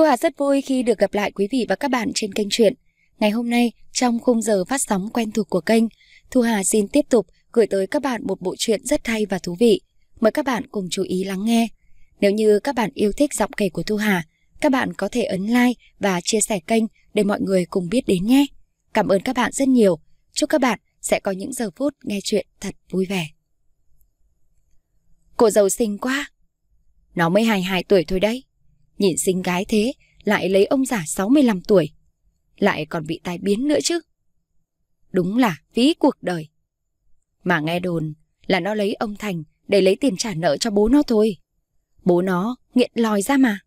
Thu Hà rất vui khi được gặp lại quý vị và các bạn trên kênh truyện. Ngày hôm nay, trong khung giờ phát sóng quen thuộc của kênh, Thu Hà xin tiếp tục gửi tới các bạn một bộ truyện rất hay và thú vị. Mời các bạn cùng chú ý lắng nghe. Nếu như các bạn yêu thích giọng kể của Thu Hà, các bạn có thể ấn like và chia sẻ kênh để mọi người cùng biết đến nhé. Cảm ơn các bạn rất nhiều. Chúc các bạn sẽ có những giờ phút nghe chuyện thật vui vẻ. Cô giàu xinh quá. Nó mới 22 tuổi thôi đấy. Nhìn xinh gái thế, lại lấy ông già 65 tuổi. Lại còn bị tai biến nữa chứ. Đúng là phí cuộc đời. Mà nghe đồn là nó lấy ông Thành để lấy tiền trả nợ cho bố nó thôi. Bố nó nghiện lòi ra mà.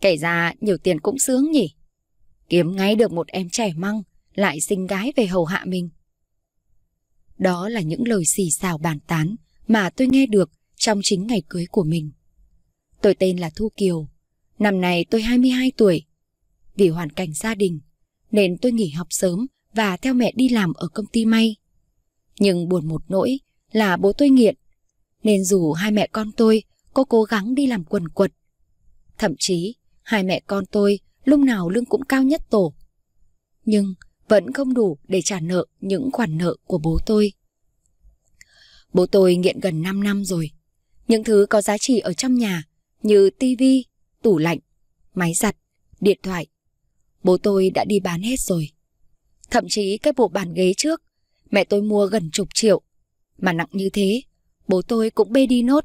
Kể ra nhiều tiền cũng sướng nhỉ. Kiếm ngay được một em trẻ măng, lại xinh gái về hầu hạ mình. Đó là những lời xì xào bàn tán mà tôi nghe được trong chính ngày cưới của mình. Tôi tên là Thu Kiều, Năm nay tôi 22 tuổi. Vì hoàn cảnh gia đình, nên tôi nghỉ học sớm và theo mẹ đi làm ở công ty may. Nhưng buồn một nỗi là bố tôi nghiện, nên dù hai mẹ con tôi có cố gắng đi làm quần quật. Thậm chí, hai mẹ con tôi lúc nào lương cũng cao nhất tổ. Nhưng vẫn không đủ để trả nợ những khoản nợ của bố tôi. Bố tôi nghiện gần 5 năm rồi. Những thứ có giá trị ở trong nhà như tivi, tủ lạnh, máy giặt, điện thoại. Bố tôi đã đi bán hết rồi. Thậm chí cái bộ bàn ghế trước, mẹ tôi mua gần chục triệu. Mà nặng như thế, bố tôi cũng bê đi nốt.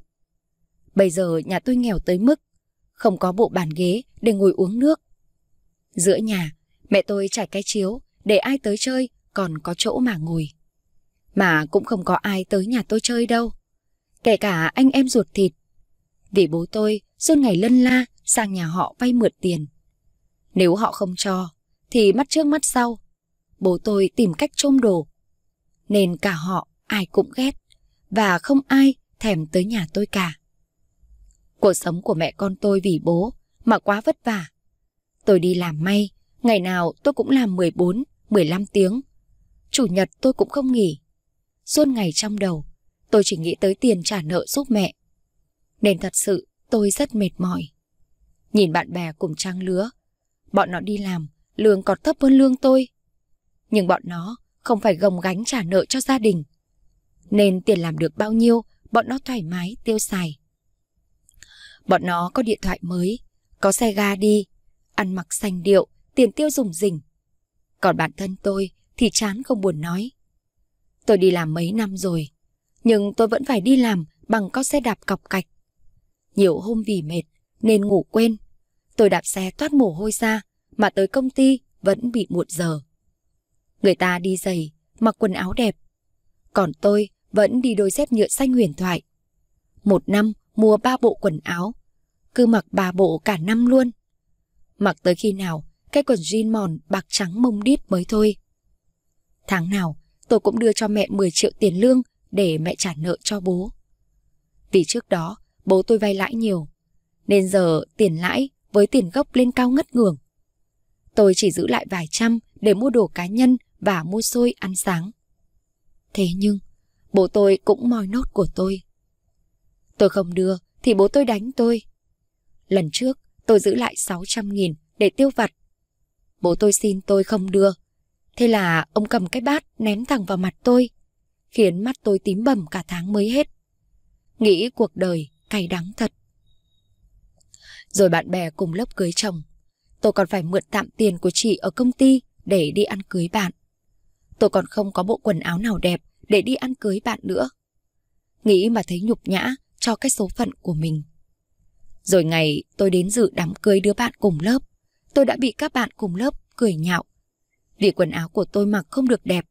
Bây giờ nhà tôi nghèo tới mức, không có bộ bàn ghế để ngồi uống nước. Giữa nhà, mẹ tôi trải cái chiếu để ai tới chơi còn có chỗ mà ngồi. Mà cũng không có ai tới nhà tôi chơi đâu. Kể cả anh em ruột thịt. Vì bố tôi suốt ngày lân la sang nhà họ vay mượn tiền. Nếu họ không cho, thì mắt trước mắt sau, bố tôi tìm cách trôm đồ. Nên cả họ ai cũng ghét, và không ai thèm tới nhà tôi cả. Cuộc sống của mẹ con tôi vì bố mà quá vất vả. Tôi đi làm may, ngày nào tôi cũng làm 14, 15 tiếng. Chủ nhật tôi cũng không nghỉ. Suốt ngày trong đầu, tôi chỉ nghĩ tới tiền trả nợ giúp mẹ. Nên thật sự tôi rất mệt mỏi. Nhìn bạn bè cùng trang lứa, bọn nó đi làm, lương còn thấp hơn lương tôi. Nhưng bọn nó không phải gồng gánh trả nợ cho gia đình. Nên tiền làm được bao nhiêu, bọn nó thoải mái tiêu xài. Bọn nó có điện thoại mới, có xe ga đi, ăn mặc xanh điệu, tiền tiêu dùng rỉnh. Còn bản thân tôi thì chán không buồn nói. Tôi đi làm mấy năm rồi, nhưng tôi vẫn phải đi làm bằng con xe đạp cọc cạch. Nhiều hôm vì mệt, nên ngủ quên. Tôi đạp xe toát mồ hôi ra, mà tới công ty vẫn bị muộn giờ. Người ta đi giày, mặc quần áo đẹp. Còn tôi vẫn đi đôi dép nhựa xanh huyền thoại. Một năm mua ba bộ quần áo, cứ mặc ba bộ cả năm luôn. Mặc tới khi nào, cái quần jean mòn bạc trắng mông đít mới thôi. Tháng nào, tôi cũng đưa cho mẹ 10 triệu tiền lương để mẹ trả nợ cho bố. Vì trước đó, bố tôi vay lãi nhiều, nên giờ tiền lãi với tiền gốc lên cao ngất ngường. Tôi chỉ giữ lại vài trăm để mua đồ cá nhân và mua xôi ăn sáng. Thế nhưng, bố tôi cũng moi nốt của tôi. Tôi không đưa thì bố tôi đánh tôi. Lần trước, tôi giữ lại 600 nghìn để tiêu vặt. Bố tôi xin tôi không đưa. Thế là ông cầm cái bát ném thẳng vào mặt tôi, khiến mắt tôi tím bầm cả tháng mới hết. Nghĩ cuộc đời cay đắng thật rồi bạn bè cùng lớp cưới chồng. Tôi còn phải mượn tạm tiền của chị ở công ty để đi ăn cưới bạn. Tôi còn không có bộ quần áo nào đẹp để đi ăn cưới bạn nữa. Nghĩ mà thấy nhục nhã cho cái số phận của mình. Rồi ngày tôi đến dự đám cưới đứa bạn cùng lớp, tôi đã bị các bạn cùng lớp cười nhạo vì quần áo của tôi mặc không được đẹp.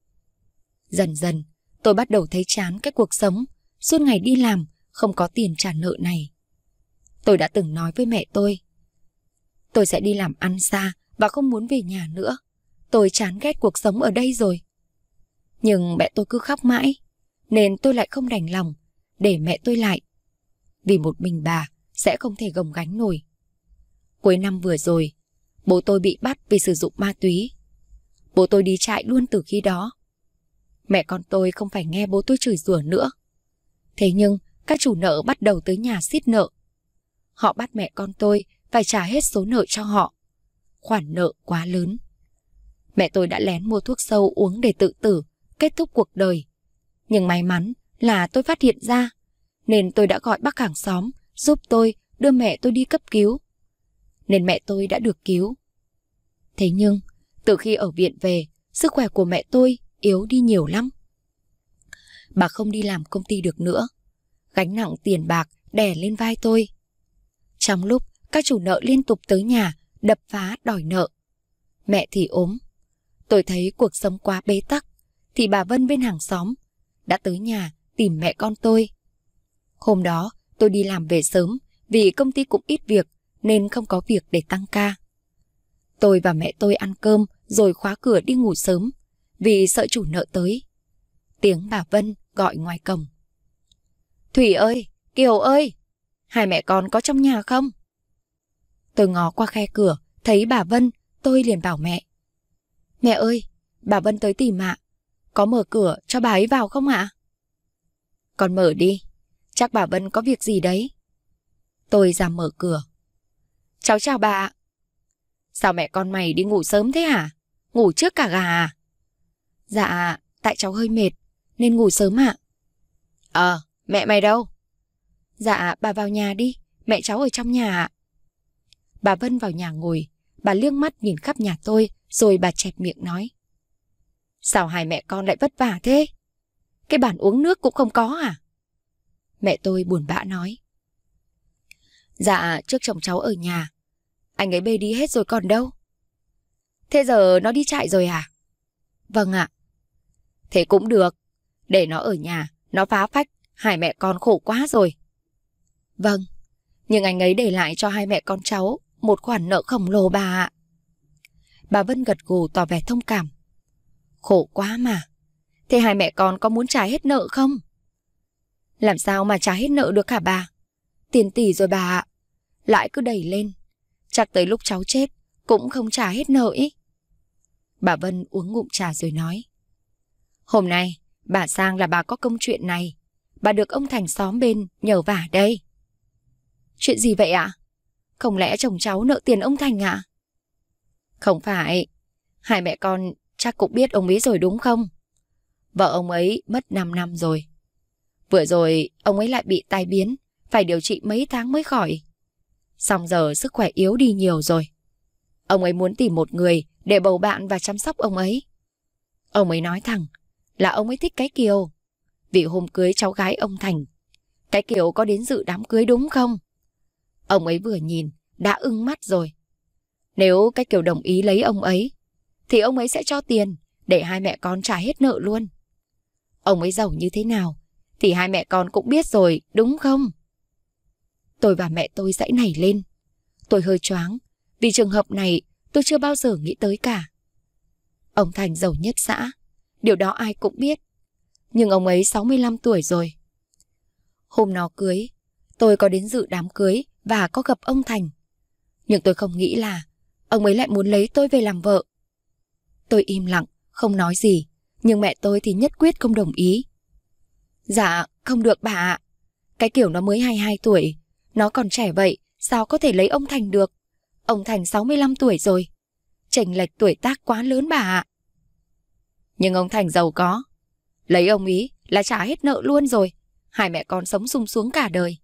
Dần dần, tôi bắt đầu thấy chán cái cuộc sống, suốt ngày đi làm, không có tiền trả nợ này. Tôi đã từng nói với mẹ tôi. Tôi sẽ đi làm ăn xa và không muốn về nhà nữa. Tôi chán ghét cuộc sống ở đây rồi. Nhưng mẹ tôi cứ khóc mãi, nên tôi lại không đành lòng, để mẹ tôi lại. Vì một mình bà sẽ không thể gồng gánh nổi. Cuối năm vừa rồi, bố tôi bị bắt vì sử dụng ma túy. Bố tôi đi trại luôn từ khi đó. Mẹ con tôi không phải nghe bố tôi chửi rủa nữa. Thế nhưng, các chủ nợ bắt đầu tới nhà xiết nợ Họ bắt mẹ con tôi phải trả hết số nợ cho họ. Khoản nợ quá lớn. Mẹ tôi đã lén mua thuốc sâu uống để tự tử, kết thúc cuộc đời. Nhưng may mắn là tôi phát hiện ra, nên tôi đã gọi bác hàng xóm giúp tôi đưa mẹ tôi đi cấp cứu. Nên mẹ tôi đã được cứu. Thế nhưng, từ khi ở viện về, sức khỏe của mẹ tôi yếu đi nhiều lắm. Bà không đi làm công ty được nữa. Gánh nặng tiền bạc đè lên vai tôi. Trong lúc các chủ nợ liên tục tới nhà, đập phá đòi nợ. Mẹ thì ốm. Tôi thấy cuộc sống quá bế tắc, thì bà Vân bên hàng xóm đã tới nhà tìm mẹ con tôi. Hôm đó tôi đi làm về sớm vì công ty cũng ít việc nên không có việc để tăng ca. Tôi và mẹ tôi ăn cơm rồi khóa cửa đi ngủ sớm vì sợ chủ nợ tới. Tiếng bà Vân gọi ngoài cổng. Thủy ơi, Kiều ơi! hai mẹ con có trong nhà không? Tôi ngó qua khe cửa, thấy bà Vân, tôi liền bảo mẹ. Mẹ ơi, bà Vân tới tìm ạ. Có mở cửa cho bà ấy vào không ạ? Con mở đi, chắc bà Vân có việc gì đấy. Tôi ra mở cửa. Cháu chào bà ạ. Sao mẹ con mày đi ngủ sớm thế hả? Ngủ trước cả gà à? Dạ, tại cháu hơi mệt, nên ngủ sớm ạ. Ờ, à, mẹ mày đâu? Dạ, bà vào nhà đi, mẹ cháu ở trong nhà ạ. Bà Vân vào nhà ngồi, bà liếc mắt nhìn khắp nhà tôi, rồi bà chẹp miệng nói. Sao hai mẹ con lại vất vả thế? Cái bàn uống nước cũng không có à? Mẹ tôi buồn bã nói. Dạ, trước chồng cháu ở nhà. Anh ấy bê đi hết rồi còn đâu. Thế giờ nó đi chạy rồi à? Vâng ạ. Thế cũng được. Để nó ở nhà, nó phá phách, hai mẹ con khổ quá rồi. Vâng, nhưng anh ấy để lại cho hai mẹ con cháu một khoản nợ khổng lồ bà ạ. Bà Vân gật gù tỏ vẻ thông cảm. Khổ quá mà. Thế hai mẹ con có muốn trả hết nợ không? Làm sao mà trả hết nợ được cả bà? Tiền tỷ rồi bà ạ. Lãi cứ đẩy lên. Chắc tới lúc cháu chết cũng không trả hết nợ ý. Bà Vân uống ngụm trà rồi nói. Hôm nay, bà Sang là bà có công chuyện này. Bà được ông Thành xóm bên nhờ vả đây. Chuyện gì vậy ạ? À? Không lẽ chồng cháu nợ tiền ông Thành à? Không phải. Hai mẹ con chắc cũng biết ông ấy rồi đúng không? Vợ ông ấy mất 5 năm rồi. Vừa rồi ông ấy lại bị tai biến, phải điều trị mấy tháng mới khỏi. Xong giờ sức khỏe yếu đi nhiều rồi. Ông ấy muốn tìm một người để bầu bạn và chăm sóc ông ấy. Ông ấy nói thẳng là ông ấy thích cái Kiều. Vì hôm cưới cháu gái ông Thành, cái Kiều có đến dự đám cưới đúng không? Ông ấy vừa nhìn, đã ưng mắt rồi. Nếu cái kiểu đồng ý lấy ông ấy, thì ông ấy sẽ cho tiền để hai mẹ con trả hết nợ luôn. Ông ấy giàu như thế nào, thì hai mẹ con cũng biết rồi, đúng không? Tôi và mẹ tôi dãy nảy lên. Tôi hơi choáng, vì trường hợp này tôi chưa bao giờ nghĩ tới cả. Ông Thành giàu nhất xã, điều đó ai cũng biết. Nhưng ông ấy 65 tuổi rồi. Hôm nó cưới, tôi có đến dự đám cưới và có gặp ông Thành. Nhưng tôi không nghĩ là ông ấy lại muốn lấy tôi về làm vợ. Tôi im lặng, không nói gì, nhưng mẹ tôi thì nhất quyết không đồng ý. Dạ, không được bà ạ. Cái kiểu nó mới 22 tuổi, nó còn trẻ vậy, sao có thể lấy ông Thành được? Ông Thành 65 tuổi rồi. Chênh lệch tuổi tác quá lớn bà ạ. Nhưng ông Thành giàu có. Lấy ông ý là trả hết nợ luôn rồi. Hai mẹ con sống sung xuống cả đời.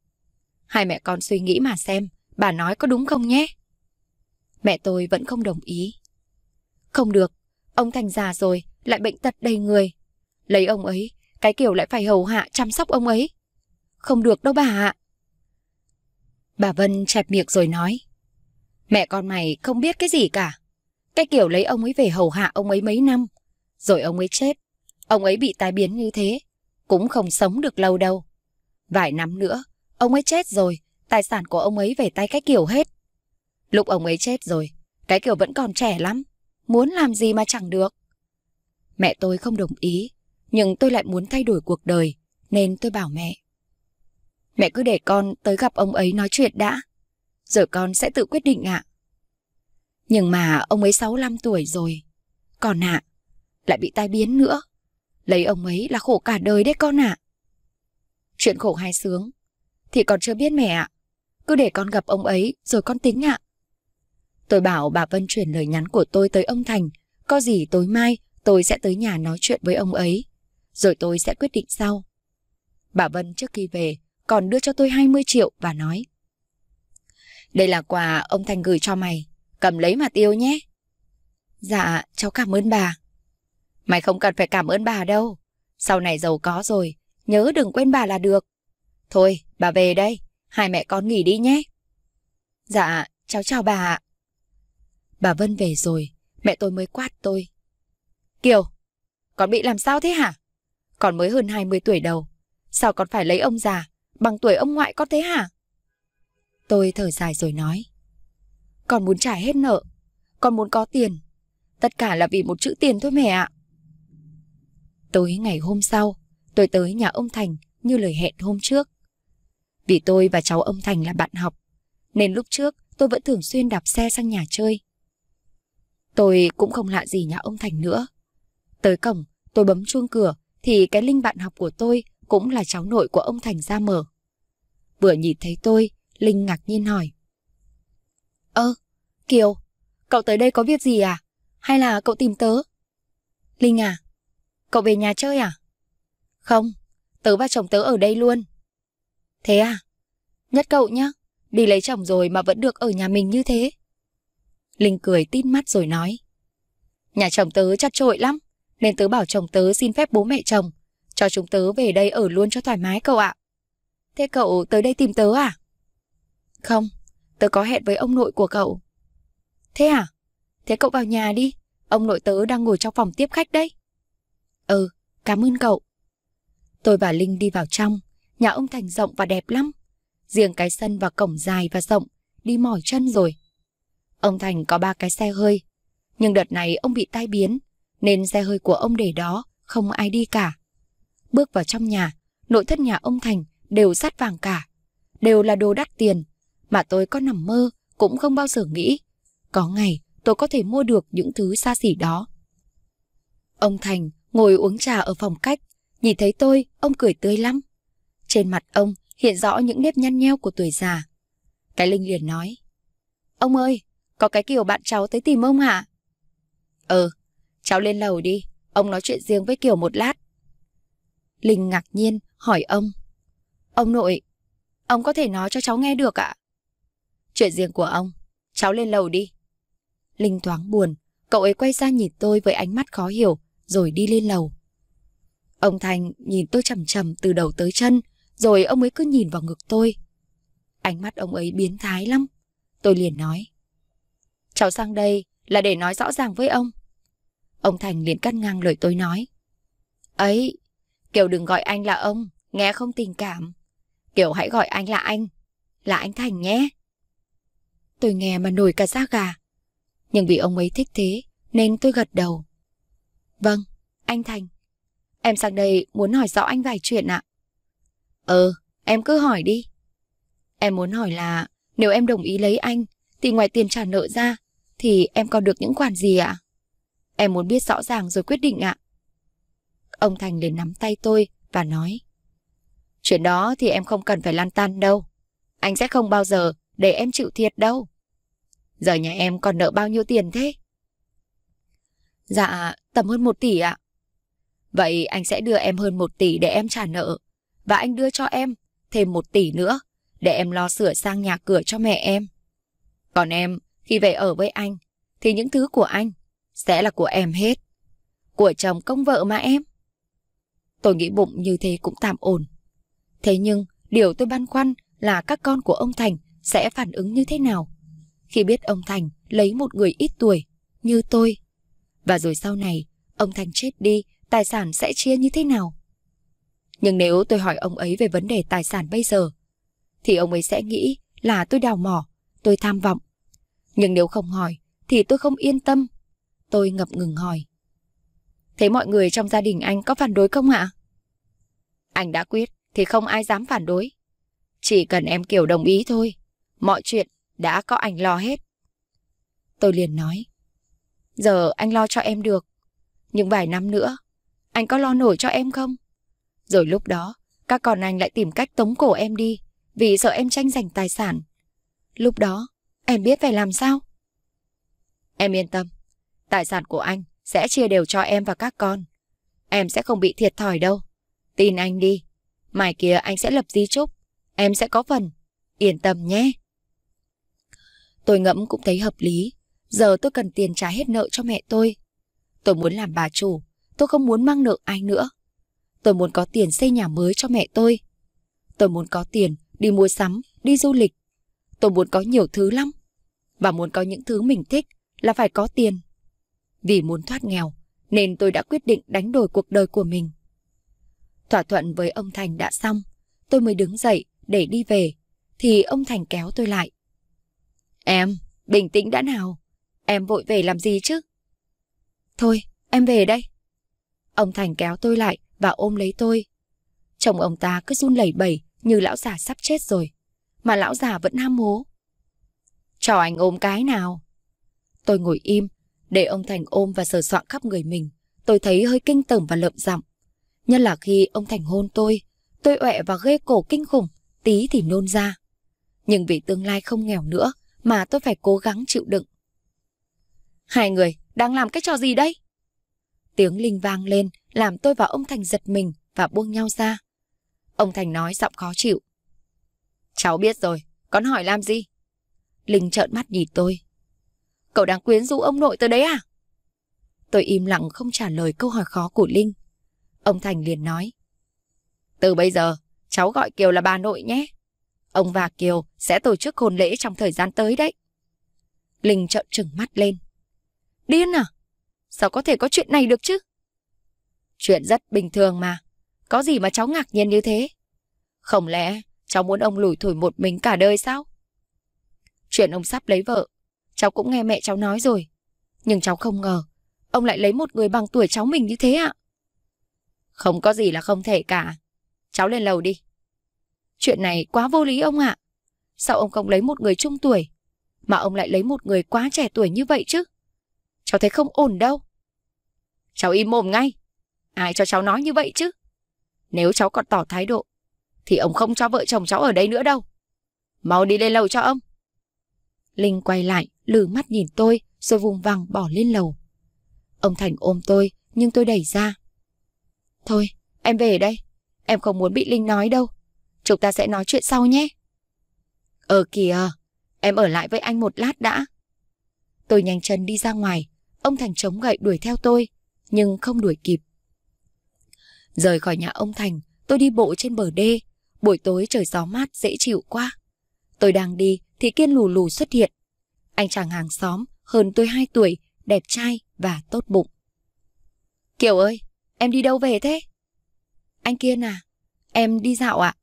Hai mẹ con suy nghĩ mà xem, bà nói có đúng không nhé? Mẹ tôi vẫn không đồng ý. Không được, ông thành già rồi, lại bệnh tật đầy người. Lấy ông ấy, cái kiểu lại phải hầu hạ chăm sóc ông ấy. Không được đâu bà ạ. Bà Vân chẹp miệng rồi nói. Mẹ con mày không biết cái gì cả. Cái kiểu lấy ông ấy về hầu hạ ông ấy mấy năm. Rồi ông ấy chết. Ông ấy bị tai biến như thế. Cũng không sống được lâu đâu. Vài năm nữa, Ông ấy chết rồi, tài sản của ông ấy về tay cái kiểu hết. Lúc ông ấy chết rồi, cái kiểu vẫn còn trẻ lắm, muốn làm gì mà chẳng được. Mẹ tôi không đồng ý, nhưng tôi lại muốn thay đổi cuộc đời, nên tôi bảo mẹ. Mẹ cứ để con tới gặp ông ấy nói chuyện đã, rồi con sẽ tự quyết định ạ. À. Nhưng mà ông ấy 65 tuổi rồi, còn ạ, à, lại bị tai biến nữa. Lấy ông ấy là khổ cả đời đấy con ạ. À. Chuyện khổ hay sướng, thì còn chưa biết mẹ ạ. Cứ để con gặp ông ấy rồi con tính ạ. Tôi bảo bà Vân chuyển lời nhắn của tôi tới ông Thành. Có gì tối mai tôi sẽ tới nhà nói chuyện với ông ấy. Rồi tôi sẽ quyết định sau. Bà Vân trước khi về còn đưa cho tôi 20 triệu và nói. Đây là quà ông Thành gửi cho mày. Cầm lấy mà tiêu nhé. Dạ, cháu cảm ơn bà. Mày không cần phải cảm ơn bà đâu. Sau này giàu có rồi, nhớ đừng quên bà là được. Thôi, bà về đây, hai mẹ con nghỉ đi nhé. Dạ, cháu chào bà ạ. Bà Vân về rồi, mẹ tôi mới quát tôi. Kiều, con bị làm sao thế hả? Con mới hơn 20 tuổi đầu, sao con phải lấy ông già, bằng tuổi ông ngoại con thế hả? Tôi thở dài rồi nói. Con muốn trả hết nợ, con muốn có tiền. Tất cả là vì một chữ tiền thôi mẹ ạ. Tối ngày hôm sau, tôi tới nhà ông Thành như lời hẹn hôm trước. Vì tôi và cháu ông Thành là bạn học, nên lúc trước tôi vẫn thường xuyên đạp xe sang nhà chơi. Tôi cũng không lạ gì nhà ông Thành nữa. Tới cổng, tôi bấm chuông cửa thì cái Linh bạn học của tôi cũng là cháu nội của ông Thành ra mở. Vừa nhìn thấy tôi, Linh ngạc nhiên hỏi. Ơ, Kiều, cậu tới đây có việc gì à? Hay là cậu tìm tớ? Linh à, cậu về nhà chơi à? Không, tớ và chồng tớ ở đây luôn. Thế à? Nhất cậu nhá, đi lấy chồng rồi mà vẫn được ở nhà mình như thế. Linh cười tít mắt rồi nói. Nhà chồng tớ chặt trội lắm, nên tớ bảo chồng tớ xin phép bố mẹ chồng, cho chúng tớ về đây ở luôn cho thoải mái cậu ạ. Thế cậu tới đây tìm tớ à? Không, tớ có hẹn với ông nội của cậu. Thế à? Thế cậu vào nhà đi, ông nội tớ đang ngồi trong phòng tiếp khách đấy. Ừ, cảm ơn cậu. Tôi và Linh đi vào trong, Nhà ông Thành rộng và đẹp lắm. Riêng cái sân và cổng dài và rộng, đi mỏi chân rồi. Ông Thành có ba cái xe hơi, nhưng đợt này ông bị tai biến, nên xe hơi của ông để đó, không ai đi cả. Bước vào trong nhà, nội thất nhà ông Thành đều sắt vàng cả. Đều là đồ đắt tiền, mà tôi có nằm mơ cũng không bao giờ nghĩ. Có ngày tôi có thể mua được những thứ xa xỉ đó. Ông Thành ngồi uống trà ở phòng cách, nhìn thấy tôi, ông cười tươi lắm. Trên mặt ông hiện rõ những nếp nhăn nheo của tuổi già. Cái Linh liền nói. Ông ơi, có cái Kiều bạn cháu tới tìm ông hả? ờ, cháu lên lầu đi, ông nói chuyện riêng với Kiều một lát. Linh ngạc nhiên hỏi ông. Ông nội, ông có thể nói cho cháu nghe được ạ? À? Chuyện riêng của ông, cháu lên lầu đi. Linh thoáng buồn, cậu ấy quay ra nhìn tôi với ánh mắt khó hiểu, rồi đi lên lầu. Ông Thành nhìn tôi chầm chầm từ đầu tới chân, rồi ông ấy cứ nhìn vào ngực tôi. Ánh mắt ông ấy biến thái lắm. Tôi liền nói. Cháu sang đây là để nói rõ ràng với ông. Ông Thành liền cắt ngang lời tôi nói. Ấy, Kiều đừng gọi anh là ông, nghe không tình cảm. Kiều hãy gọi anh là anh, là anh Thành nhé. Tôi nghe mà nổi cả da gà. Nhưng vì ông ấy thích thế, nên tôi gật đầu. Vâng, anh Thành. Em sang đây muốn hỏi rõ anh vài chuyện ạ. À. Ờ, em cứ hỏi đi. Em muốn hỏi là nếu em đồng ý lấy anh thì ngoài tiền trả nợ ra thì em còn được những khoản gì ạ? Em muốn biết rõ ràng rồi quyết định ạ. Ông Thành liền nắm tay tôi và nói Chuyện đó thì em không cần phải lan tan đâu. Anh sẽ không bao giờ để em chịu thiệt đâu. Giờ nhà em còn nợ bao nhiêu tiền thế? Dạ, tầm hơn một tỷ ạ. Vậy anh sẽ đưa em hơn một tỷ để em trả nợ và anh đưa cho em thêm một tỷ nữa để em lo sửa sang nhà cửa cho mẹ em. Còn em, khi về ở với anh, thì những thứ của anh sẽ là của em hết. Của chồng công vợ mà em. Tôi nghĩ bụng như thế cũng tạm ổn. Thế nhưng, điều tôi băn khoăn là các con của ông Thành sẽ phản ứng như thế nào khi biết ông Thành lấy một người ít tuổi như tôi. Và rồi sau này, ông Thành chết đi, tài sản sẽ chia như thế nào? Nhưng nếu tôi hỏi ông ấy về vấn đề tài sản bây giờ, thì ông ấy sẽ nghĩ là tôi đào mỏ, tôi tham vọng. Nhưng nếu không hỏi, thì tôi không yên tâm. Tôi ngập ngừng hỏi. Thế mọi người trong gia đình anh có phản đối không ạ? Anh đã quyết thì không ai dám phản đối. Chỉ cần em kiểu đồng ý thôi. Mọi chuyện đã có anh lo hết. Tôi liền nói. Giờ anh lo cho em được. Nhưng vài năm nữa, anh có lo nổi cho em không? Rồi lúc đó, các con anh lại tìm cách tống cổ em đi vì sợ em tranh giành tài sản. Lúc đó, em biết phải làm sao? Em yên tâm, tài sản của anh sẽ chia đều cho em và các con. Em sẽ không bị thiệt thòi đâu. Tin anh đi, mai kia anh sẽ lập di chúc, em sẽ có phần. Yên tâm nhé. Tôi ngẫm cũng thấy hợp lý. Giờ tôi cần tiền trả hết nợ cho mẹ tôi. Tôi muốn làm bà chủ, tôi không muốn mang nợ ai nữa. Tôi muốn có tiền xây nhà mới cho mẹ tôi. Tôi muốn có tiền đi mua sắm, đi du lịch. Tôi muốn có nhiều thứ lắm. Và muốn có những thứ mình thích là phải có tiền. Vì muốn thoát nghèo, nên tôi đã quyết định đánh đổi cuộc đời của mình. Thỏa thuận với ông Thành đã xong, tôi mới đứng dậy để đi về, thì ông Thành kéo tôi lại. Em, bình tĩnh đã nào. Em vội về làm gì chứ? Thôi, em về đây. Ông Thành kéo tôi lại, và ôm lấy tôi. Chồng ông ta cứ run lẩy bẩy như lão già sắp chết rồi, mà lão già vẫn ham hố. Cho anh ôm cái nào. Tôi ngồi im, để ông Thành ôm và sờ soạn khắp người mình. Tôi thấy hơi kinh tởm và lợm giọng. Nhất là khi ông Thành hôn tôi, tôi ọe và ghê cổ kinh khủng, tí thì nôn ra. Nhưng vì tương lai không nghèo nữa mà tôi phải cố gắng chịu đựng. Hai người đang làm cái trò gì đây? Tiếng linh vang lên làm tôi và ông Thành giật mình và buông nhau ra. Ông Thành nói giọng khó chịu. Cháu biết rồi, con hỏi làm gì? Linh trợn mắt nhìn tôi. Cậu đang quyến rũ ông nội tôi đấy à? Tôi im lặng không trả lời câu hỏi khó của Linh. Ông Thành liền nói. Từ bây giờ, cháu gọi Kiều là bà nội nhé. Ông và Kiều sẽ tổ chức hôn lễ trong thời gian tới đấy. Linh trợn trừng mắt lên. Điên à? Sao có thể có chuyện này được chứ? Chuyện rất bình thường mà. Có gì mà cháu ngạc nhiên như thế? Không lẽ cháu muốn ông lủi thủi một mình cả đời sao? Chuyện ông sắp lấy vợ, cháu cũng nghe mẹ cháu nói rồi. Nhưng cháu không ngờ, ông lại lấy một người bằng tuổi cháu mình như thế ạ. Không có gì là không thể cả. Cháu lên lầu đi. Chuyện này quá vô lý ông ạ. Sao ông không lấy một người trung tuổi, mà ông lại lấy một người quá trẻ tuổi như vậy chứ? Cháu thấy không ổn đâu. Cháu im mồm ngay. Ai cho cháu nói như vậy chứ? Nếu cháu còn tỏ thái độ, thì ông không cho vợ chồng cháu ở đây nữa đâu. Mau đi lên lầu cho ông. Linh quay lại, lử mắt nhìn tôi, rồi vùng vằng bỏ lên lầu. Ông Thành ôm tôi, nhưng tôi đẩy ra. Thôi, em về đây. Em không muốn bị Linh nói đâu. Chúng ta sẽ nói chuyện sau nhé. Ờ kìa, em ở lại với anh một lát đã. Tôi nhanh chân đi ra ngoài, ông Thành chống gậy đuổi theo tôi, nhưng không đuổi kịp. Rời khỏi nhà ông Thành, tôi đi bộ trên bờ đê. Buổi tối trời gió mát dễ chịu quá. Tôi đang đi thì Kiên lù lù xuất hiện. Anh chàng hàng xóm, hơn tôi 2 tuổi, đẹp trai và tốt bụng. Kiều ơi, em đi đâu về thế? Anh Kiên à, em đi dạo ạ. À?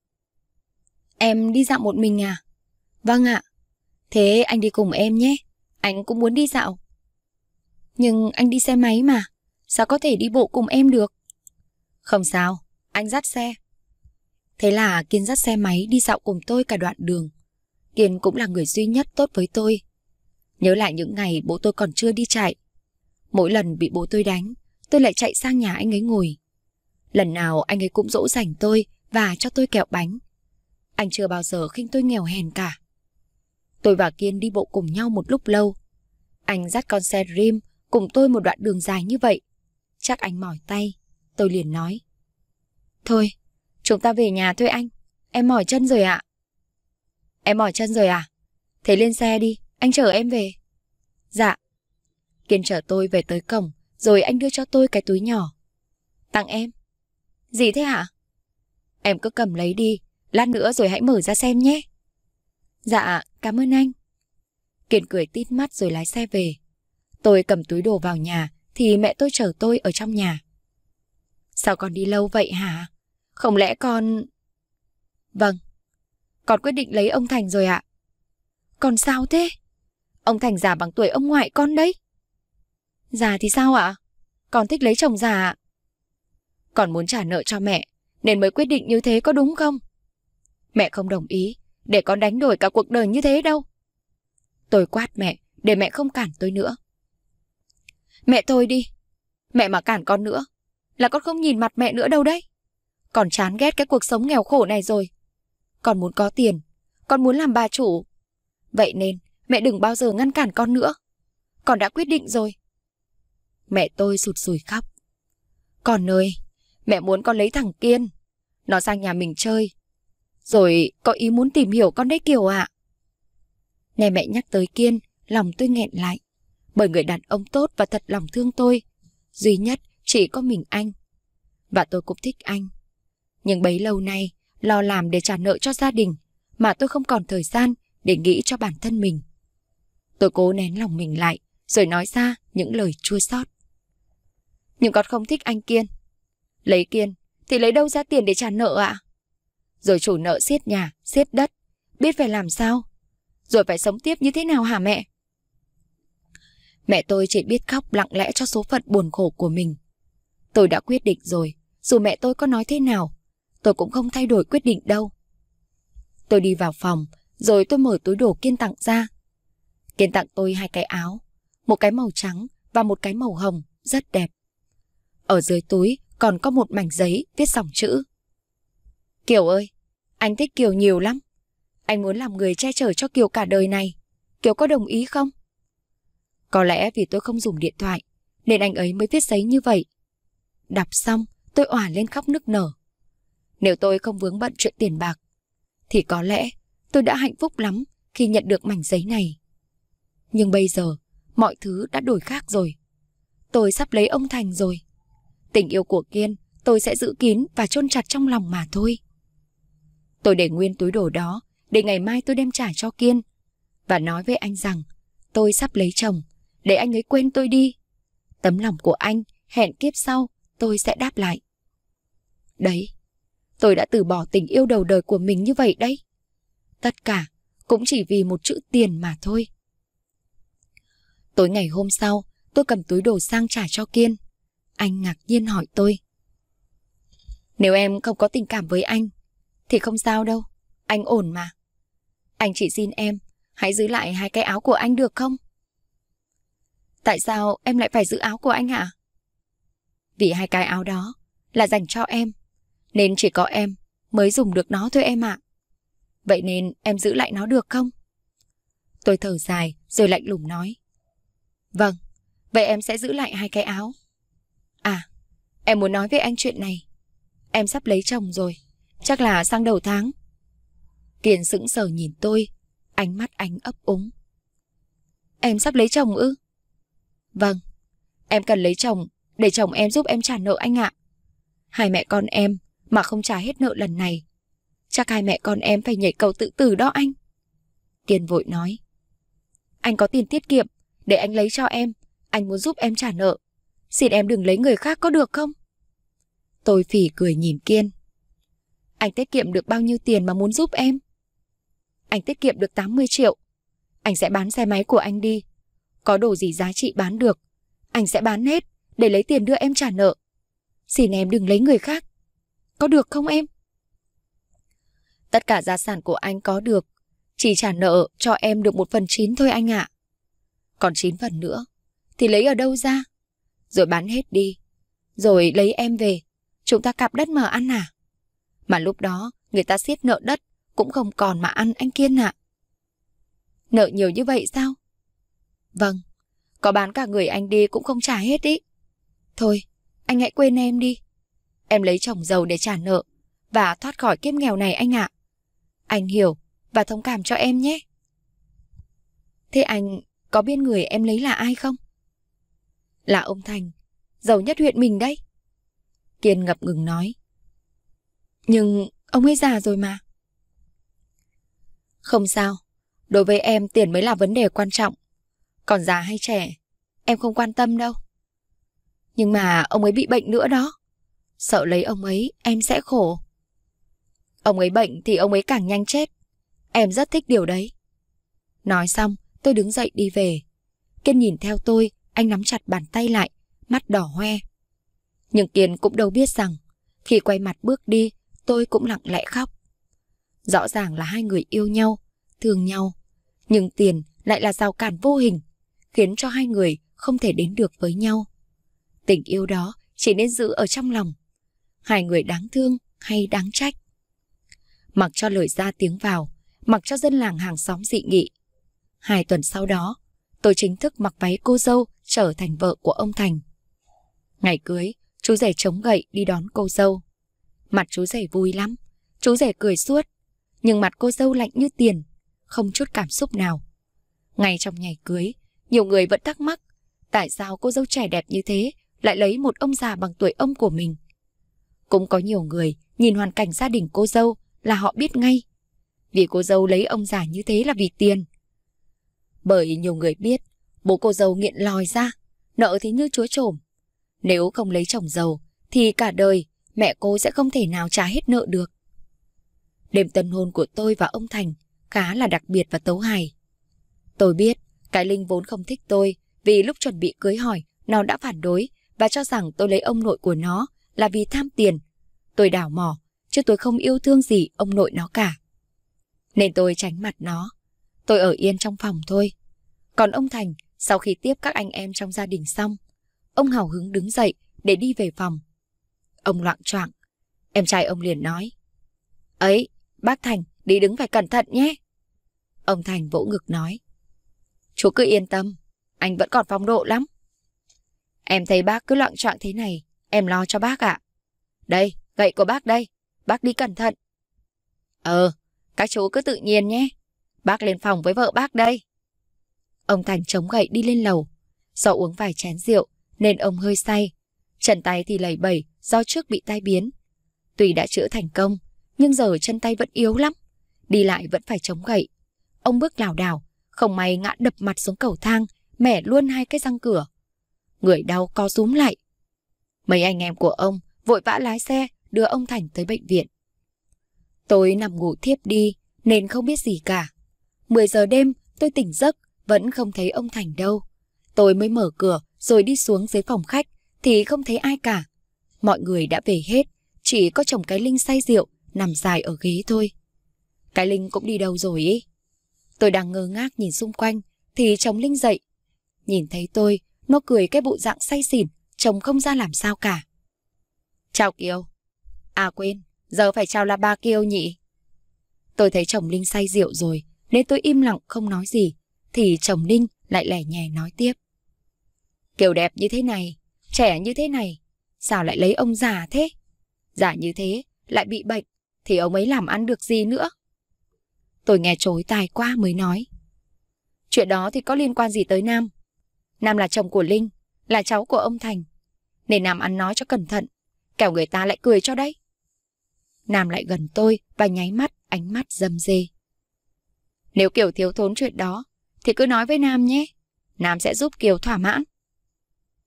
Em đi dạo một mình à? Vâng ạ. À. Thế anh đi cùng em nhé, anh cũng muốn đi dạo. Nhưng anh đi xe máy mà, sao có thể đi bộ cùng em được? Không sao, anh dắt xe. Thế là Kiên dắt xe máy đi dạo cùng tôi cả đoạn đường. Kiên cũng là người duy nhất tốt với tôi. Nhớ lại những ngày bố tôi còn chưa đi chạy. Mỗi lần bị bố tôi đánh, tôi lại chạy sang nhà anh ấy ngồi. Lần nào anh ấy cũng dỗ dành tôi và cho tôi kẹo bánh. Anh chưa bao giờ khinh tôi nghèo hèn cả. Tôi và Kiên đi bộ cùng nhau một lúc lâu. Anh dắt con xe Dream cùng tôi một đoạn đường dài như vậy. Chắc anh mỏi tay Tôi liền nói. Thôi, chúng ta về nhà thôi anh. Em mỏi chân rồi ạ. À. Em mỏi chân rồi à? Thế lên xe đi, anh chở em về. Dạ. Kiên chở tôi về tới cổng, rồi anh đưa cho tôi cái túi nhỏ. Tặng em. Gì thế hả? Em cứ cầm lấy đi, lát nữa rồi hãy mở ra xem nhé. Dạ, cảm ơn anh. Kiên cười tít mắt rồi lái xe về. Tôi cầm túi đồ vào nhà, thì mẹ tôi chở tôi ở trong nhà. Sao con đi lâu vậy hả? Không lẽ con... Vâng, con quyết định lấy ông Thành rồi ạ. Còn sao thế? Ông Thành già bằng tuổi ông ngoại con đấy. Già thì sao ạ? À? Con thích lấy chồng già ạ. À? Con muốn trả nợ cho mẹ, nên mới quyết định như thế có đúng không? Mẹ không đồng ý, để con đánh đổi cả cuộc đời như thế đâu. Tôi quát mẹ, để mẹ không cản tôi nữa. Mẹ tôi đi, mẹ mà cản con nữa, là con không nhìn mặt mẹ nữa đâu đấy. Còn chán ghét cái cuộc sống nghèo khổ này rồi. Con muốn có tiền, con muốn làm bà chủ. Vậy nên mẹ đừng bao giờ ngăn cản con nữa. Con đã quyết định rồi. Mẹ tôi sụt sùi khóc. Con ơi, mẹ muốn con lấy thằng Kiên. Nó sang nhà mình chơi. Rồi có ý muốn tìm hiểu con đấy Kiều ạ. À. Nghe mẹ nhắc tới Kiên, lòng tôi nghẹn lại. Bởi người đàn ông tốt và thật lòng thương tôi. Duy nhất chỉ có mình anh. Và tôi cũng thích anh. Nhưng bấy lâu nay, lo làm để trả nợ cho gia đình, mà tôi không còn thời gian để nghĩ cho bản thân mình. Tôi cố nén lòng mình lại, rồi nói ra những lời chua xót. Nhưng con không thích anh Kiên. Lấy Kiên, thì lấy đâu ra tiền để trả nợ ạ? À? Rồi chủ nợ siết nhà, siết đất, biết phải làm sao? Rồi phải sống tiếp như thế nào hả mẹ? Mẹ tôi chỉ biết khóc lặng lẽ cho số phận buồn khổ của mình. Tôi đã quyết định rồi, dù mẹ tôi có nói thế nào, tôi cũng không thay đổi quyết định đâu. Tôi đi vào phòng, rồi tôi mở túi đồ Kiên tặng ra. Kiên tặng tôi hai cái áo, một cái màu trắng và một cái màu hồng, rất đẹp. Ở dưới túi còn có một mảnh giấy viết dòng chữ. Kiều ơi, anh thích Kiều nhiều lắm. Anh muốn làm người che chở cho Kiều cả đời này. Kiều có đồng ý không? Có lẽ vì tôi không dùng điện thoại, nên anh ấy mới viết giấy như vậy. Đọc xong, tôi òa lên khóc nức nở. Nếu tôi không vướng bận chuyện tiền bạc, thì có lẽ tôi đã hạnh phúc lắm khi nhận được mảnh giấy này. Nhưng bây giờ, mọi thứ đã đổi khác rồi. Tôi sắp lấy ông Thành rồi. Tình yêu của Kiên tôi sẽ giữ kín và chôn chặt trong lòng mà thôi. Tôi để nguyên túi đồ đó để ngày mai tôi đem trả cho Kiên và nói với anh rằng tôi sắp lấy chồng để anh ấy quên tôi đi. Tấm lòng của anh hẹn kiếp sau tôi sẽ đáp lại. Đấy, tôi đã từ bỏ tình yêu đầu đời của mình như vậy đấy. Tất cả cũng chỉ vì một chữ tiền mà thôi. Tối ngày hôm sau, tôi cầm túi đồ sang trả cho Kiên. Anh ngạc nhiên hỏi tôi. Nếu em không có tình cảm với anh, thì không sao đâu, anh ổn mà. Anh chỉ xin em, hãy giữ lại hai cái áo của anh được không? Tại sao em lại phải giữ áo của anh hả? Vì hai cái áo đó là dành cho em, nên chỉ có em mới dùng được nó thôi em ạ. À. Vậy nên em giữ lại nó được không? Tôi thở dài rồi lạnh lùng nói. Vâng, vậy em sẽ giữ lại hai cái áo. À, em muốn nói với anh chuyện này. Em sắp lấy chồng rồi, chắc là sang đầu tháng. Kiền sững sờ nhìn tôi, ánh mắt anh ấp úng. Em sắp lấy chồng ư? Vâng, em cần lấy chồng để chồng em giúp em trả nợ anh ạ. Hai mẹ con em mà không trả hết nợ lần này. Chắc hai mẹ con em phải nhảy cầu tự tử đó anh. Tiền vội nói. Anh có tiền tiết kiệm, để anh lấy cho em. Anh muốn giúp em trả nợ. Xin em đừng lấy người khác có được không? Tôi phỉ cười nhìn Kiên. Anh tiết kiệm được bao nhiêu tiền mà muốn giúp em? Anh tiết kiệm được 80 triệu. Anh sẽ bán xe máy của anh đi. Có đồ gì giá trị bán được, anh sẽ bán hết để lấy tiền đưa em trả nợ. Xin em đừng lấy người khác. Có được không em? Tất cả gia sản của anh có được, chỉ trả nợ cho em được một phần chín thôi anh ạ. À. Còn chín phần nữa, thì lấy ở đâu ra? Rồi bán hết đi, rồi lấy em về, chúng ta cạp đất mà ăn à? Mà lúc đó, người ta siết nợ đất, cũng không còn mà ăn anh Kiên ạ. À. Nợ nhiều như vậy sao? Vâng, có bán cả người anh đi cũng không trả hết ý. Thôi, anh hãy quên em đi. Em lấy chồng giàu để trả nợ và thoát khỏi kiếp nghèo này anh ạ. À. Anh hiểu và thông cảm cho em nhé. Thế anh có biết người em lấy là ai không? Là ông Thành, giàu nhất huyện mình đấy. Kiên ngập ngừng nói. Nhưng ông ấy già rồi mà. Không sao, đối với em tiền mới là vấn đề quan trọng. Còn già hay trẻ, em không quan tâm đâu. Nhưng mà ông ấy bị bệnh nữa đó. Sợ lấy ông ấy, em sẽ khổ. Ông ấy bệnh thì ông ấy càng nhanh chết. Em rất thích điều đấy. Nói xong, tôi đứng dậy đi về. Kiên nhìn theo tôi, anh nắm chặt bàn tay lại, mắt đỏ hoe. Nhưng Kiên cũng đâu biết rằng, khi quay mặt bước đi, tôi cũng lặng lẽ khóc. Rõ ràng là hai người yêu nhau, thương nhau, nhưng tiền lại là rào cản vô hình, khiến cho hai người không thể đến được với nhau. Tình yêu đó chỉ nên giữ ở trong lòng. Hai người đáng thương hay đáng trách. Mặc cho lời ra tiếng vào, mặc cho dân làng hàng xóm dị nghị. Hai tuần sau đó, tôi chính thức mặc váy cô dâu trở thành vợ của ông Thành. Ngày cưới, chú rể chống gậy đi đón cô dâu. Mặt chú rể vui lắm, chú rể cười suốt, nhưng mặt cô dâu lạnh như tiền, không chút cảm xúc nào. Ngay trong ngày cưới, nhiều người vẫn thắc mắc tại sao cô dâu trẻ đẹp như thế lại lấy một ông già bằng tuổi ông của mình. Cũng có nhiều người nhìn hoàn cảnh gia đình cô dâu là họ biết ngay. Vì cô dâu lấy ông già như thế là vì tiền. Bởi nhiều người biết, bố cô dâu nghiện lòi ra, nợ thì như chúa trổm. Nếu không lấy chồng giàu, thì cả đời mẹ cô sẽ không thể nào trả hết nợ được. Đêm tân hôn của tôi và ông Thành khá là đặc biệt và tấu hài. Tôi biết, cái Linh vốn không thích tôi vì lúc chuẩn bị cưới hỏi, nó đã phản đối và cho rằng tôi lấy ông nội của nó là vì tham tiền. Tôi đảo mỏ, chứ tôi không yêu thương gì ông nội nó cả. Nên tôi tránh mặt nó. Tôi ở yên trong phòng thôi. Còn ông Thành, sau khi tiếp các anh em trong gia đình xong, ông hào hứng đứng dậy để đi về phòng. Ông loạn choạng, em trai ông liền nói. Ấy, bác Thành, đi đứng phải cẩn thận nhé. Ông Thành vỗ ngực nói. Chú cứ yên tâm, anh vẫn còn phong độ lắm. Em thấy bác cứ loạn trọng thế này, em lo cho bác ạ. Đây, gậy của bác đây, bác đi cẩn thận. Ờ, các chú cứ tự nhiên nhé. Bác lên phòng với vợ bác đây. Ông Thành chống gậy đi lên lầu. Do uống vài chén rượu nên ông hơi say. Chân tay thì lầy bẩy do trước bị tai biến. Tuy đã chữa thành công, nhưng giờ chân tay vẫn yếu lắm. Đi lại vẫn phải chống gậy. Ông bước lảo đảo, không may ngã đập mặt xuống cầu thang, mẻ luôn hai cái răng cửa người đau co rúm lại. Mấy anh em của ông vội vã lái xe đưa ông Thành tới bệnh viện. Tôi nằm ngủ thiếp đi nên không biết gì cả. 10 giờ đêm tôi tỉnh giấc vẫn không thấy ông Thành đâu. Tôi mới mở cửa rồi đi xuống dưới phòng khách thì không thấy ai cả. Mọi người đã về hết, chỉ có chồng cái Linh say rượu nằm dài ở ghế thôi. Cái Linh cũng đi đâu rồi ý? Tôi đang ngơ ngác nhìn xung quanh thì chồng Linh dậy. Nhìn thấy tôi, nó cười cái bộ dạng say xỉn, chồng không ra làm sao cả. Chào Kiều. À quên, giờ phải chào là ba Kiều nhỉ? Tôi thấy chồng Linh say rượu rồi, nên tôi im lặng không nói gì. Thì chồng Linh lại lẻ nhè nói tiếp. Kiều đẹp như thế này, trẻ như thế này, sao lại lấy ông già thế? Già như thế, lại bị bệnh, thì ông ấy làm ăn được gì nữa? Tôi nghe chối tài qua mới nói. Chuyện đó thì có liên quan gì tới Nam? Nam là chồng của Linh, là cháu của ông Thành. Nên Nam ăn nói cho cẩn thận, kẻo người ta lại cười cho đấy. Nam lại gần tôi và nháy mắt, ánh mắt dâm dê. Nếu Kiều thiếu thốn chuyện đó, thì cứ nói với Nam nhé. Nam sẽ giúp Kiều thỏa mãn.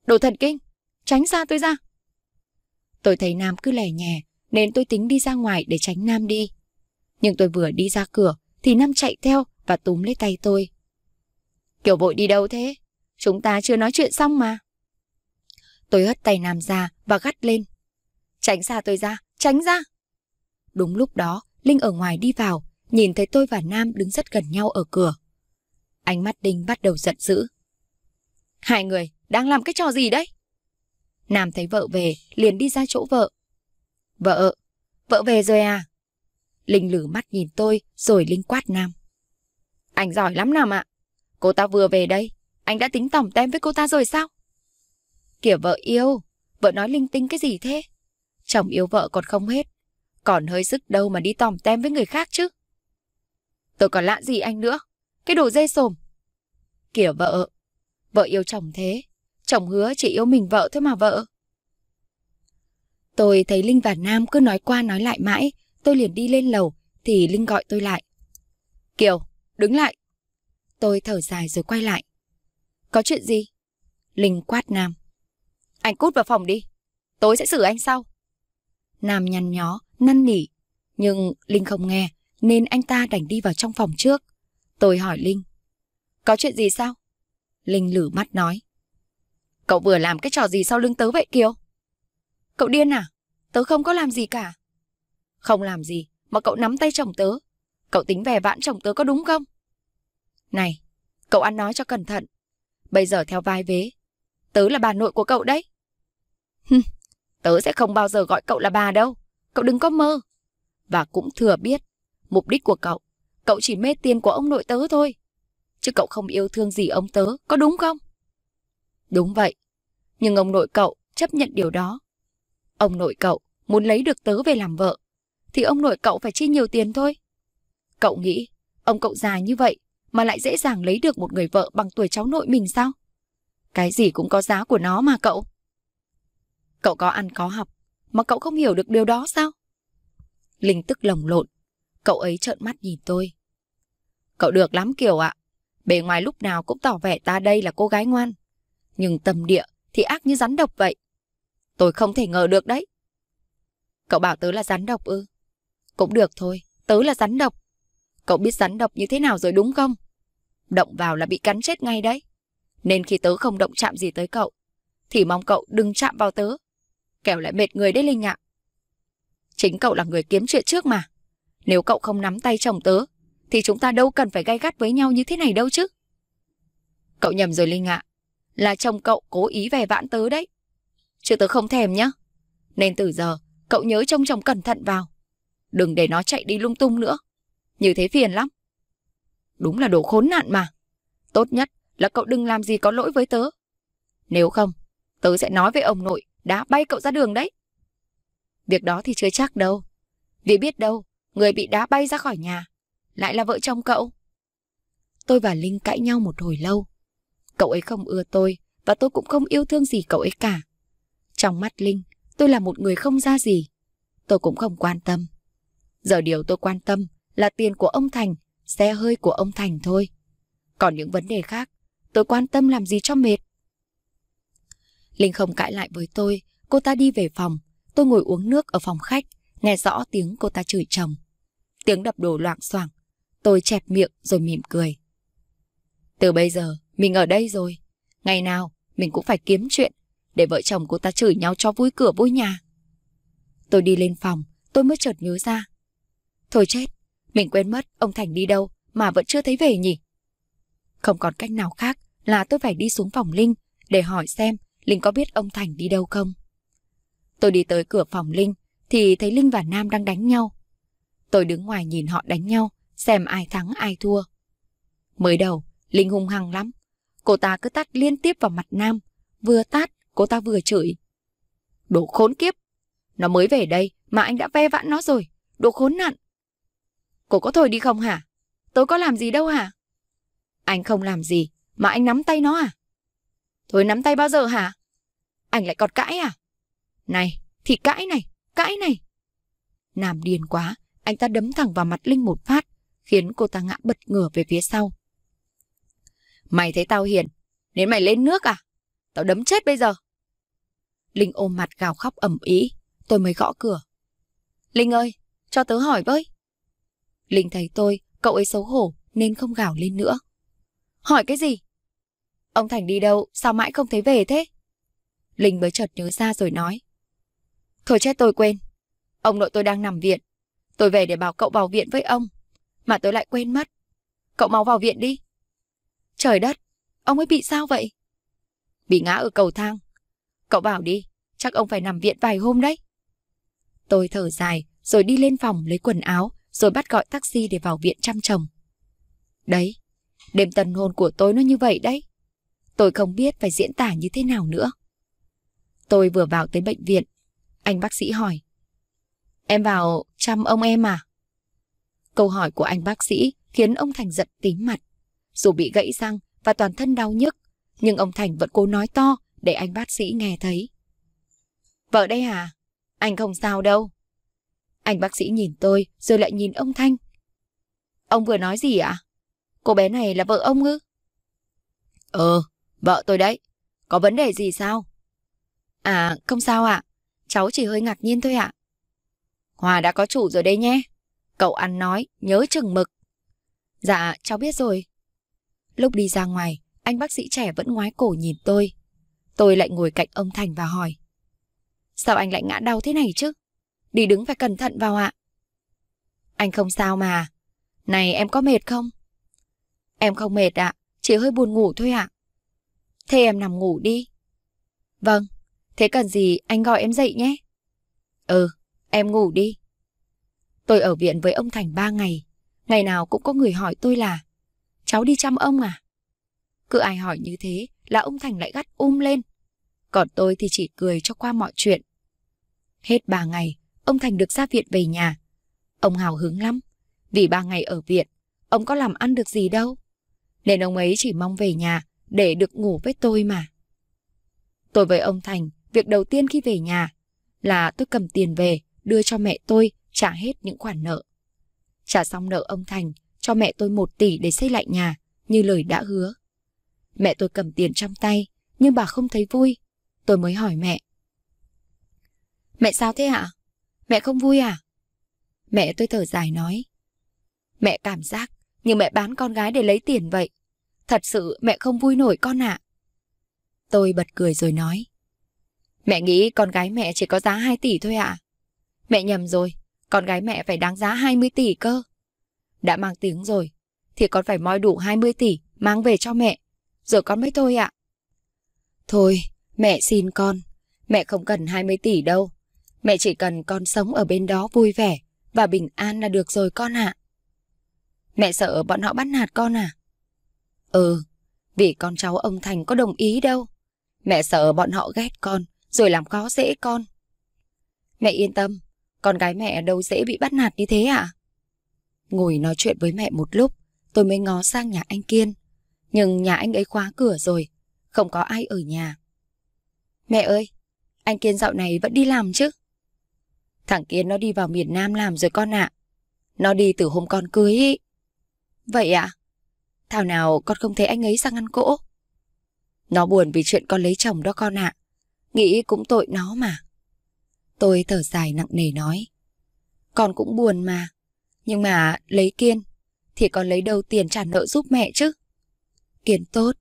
Đồ thần kinh, tránh xa tôi ra. Tôi thấy Nam cứ lẻ nhè, nên tôi tính đi ra ngoài để tránh Nam đi. Nhưng tôi vừa đi ra cửa, thì Nam chạy theo và túm lấy tay tôi. Kiều vội đi đâu thế? Chúng ta chưa nói chuyện xong mà. Tôi hất tay Nam ra và gắt lên. Tránh xa tôi ra, tránh ra. Đúng lúc đó, Linh ở ngoài đi vào, nhìn thấy tôi và Nam đứng rất gần nhau ở cửa. Ánh mắt Đinh bắt đầu giận dữ. Hai người đang làm cái trò gì đấy? Nam thấy vợ về, liền đi ra chỗ vợ. Vợ, vợ về rồi à? Linh lử mắt nhìn tôi, rồi Linh quát Nam. Anh giỏi lắm Nam ạ. Cô ta vừa về đây, anh đã tính tổng tem với cô ta rồi sao? Kiểu vợ yêu, vợ nói linh tinh cái gì thế? Chồng yêu vợ còn không hết, còn hơi sức đâu mà đi tòm tem với người khác chứ. Tôi còn lạ gì anh nữa, cái đồ dê sồm. Kiểu vợ, vợ yêu chồng thế, chồng hứa chỉ yêu mình vợ thôi mà vợ. Tôi thấy Linh và Nam cứ nói qua nói lại mãi, tôi liền đi lên lầu, thì Linh gọi tôi lại. Kiều, đứng lại. Tôi thở dài rồi quay lại. Có chuyện gì? Linh quát Nam. Anh cút vào phòng đi. Tối sẽ xử anh sau. Nam nhăn nhó, năn nỉ. Nhưng Linh không nghe, nên anh ta đành đi vào trong phòng trước. Tôi hỏi Linh. Có chuyện gì sao? Linh lử mắt nói. Cậu vừa làm cái trò gì sau lưng tớ vậy Kiều? Cậu điên à? Tớ không có làm gì cả. Không làm gì mà cậu nắm tay chồng tớ. Cậu tính về vãn chồng tớ có đúng không? Này, cậu ăn nói cho cẩn thận bây giờ theo vai vế. Tớ là bà nội của cậu đấy. tớ sẽ không bao giờ gọi cậu là bà đâu. Cậu đừng có mơ. Và cũng thừa biết, mục đích của cậu, cậu chỉ mê tiền của ông nội tớ thôi. Chứ cậu không yêu thương gì ông tớ, có đúng không? Đúng vậy, nhưng ông nội cậu chấp nhận điều đó. Ông nội cậu muốn lấy được tớ về làm vợ, thì ông nội cậu phải chi nhiều tiền thôi. Cậu nghĩ, ông cậu già như vậy, mà lại dễ dàng lấy được một người vợ bằng tuổi cháu nội mình sao? Cái gì cũng có giá của nó mà cậu. Cậu có ăn có học, mà cậu không hiểu được điều đó sao? Linh tức lồng lộn, cậu ấy trợn mắt nhìn tôi. Cậu được lắm Kiều ạ, bề ngoài lúc nào cũng tỏ vẻ ta đây là cô gái ngoan, nhưng tâm địa thì ác như rắn độc vậy. Tôi không thể ngờ được đấy. Cậu bảo tớ là rắn độc ư? Cũng được thôi, tớ là rắn độc. Cậu biết rắn độc như thế nào rồi đúng không? Động vào là bị cắn chết ngay đấy. Nên khi tớ không động chạm gì tới cậu, thì mong cậu đừng chạm vào tớ. Kẻo lại mệt người đấy Linh ạ. À. Chính cậu là người kiếm chuyện trước mà. Nếu cậu không nắm tay chồng tớ, thì chúng ta đâu cần phải gay gắt với nhau như thế này đâu chứ. Cậu nhầm rồi Linh ạ. À. Là chồng cậu cố ý về vãn tớ đấy. Chứ tớ không thèm nhá. Nên từ giờ, cậu nhớ trông chồng cẩn thận vào. Đừng để nó chạy đi lung tung nữa. Như thế phiền lắm. Đúng là đồ khốn nạn mà. Tốt nhất là cậu đừng làm gì có lỗi với tớ. Nếu không, tớ sẽ nói với ông nội đã bay cậu ra đường đấy. Việc đó thì chưa chắc đâu. Vì biết đâu, người bị đá bay ra khỏi nhà, lại là vợ chồng cậu. Tôi và Linh cãi nhau một hồi lâu. Cậu ấy không ưa tôi, và tôi cũng không yêu thương gì cậu ấy cả. Trong mắt Linh, tôi là một người không ra gì. Tôi cũng không quan tâm. Giờ điều tôi quan tâm là tiền của ông Thành, xe hơi của ông Thành thôi. Còn những vấn đề khác, tôi quan tâm làm gì cho mệt. Linh không cãi lại với tôi, cô ta đi về phòng. Tôi ngồi uống nước ở phòng khách, nghe rõ tiếng cô ta chửi chồng. Tiếng đập đồ loạn xoảng Tôi chẹp miệng rồi mỉm cười. Từ bây giờ, mình ở đây rồi. Ngày nào, mình cũng phải kiếm chuyện để vợ chồng cô ta chửi nhau cho vui cửa vui nhà. Tôi đi lên phòng, tôi mới chợt nhớ ra. Thôi chết, mình quên mất ông Thành đi đâu mà vẫn chưa thấy về nhỉ? Không còn cách nào khác là tôi phải đi xuống phòng Linh để hỏi xem Linh có biết ông Thành đi đâu không. Tôi đi tới cửa phòng Linh thì thấy Linh và Nam đang đánh nhau. Tôi đứng ngoài nhìn họ đánh nhau, xem ai thắng ai thua. Mới đầu, Linh hung hăng lắm. Cô ta cứ tát liên tiếp vào mặt Nam, vừa tát, cô ta vừa chửi. Đồ khốn kiếp! Nó mới về đây mà anh đã ve vãn nó rồi, đồ khốn nạn! Cô có thôi đi không hả? Tôi có làm gì đâu hả? Anh không làm gì, mà anh nắm tay nó à? Thôi nắm tay bao giờ hả? Anh lại còn cãi à? Này, thì cãi này, cãi này. Nam điên quá, anh ta đấm thẳng vào mặt Linh một phát, khiến cô ta ngã bật ngửa về phía sau. Mày thấy tao hiền, nên mày lên nước à? Tao đấm chết bây giờ. Linh ôm mặt gào khóc ẩm ý, tôi mới gõ cửa. Linh ơi, cho tớ hỏi với. Linh thấy tôi, cậu ấy xấu hổ nên không gào lên nữa. Hỏi cái gì? Ông Thành đi đâu, sao mãi không thấy về thế? Linh mới chợt nhớ ra rồi nói. Thôi chết tôi quên. Ông nội tôi đang nằm viện. Tôi về để bảo cậu vào viện với ông. Mà tôi lại quên mất. Cậu mau vào viện đi. Trời đất, ông ấy bị sao vậy? Bị ngã ở cầu thang. Cậu bảo đi, chắc ông phải nằm viện vài hôm đấy. Tôi thở dài rồi đi lên phòng lấy quần áo rồi bắt gọi taxi để vào viện chăm chồng. Đấy, đêm tần hôn của tôi nó như vậy đấy. Tôi không biết phải diễn tả như thế nào nữa. Tôi vừa vào tới bệnh viện, anh bác sĩ hỏi. Em vào chăm ông em à? Câu hỏi của anh bác sĩ khiến ông Thành giận tím mặt. Dù bị gãy răng và toàn thân đau nhức, nhưng ông Thành vẫn cố nói to để anh bác sĩ nghe thấy. Vợ đây à? Anh không sao đâu. Anh bác sĩ nhìn tôi rồi lại nhìn ông Thanh. Ông vừa nói gì ạ? À? Cô bé này là vợ ông ư? ờ vợ tôi đấy. Có vấn đề gì sao? À, không sao ạ. À. Cháu chỉ hơi ngạc nhiên thôi ạ. À. Hòa đã có chủ rồi đây nhé. Cậu ăn nói, nhớ chừng mực. Dạ, cháu biết rồi. Lúc đi ra ngoài, anh bác sĩ trẻ vẫn ngoái cổ nhìn tôi. Tôi lại ngồi cạnh ông Thành và hỏi. Sao anh lại ngã đau thế này chứ? đi đứng phải cẩn thận vào ạ. Anh không sao mà. Này em có mệt không? Em không mệt ạ, chỉ hơi buồn ngủ thôi ạ. Thế em nằm ngủ đi. Vâng, thế cần gì anh gọi em dậy nhé. Ừ, em ngủ đi. Tôi ở viện với ông Thành ba ngày. Ngày nào cũng có người hỏi tôi là Cháu đi chăm ông à? Cứ ai hỏi như thế là ông Thành lại gắt um lên. Còn tôi thì chỉ cười cho qua mọi chuyện. Hết ba ngày, ông Thành được ra viện về nhà. Ông hào hứng lắm, vì ba ngày ở viện, ông có làm ăn được gì đâu. Nên ông ấy chỉ mong về nhà để được ngủ với tôi mà. Tôi với ông Thành, việc đầu tiên khi về nhà là tôi cầm tiền về đưa cho mẹ tôi trả hết những khoản nợ. Trả xong nợ ông Thành, cho mẹ tôi một tỷ để xây lại nhà, như lời đã hứa. Mẹ tôi cầm tiền trong tay, nhưng bà không thấy vui. Tôi mới hỏi mẹ. Mẹ sao thế ạ? Mẹ không vui à? Mẹ tôi thở dài nói. Mẹ cảm giác như mẹ bán con gái để lấy tiền vậy. Thật sự mẹ không vui nổi con ạ. À. Tôi bật cười rồi nói. Mẹ nghĩ con gái mẹ chỉ có giá 2 tỷ thôi ạ. À? Mẹ nhầm rồi, con gái mẹ phải đáng giá 20 tỷ cơ. Đã mang tiếng rồi, thì con phải moi đủ 20 tỷ mang về cho mẹ, rồi con mới thôi ạ. À. Thôi, mẹ xin con, mẹ không cần 20 tỷ đâu, Mẹ chỉ cần con sống ở bên đó vui vẻ và bình an là được rồi con ạ. À. Mẹ sợ bọn họ bắt nạt con à? Ừ, vì con cháu ông Thành có đồng ý đâu. Mẹ sợ bọn họ ghét con, rồi làm khó dễ con. Mẹ yên tâm, con gái mẹ đâu dễ bị bắt nạt như thế ạ. À? Ngồi nói chuyện với mẹ một lúc, tôi mới ngó sang nhà anh Kiên. Nhưng nhà anh ấy khóa cửa rồi, không có ai ở nhà. Mẹ ơi, anh Kiên dạo này vẫn đi làm chứ? Thằng Kiến nó đi vào miền Nam làm rồi con ạ. À. Nó đi từ hôm con cưới Vậy ạ? À? Thảo nào con không thấy anh ấy sang ăn cỗ? Nó buồn vì chuyện con lấy chồng đó con ạ. À. Nghĩ cũng tội nó mà. Tôi thở dài nặng nề nói. Con cũng buồn mà. Nhưng mà lấy Kiên thì con lấy đâu tiền trả nợ giúp mẹ chứ. Kiên tốt,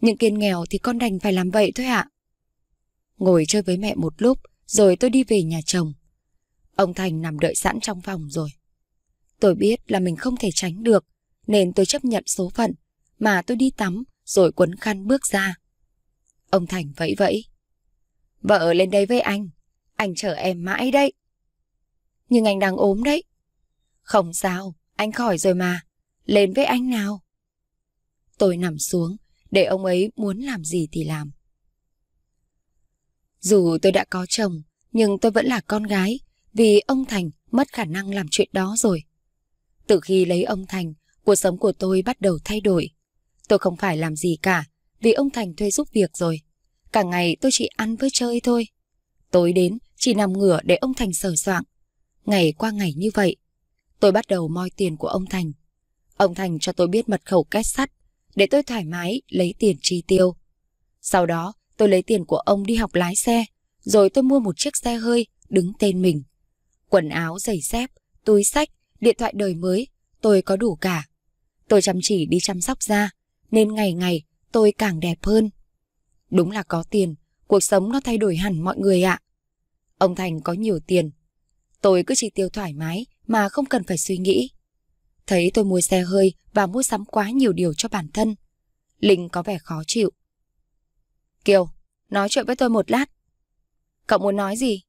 nhưng Kiên nghèo thì con đành phải làm vậy thôi ạ. À. Ngồi chơi với mẹ một lúc rồi tôi đi về nhà chồng. Ông Thành nằm đợi sẵn trong phòng rồi. Tôi biết là mình không thể tránh được, nên tôi chấp nhận số phận, mà tôi đi tắm rồi quấn khăn bước ra. Ông Thành vẫy vẫy. Vợ lên đây với anh, anh chờ em mãi đấy. Nhưng anh đang ốm đấy. Không sao, anh khỏi rồi mà, lên với anh nào. Tôi nằm xuống, để ông ấy muốn làm gì thì làm. Dù tôi đã có chồng, nhưng tôi vẫn là con gái, vì ông Thành mất khả năng làm chuyện đó rồi. Từ khi lấy ông Thành, cuộc sống của tôi bắt đầu thay đổi. Tôi không phải làm gì cả, vì ông Thành thuê giúp việc rồi. Cả ngày tôi chỉ ăn với chơi thôi. Tối đến, chỉ nằm ngửa để ông Thành sở soạn. Ngày qua ngày như vậy, tôi bắt đầu moi tiền của ông Thành. Ông Thành cho tôi biết mật khẩu két sắt, để tôi thoải mái lấy tiền chi tiêu. Sau đó, tôi lấy tiền của ông đi học lái xe, rồi tôi mua một chiếc xe hơi đứng tên mình. Quần áo, giày dép, túi sách, điện thoại đời mới, tôi có đủ cả. Tôi chăm chỉ đi chăm sóc da, nên ngày ngày tôi càng đẹp hơn. Đúng là có tiền, cuộc sống nó thay đổi hẳn mọi người ạ. Ông Thành có nhiều tiền. Tôi cứ chi tiêu thoải mái mà không cần phải suy nghĩ. Thấy tôi mua xe hơi và mua sắm quá nhiều điều cho bản thân. Linh có vẻ khó chịu. Kiều, nói chuyện với tôi một lát. Cậu muốn nói gì?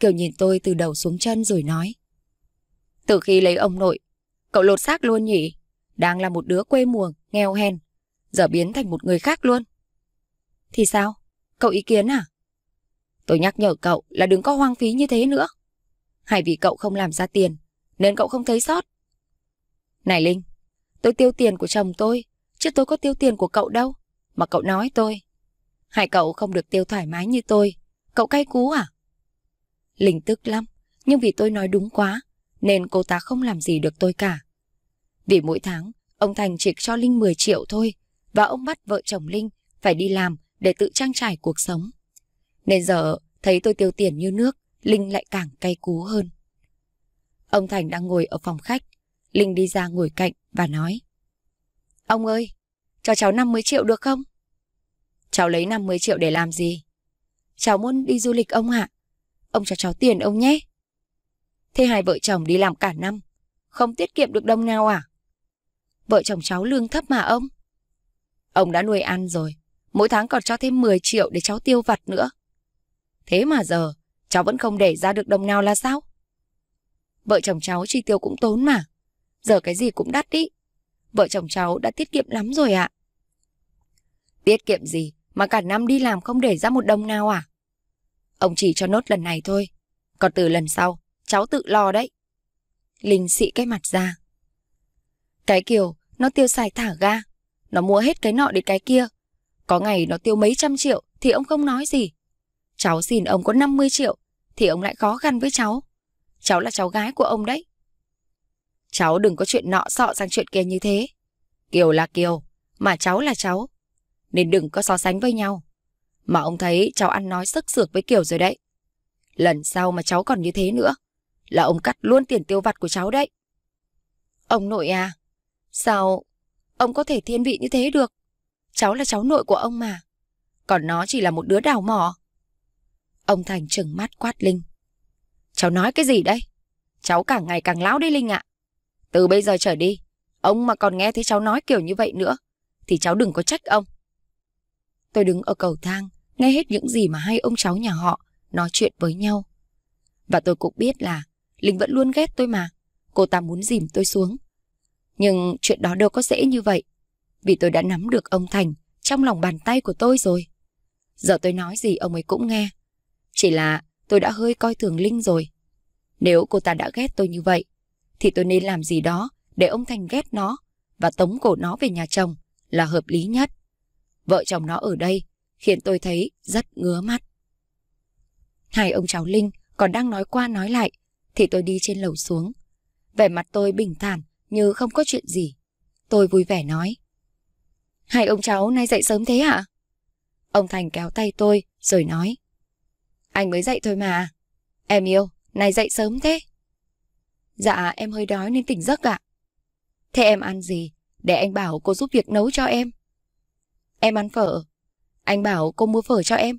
Kiều nhìn tôi từ đầu xuống chân rồi nói. Từ khi lấy ông nội, cậu lột xác luôn nhỉ? Đang là một đứa quê mùa, nghèo hèn. Giờ biến thành một người khác luôn. Thì sao? Cậu ý kiến à? Tôi nhắc nhở cậu là đừng có hoang phí như thế nữa. Hay vì cậu không làm ra tiền, nên cậu không thấy sót. Này Linh, tôi tiêu tiền của chồng tôi, chứ tôi có tiêu tiền của cậu đâu. Mà cậu nói tôi. Hay cậu không được tiêu thoải mái như tôi, cậu cay cú à? Linh tức lắm, nhưng vì tôi nói đúng quá, nên cô ta không làm gì được tôi cả. Vì mỗi tháng, ông Thành chỉ cho Linh 10 triệu thôi, và ông bắt vợ chồng Linh phải đi làm để tự trang trải cuộc sống. Nên giờ thấy tôi tiêu tiền như nước, Linh lại càng cay cú hơn. Ông Thành đang ngồi ở phòng khách, Linh đi ra ngồi cạnh và nói Ông ơi, cho cháu 50 triệu được không? Cháu lấy 50 triệu để làm gì? Cháu muốn đi du lịch ông ạ. Ông cho cháu tiền ông nhé. Thế hai vợ chồng đi làm cả năm, không tiết kiệm được đồng nào à? Vợ chồng cháu lương thấp mà ông. Ông đã nuôi ăn rồi, mỗi tháng còn cho thêm 10 triệu để cháu tiêu vặt nữa. Thế mà giờ, cháu vẫn không để ra được đồng nào là sao? Vợ chồng cháu chi tiêu cũng tốn mà, giờ cái gì cũng đắt đi. Vợ chồng cháu đã tiết kiệm lắm rồi ạ. À. Tiết kiệm gì mà cả năm đi làm không để ra một đồng nào à? Ông chỉ cho nốt lần này thôi. Còn từ lần sau, cháu tự lo đấy. Linh xị cái mặt ra. Cái kiểu, nó tiêu xài thả ga. Nó mua hết cái nọ đến cái kia. Có ngày nó tiêu mấy trăm triệu thì ông không nói gì. Cháu xin ông có 50 triệu thì ông lại khó khăn với cháu. Cháu là cháu gái của ông đấy. Cháu đừng có chuyện nọ sọ sang chuyện kia như thế. Kiều là Kiều, mà cháu là cháu. Nên đừng có so sánh với nhau. Mà ông thấy cháu ăn nói sức sược với Kiều rồi đấy. Lần sau mà cháu còn như thế nữa, là ông cắt luôn tiền tiêu vặt của cháu đấy. Ông nội à, sao ông có thể thiên vị như thế được? Cháu là cháu nội của ông mà, còn nó chỉ là một đứa đào mỏ. Ông Thành trừng mắt quát Linh. Cháu nói cái gì đây? Cháu càng ngày càng lão đấy Linh ạ. À. Từ bây giờ trở đi, ông mà còn nghe thấy cháu nói kiểu như vậy nữa, thì cháu đừng có trách ông. Tôi đứng ở cầu thang, nghe hết những gì mà hai ông cháu nhà họ nói chuyện với nhau. Và tôi cũng biết là Linh vẫn luôn ghét tôi mà, cô ta muốn dìm tôi xuống. Nhưng chuyện đó đâu có dễ như vậy, vì tôi đã nắm được ông Thành trong lòng bàn tay của tôi rồi. Giờ tôi nói gì ông ấy cũng nghe, chỉ là tôi đã hơi coi thường Linh rồi. Nếu cô ta đã ghét tôi như vậy, thì tôi nên làm gì đó để ông Thành ghét nó và tống cổ nó về nhà chồng là hợp lý nhất. Vợ chồng nó ở đây khiến tôi thấy rất ngứa mắt. Hai ông cháu Linh còn đang nói qua nói lại, thì tôi đi trên lầu xuống. Vẻ mặt tôi bình thản như không có chuyện gì. Tôi vui vẻ nói. Hai ông cháu nay dậy sớm thế ạ? Ông Thành kéo tay tôi rồi nói. Anh mới dậy thôi mà. Em yêu, nay dậy sớm thế. Dạ em hơi đói nên tỉnh giấc ạ. À. Thế em ăn gì? Để anh bảo cô giúp việc nấu cho em. Em ăn phở, anh bảo cô mua phở cho em.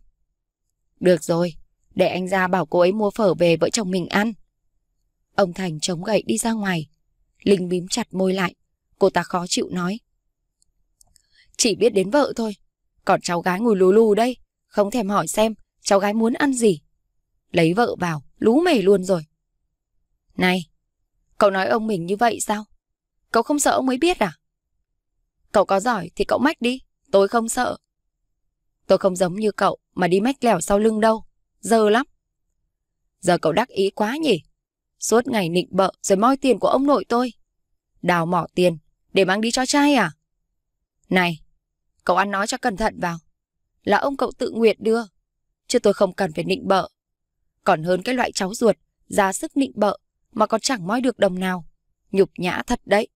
Được rồi, để anh ra bảo cô ấy mua phở về vợ chồng mình ăn. Ông Thành chống gậy đi ra ngoài. Linh bím chặt môi lại. Cô ta khó chịu nói. Chỉ biết đến vợ thôi. Còn cháu gái ngồi lù lù đây. Không thèm hỏi xem cháu gái muốn ăn gì. Lấy vợ vào, lú mề luôn rồi. Này, cậu nói ông mình như vậy sao? Cậu không sợ ông ấy biết à? Cậu có giỏi thì cậu mách đi, tôi không sợ. Tôi không giống như cậu mà đi mách lẻo sau lưng đâu. Dơ lắm. Giờ cậu đắc ý quá nhỉ? Suốt ngày nịnh bợ rồi moi tiền của ông nội tôi. Đào mỏ tiền để mang đi cho trai à? Này, cậu ăn nói cho cẩn thận vào. Là ông cậu tự nguyện đưa. Chứ tôi không cần phải nịnh bợ. Còn hơn cái loại cháu ruột, ra sức nịnh bợ mà còn chẳng moi được đồng nào. Nhục nhã thật đấy.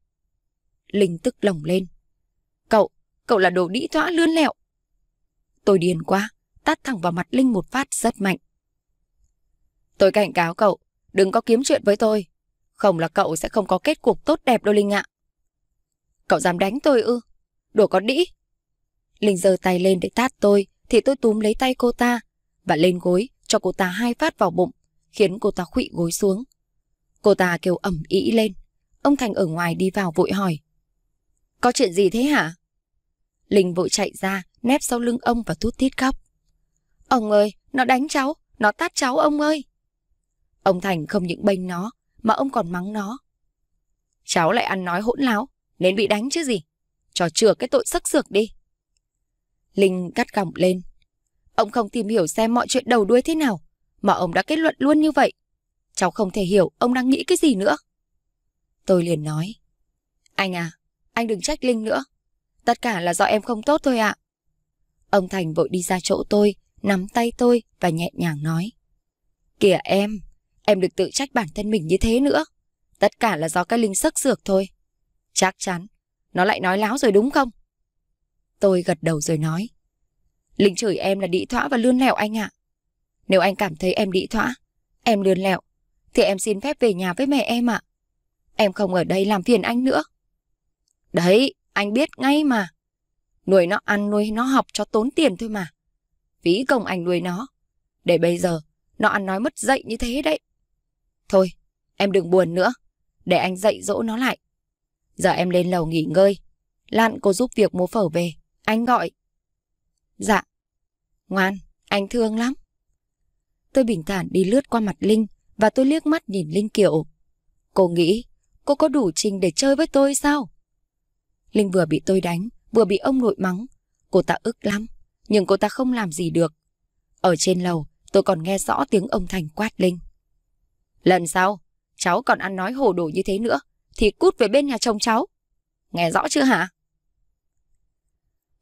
Linh tức lồng lên. Cậu, cậu là đồ đĩ thoã lươn lẹo. Tôi điên quá, tát thẳng vào mặt Linh một phát rất mạnh. Tôi cảnh cáo cậu, đừng có kiếm chuyện với tôi. Không là cậu sẽ không có kết cục tốt đẹp đâu Linh ạ. Cậu dám đánh tôi ư? Đùa có đĩ. Linh giơ tay lên để tát tôi, thì tôi túm lấy tay cô ta và lên gối cho cô ta hai phát vào bụng, khiến cô ta khụy gối xuống. Cô ta kêu ẩm ý lên. Ông Thành ở ngoài đi vào vội hỏi. Có chuyện gì thế hả? Linh vội chạy ra, nép sau lưng ông và thút thít khóc. Ông ơi, nó đánh cháu, nó tát cháu ông ơi. Ông Thành không những bênh nó, mà ông còn mắng nó. Cháu lại ăn nói hỗn láo, nên bị đánh chứ gì. Cho chừa cái tội sắc sược đi. Linh cắt gỏng lên. Ông không tìm hiểu xem mọi chuyện đầu đuôi thế nào, mà ông đã kết luận luôn như vậy. Cháu không thể hiểu ông đang nghĩ cái gì nữa. Tôi liền nói. Anh à, anh đừng trách Linh nữa. Tất cả là do em không tốt thôi ạ. À. Ông Thành vội đi ra chỗ tôi, nắm tay tôi và nhẹ nhàng nói. Kìa em, em được tự trách bản thân mình như thế nữa. Tất cả là do cái linh sức dược thôi. Chắc chắn, nó lại nói láo rồi đúng không? Tôi gật đầu rồi nói. Linh chửi em là đĩ thỏa và lươn lẹo anh ạ. À. Nếu anh cảm thấy em đĩ thỏa, em lươn lẹo, thì em xin phép về nhà với mẹ em ạ. À. Em không ở đây làm phiền anh nữa. Đấy, anh biết ngay mà. Nuôi nó ăn nuôi nó học cho tốn tiền thôi mà. Phí công anh nuôi nó. Để bây giờ nó ăn nói mất dạy như thế đấy. Thôi, em đừng buồn nữa. Để anh dạy dỗ nó lại. Giờ em lên lầu nghỉ ngơi. Lan cô giúp việc mua phở về. Anh gọi. Dạ. Ngoan, anh thương lắm. Tôi bình thản đi lướt qua mặt Linh và tôi liếc mắt nhìn Linh Kiều. Cô nghĩ cô có đủ trình để chơi với tôi sao? Linh vừa bị tôi đánh vừa bị ông nội mắng. Cô ta ức lắm, nhưng cô ta không làm gì được. Ở trên lầu, tôi còn nghe rõ tiếng ông Thành quát Linh. Lần sau, cháu còn ăn nói hồ đồ như thế nữa, thì cút về bên nhà chồng cháu. Nghe rõ chưa hả?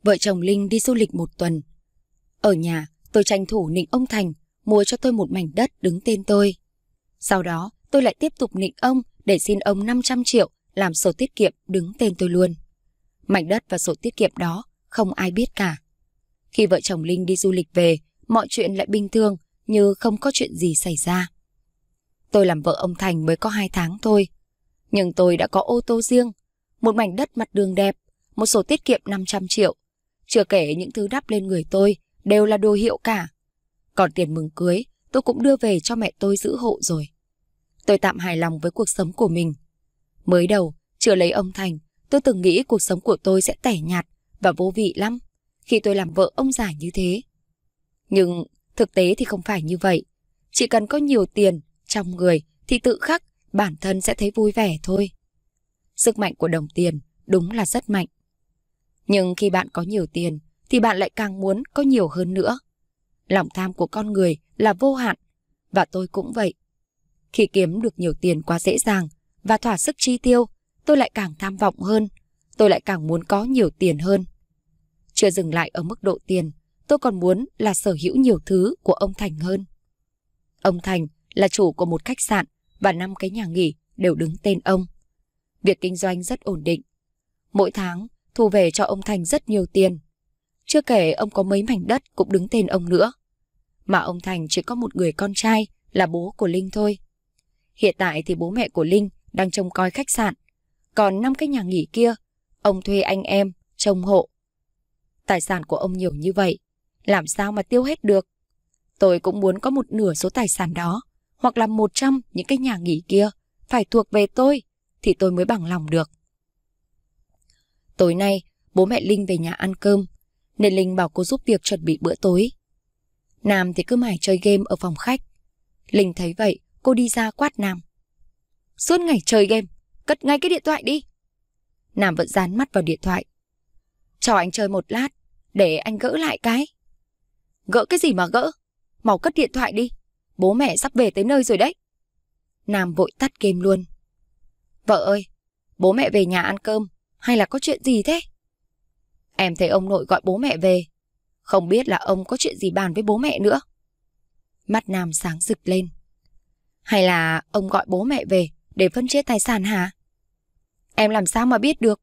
Vợ chồng Linh đi du lịch một tuần. Ở nhà, tôi tranh thủ nịnh ông Thành, mua cho tôi một mảnh đất đứng tên tôi. Sau đó, tôi lại tiếp tục nịnh ông để xin ông 500 triệu làm sổ tiết kiệm đứng tên tôi luôn. Mảnh đất và sổ tiết kiệm đó không ai biết cả. Khi vợ chồng Linh đi du lịch về, mọi chuyện lại bình thường như không có chuyện gì xảy ra. Tôi làm vợ ông Thành mới có 2 tháng thôi. Nhưng tôi đã có ô tô riêng, một mảnh đất mặt đường đẹp, một sổ tiết kiệm 500 triệu. Chưa kể những thứ đắp lên người tôi đều là đồ hiệu cả. Còn tiền mừng cưới tôi cũng đưa về cho mẹ tôi giữ hộ rồi. Tôi tạm hài lòng với cuộc sống của mình. Mới đầu, chưa lấy ông Thành, Tôi từng nghĩ cuộc sống của tôi sẽ tẻ nhạt và vô vị lắm khi tôi làm vợ ông già như thế. Nhưng thực tế thì không phải như vậy. Chỉ cần có nhiều tiền trong người thì tự khắc bản thân sẽ thấy vui vẻ thôi. Sức mạnh của đồng tiền đúng là rất mạnh. Nhưng khi bạn có nhiều tiền thì bạn lại càng muốn có nhiều hơn nữa. Lòng tham của con người là vô hạn và tôi cũng vậy. Khi kiếm được nhiều tiền quá dễ dàng và thỏa sức chi tiêu tôi lại càng tham vọng hơn, tôi lại càng muốn có nhiều tiền hơn. Chưa dừng lại ở mức độ tiền, tôi còn muốn là sở hữu nhiều thứ của ông Thành hơn. Ông Thành là chủ của một khách sạn và năm cái nhà nghỉ đều đứng tên ông. Việc kinh doanh rất ổn định. Mỗi tháng thu về cho ông Thành rất nhiều tiền. Chưa kể ông có mấy mảnh đất cũng đứng tên ông nữa. Mà ông Thành chỉ có một người con trai là bố của Linh thôi. Hiện tại thì bố mẹ của Linh đang trông coi khách sạn còn năm cái nhà nghỉ kia, ông thuê anh em, trông hộ. Tài sản của ông nhiều như vậy, làm sao mà tiêu hết được? Tôi cũng muốn có một nửa số tài sản đó, hoặc là một trăm những cái nhà nghỉ kia, phải thuộc về tôi, thì tôi mới bằng lòng được. Tối nay, bố mẹ Linh về nhà ăn cơm, nên Linh bảo cô giúp việc chuẩn bị bữa tối. Nam thì cứ mải chơi game ở phòng khách. Linh thấy vậy, cô đi ra quát Nam. Suốt ngày chơi game, Cất ngay cái điện thoại đi. Nam vẫn dán mắt vào điện thoại. Cho anh chơi một lát, để anh gỡ lại cái. Gỡ cái gì mà gỡ? Mau cất điện thoại đi. Bố mẹ sắp về tới nơi rồi đấy. Nam vội tắt game luôn. Vợ ơi, bố mẹ về nhà ăn cơm hay là có chuyện gì thế? Em thấy ông nội gọi bố mẹ về. Không biết là ông có chuyện gì bàn với bố mẹ nữa. Mắt Nam sáng rực lên. Hay là ông gọi bố mẹ về để phân chia tài sản hả? Em làm sao mà biết được?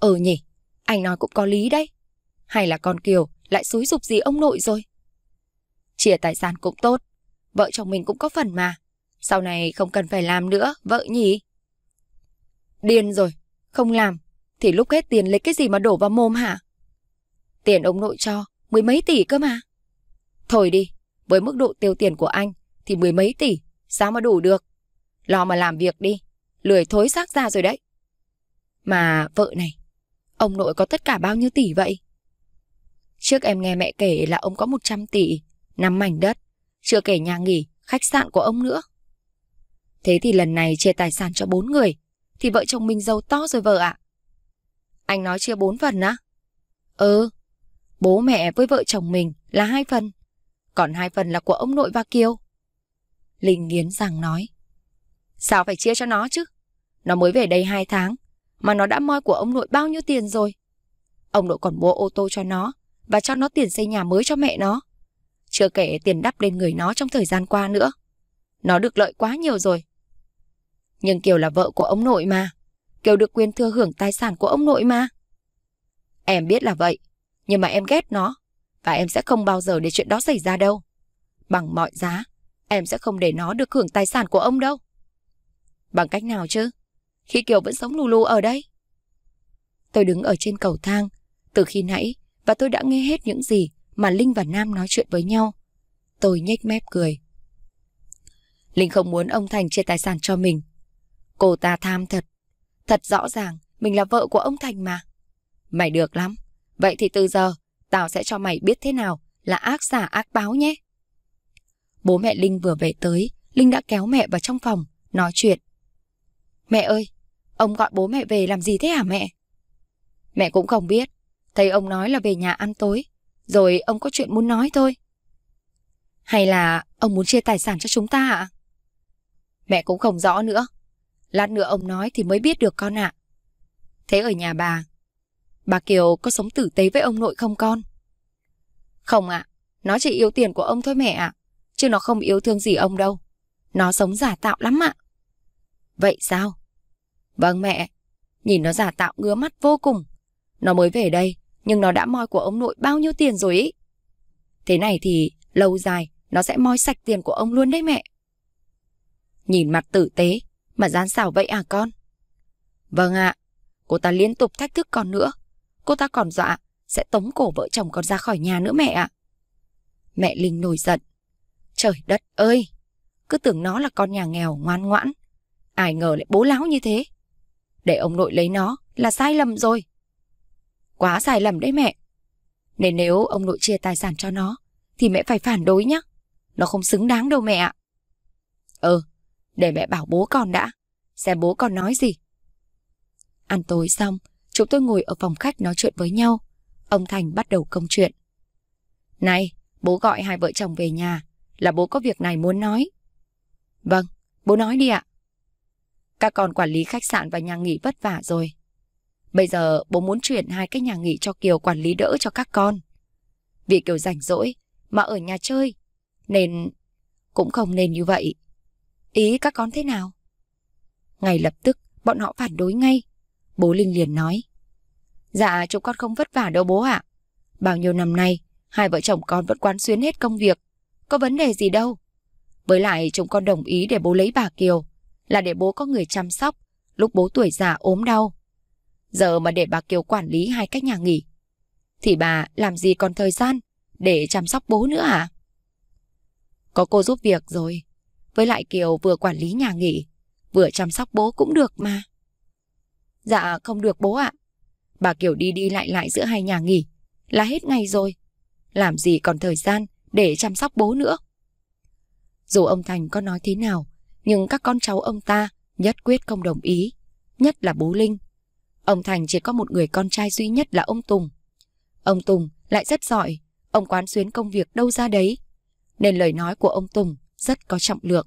Ừ nhỉ, anh nói cũng có lý đấy. Hay là con Kiều lại xúi dục gì ông nội rồi? Chia tài sản cũng tốt, vợ chồng mình cũng có phần mà. Sau này không cần phải làm nữa, vợ nhỉ? Điên rồi, không làm, thì lúc hết tiền lấy cái gì mà đổ vào mồm hả? Tiền ông nội cho, mười mấy tỷ cơ mà. Thôi đi, với mức độ tiêu tiền của anh thì mười mấy tỷ, sao mà đủ được? Lo mà làm việc đi, lười thối xác ra rồi đấy. Mà vợ này, ông nội có tất cả bao nhiêu tỷ vậy? Trước em nghe mẹ kể là ông có 100 tỷ, năm mảnh đất, chưa kể nhà nghỉ, khách sạn của ông nữa. Thế thì lần này chia tài sản cho bốn người, thì vợ chồng mình giàu to rồi vợ ạ. À. Anh nói chia bốn phần á? Ừ, bố mẹ với vợ chồng mình là hai phần, còn hai phần là của ông nội và Kiều. Linh nghiến rằng nói, sao phải chia cho nó chứ? Nó mới về đây hai tháng, mà nó đã moi của ông nội bao nhiêu tiền rồi. Ông nội còn mua ô tô cho nó và cho nó tiền xây nhà mới cho mẹ nó. Chưa kể tiền đắp lên người nó trong thời gian qua nữa. Nó được lợi quá nhiều rồi. Nhưng Kiều là vợ của ông nội mà. Kiều được quyền thừa hưởng tài sản của ông nội mà. Em biết là vậy, nhưng mà em ghét nó và em sẽ không bao giờ để chuyện đó xảy ra đâu. Bằng mọi giá, em sẽ không để nó được hưởng tài sản của ông đâu. Bằng cách nào chứ? khi Kiều vẫn sống lù lù ở đây. Tôi đứng ở trên cầu thang, từ khi nãy, và tôi đã nghe hết những gì mà Linh và Nam nói chuyện với nhau. Tôi nhếch mép cười. Linh không muốn ông Thành chia tài sản cho mình. Cô ta tham thật. Thật rõ ràng, mình là vợ của ông Thành mà. Mày được lắm. Vậy thì từ giờ, tao sẽ cho mày biết thế nào là ác giả ác báo nhé. Bố mẹ Linh vừa về tới, Linh đã kéo mẹ vào trong phòng, nói chuyện. Mẹ ơi, Ông gọi bố mẹ về làm gì thế hả mẹ? Mẹ cũng không biết. Thấy ông nói là về nhà ăn tối. Rồi ông có chuyện muốn nói thôi. Hay là ông muốn chia tài sản cho chúng ta ạ? À? Mẹ cũng không rõ nữa. Lát nữa ông nói thì mới biết được con ạ. Thế ở nhà bà, bà Kiều có sống tử tế với ông nội không con? Không ạ, nó chỉ yêu tiền của ông thôi mẹ ạ, chứ nó không yêu thương gì ông đâu. Nó sống giả tạo lắm ạ. Vậy sao? Vâng mẹ, nhìn nó giả tạo ngứa mắt vô cùng. Nó mới về đây, nhưng nó đã moi của ông nội bao nhiêu tiền rồi ý. Thế này thì lâu dài nó sẽ moi sạch tiền của ông luôn đấy mẹ. Nhìn mặt tử tế mà gian xảo vậy à con? Vâng ạ, à, cô ta liên tục thách thức con nữa. Cô ta còn dọa sẽ tống cổ vợ chồng con ra khỏi nhà nữa mẹ ạ. À. Mẹ Linh nổi giận. Trời đất ơi, cứ tưởng nó là con nhà nghèo ngoan ngoãn. Ai ngờ lại bố láo như thế. Để ông nội lấy nó là sai lầm rồi. Quá sai lầm đấy mẹ. Nên nếu ông nội chia tài sản cho nó, thì mẹ phải phản đối nhá. Nó không xứng đáng đâu mẹ ạ. Ừ, để mẹ bảo bố con đã. Xem bố con nói gì. Ăn tối xong, chúng tôi ngồi ở phòng khách nói chuyện với nhau. Ông Thành bắt đầu công chuyện. Này, bố gọi hai vợ chồng về nhà, là bố có việc này muốn nói. Vâng, bố nói đi ạ. Các con quản lý khách sạn và nhà nghỉ vất vả rồi. Bây giờ bố muốn chuyển hai cái nhà nghỉ cho Kiều quản lý đỡ cho các con. Vì Kiều rảnh rỗi mà ở nhà chơi, nên cũng không nên như vậy. Ý các con thế nào? Ngay lập tức bọn họ phản đối ngay. Bố Linh liền nói. Dạ chúng con không vất vả đâu bố ạ. À. Bao nhiêu năm nay, hai vợ chồng con vẫn quán xuyến hết công việc. Có vấn đề gì đâu. Với lại chúng con đồng ý để bố lấy bà Kiều là để bố có người chăm sóc lúc bố tuổi già ốm đau. Giờ mà để bà Kiều quản lý hai cách nhà nghỉ, thì bà làm gì còn thời gian để chăm sóc bố nữa à? Có cô giúp việc rồi, với lại Kiều vừa quản lý nhà nghỉ, vừa chăm sóc bố cũng được mà. Dạ không được bố ạ. Bà Kiều đi đi lại lại giữa hai nhà nghỉ là hết ngày rồi. Làm gì còn thời gian để chăm sóc bố nữa. Dù ông Thành có nói thế nào nhưng các con cháu ông ta nhất quyết không đồng ý, nhất là bố Linh. Ông Thành chỉ có một người con trai duy nhất là ông Tùng. Ông Tùng lại rất giỏi, ông quán xuyến công việc đâu ra đấy, nên lời nói của ông Tùng rất có trọng lượng.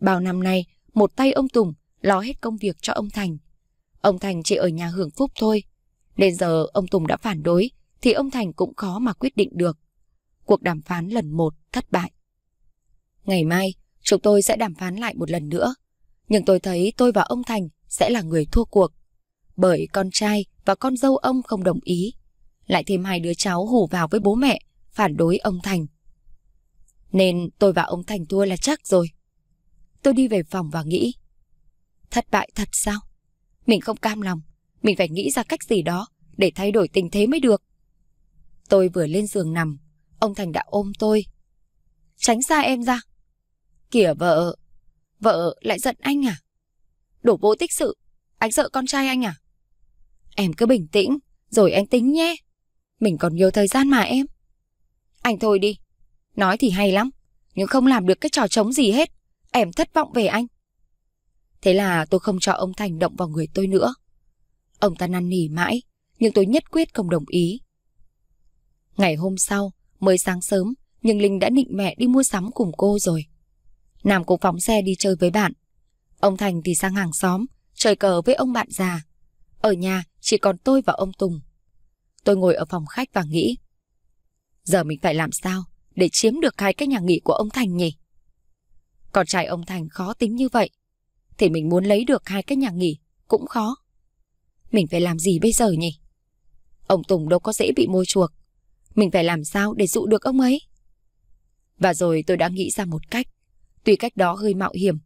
Bao năm nay, một tay ông Tùng lo hết công việc cho ông Thành. Ông Thành chỉ ở nhà hưởng phúc thôi, nên giờ ông Tùng đã phản đối thì ông Thành cũng khó mà quyết định được. Cuộc đàm phán lần một thất bại. Ngày mai, chúng tôi sẽ đàm phán lại một lần nữa. Nhưng tôi thấy tôi và ông Thành sẽ là người thua cuộc. Bởi con trai và con dâu ông không đồng ý. Lại thêm hai đứa cháu hù vào với bố mẹ, phản đối ông Thành. Nên tôi và ông Thành thua là chắc rồi. Tôi đi về phòng và nghĩ. Thất bại thật sao? Mình không cam lòng. Mình phải nghĩ ra cách gì đó để thay đổi tình thế mới được. Tôi vừa lên giường nằm, ông Thành đã ôm tôi. Tránh xa em ra, Kìa vợ, vợ lại giận anh à? Đổ vô tích sự, anh sợ con trai anh à? Em cứ bình tĩnh, rồi anh tính nhé. Mình còn nhiều thời gian mà em. Anh thôi đi, nói thì hay lắm, nhưng không làm được cái trò trống gì hết. Em thất vọng về anh. Thế là tôi không cho ông Thành động vào người tôi nữa. Ông ta năn nỉ mãi, nhưng tôi nhất quyết không đồng ý. Ngày hôm sau, mới sáng sớm, nhưng Linh đã định mẹ đi mua sắm cùng cô rồi. Nam cũng phóng xe đi chơi với bạn. Ông Thành thì sang hàng xóm, chơi cờ với ông bạn già. Ở nhà chỉ còn tôi và ông Tùng. Tôi ngồi ở phòng khách và nghĩ. Giờ mình phải làm sao để chiếm được hai cái nhà nghỉ của ông Thành nhỉ? Con trai ông Thành khó tính như vậy. Thì mình muốn lấy được hai cái nhà nghỉ cũng khó. Mình phải làm gì bây giờ nhỉ? Ông Tùng đâu có dễ bị mua chuộc. Mình phải làm sao để dụ được ông ấy? Và rồi tôi đã nghĩ ra một cách. Tuy cách đó hơi mạo hiểm,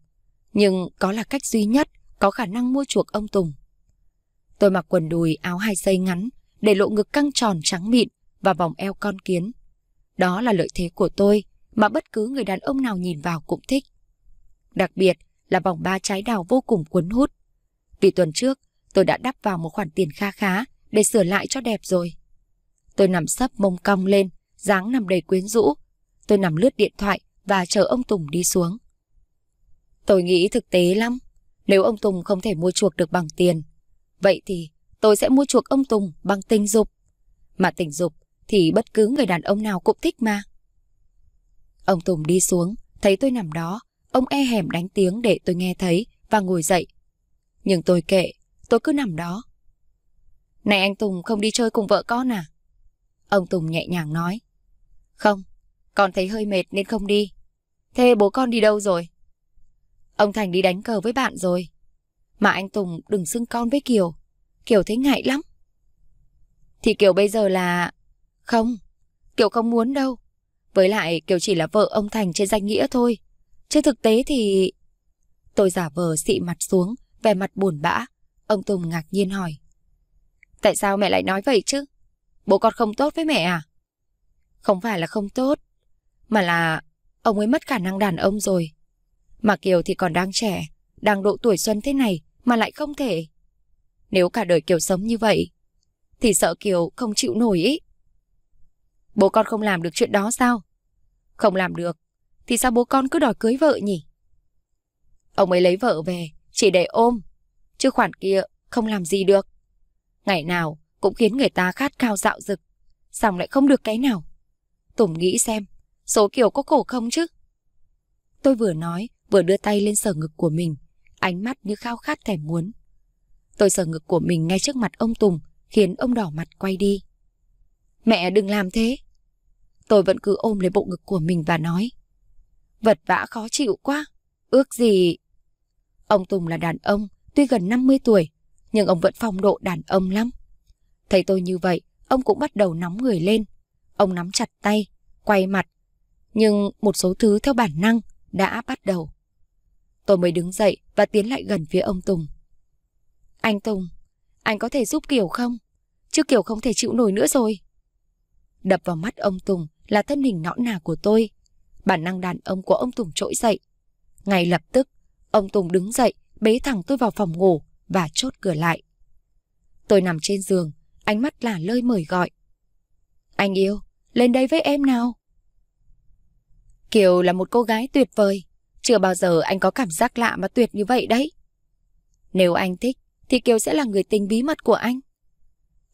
nhưng có là cách duy nhất có khả năng mua chuộc ông Tùng. Tôi mặc quần đùi áo hai dây ngắn, để lộ ngực căng tròn trắng mịn và vòng eo con kiến. Đó là lợi thế của tôi mà bất cứ người đàn ông nào nhìn vào cũng thích. Đặc biệt là vòng ba trái đào vô cùng cuốn hút. Vì tuần trước, tôi đã đắp vào một khoản tiền kha khá để sửa lại cho đẹp rồi. Tôi nằm sấp mông cong lên, dáng nằm đầy quyến rũ. Tôi nằm lướt điện thoại và chờ ông Tùng đi xuống. Tôi nghĩ thực tế lắm, nếu ông Tùng không thể mua chuộc được bằng tiền, vậy thì tôi sẽ mua chuộc ông Tùng bằng tình dục. Mà tình dục thì bất cứ người đàn ông nào cũng thích mà. Ông Tùng đi xuống, thấy tôi nằm đó, ông e hẻm đánh tiếng để tôi nghe thấy và ngồi dậy. Nhưng tôi kệ, tôi cứ nằm đó. Này anh Tùng không đi chơi cùng vợ con à? Ông Tùng nhẹ nhàng nói. Không, con thấy hơi mệt nên không đi. Thế bố con đi đâu rồi? Ông Thành đi đánh cờ với bạn rồi. Mà anh Tùng đừng xưng con với Kiều. Kiều thấy ngại lắm. Thì Kiều bây giờ là... Không, Kiều không muốn đâu. Với lại Kiều chỉ là vợ ông Thành trên danh nghĩa thôi. Chứ thực tế thì... Tôi giả vờ xị mặt xuống, vẻ mặt buồn bã. Ông Tùng ngạc nhiên hỏi. Tại sao mẹ lại nói vậy chứ? Bố con không tốt với mẹ à? Không phải là không tốt, mà là ông ấy mất khả năng đàn ông rồi. Mà Kiều thì còn đang trẻ, đang độ tuổi xuân thế này mà lại không thể. Nếu cả đời Kiều sống như vậy, thì sợ Kiều không chịu nổi ý. Bố con không làm được chuyện đó sao? Không làm được, thì sao bố con cứ đòi cưới vợ nhỉ? Ông ấy lấy vợ về, chỉ để ôm, chứ khoản kia không làm gì được. Ngày nào cũng khiến người ta khát khao dạo dực, xong lại không được cái nào. Tùng nghĩ xem, Số kiểu có cổ không chứ? Tôi vừa nói, vừa đưa tay lên sờ ngực của mình, ánh mắt như khao khát thèm muốn. Tôi sờ ngực của mình ngay trước mặt ông Tùng, khiến ông đỏ mặt quay đi. Mẹ đừng làm thế. Tôi vẫn cứ ôm lấy bộ ngực của mình và nói. Vật vã khó chịu quá, ước gì... Ông Tùng là đàn ông, tuy gần 50 tuổi, nhưng ông vẫn phong độ đàn ông lắm. Thấy tôi như vậy, ông cũng bắt đầu nóng người lên. Ông nắm chặt tay, quay mặt, nhưng một số thứ theo bản năng đã bắt đầu. Tôi mới đứng dậy và tiến lại gần phía ông Tùng. Anh Tùng, anh có thể giúp Kiều không? Chứ Kiều không thể chịu nổi nữa rồi. Đập vào mắt ông Tùng là thân hình nõn nà của tôi. Bản năng đàn ông của ông Tùng trỗi dậy. Ngay lập tức, ông Tùng đứng dậy, bế thẳng tôi vào phòng ngủ và chốt cửa lại. Tôi nằm trên giường, ánh mắt là lơi mời gọi. Anh yêu, lên đây với em nào. Kiều là một cô gái tuyệt vời. Chưa bao giờ anh có cảm giác lạ mà tuyệt như vậy đấy. Nếu anh thích, thì Kiều sẽ là người tình bí mật của anh.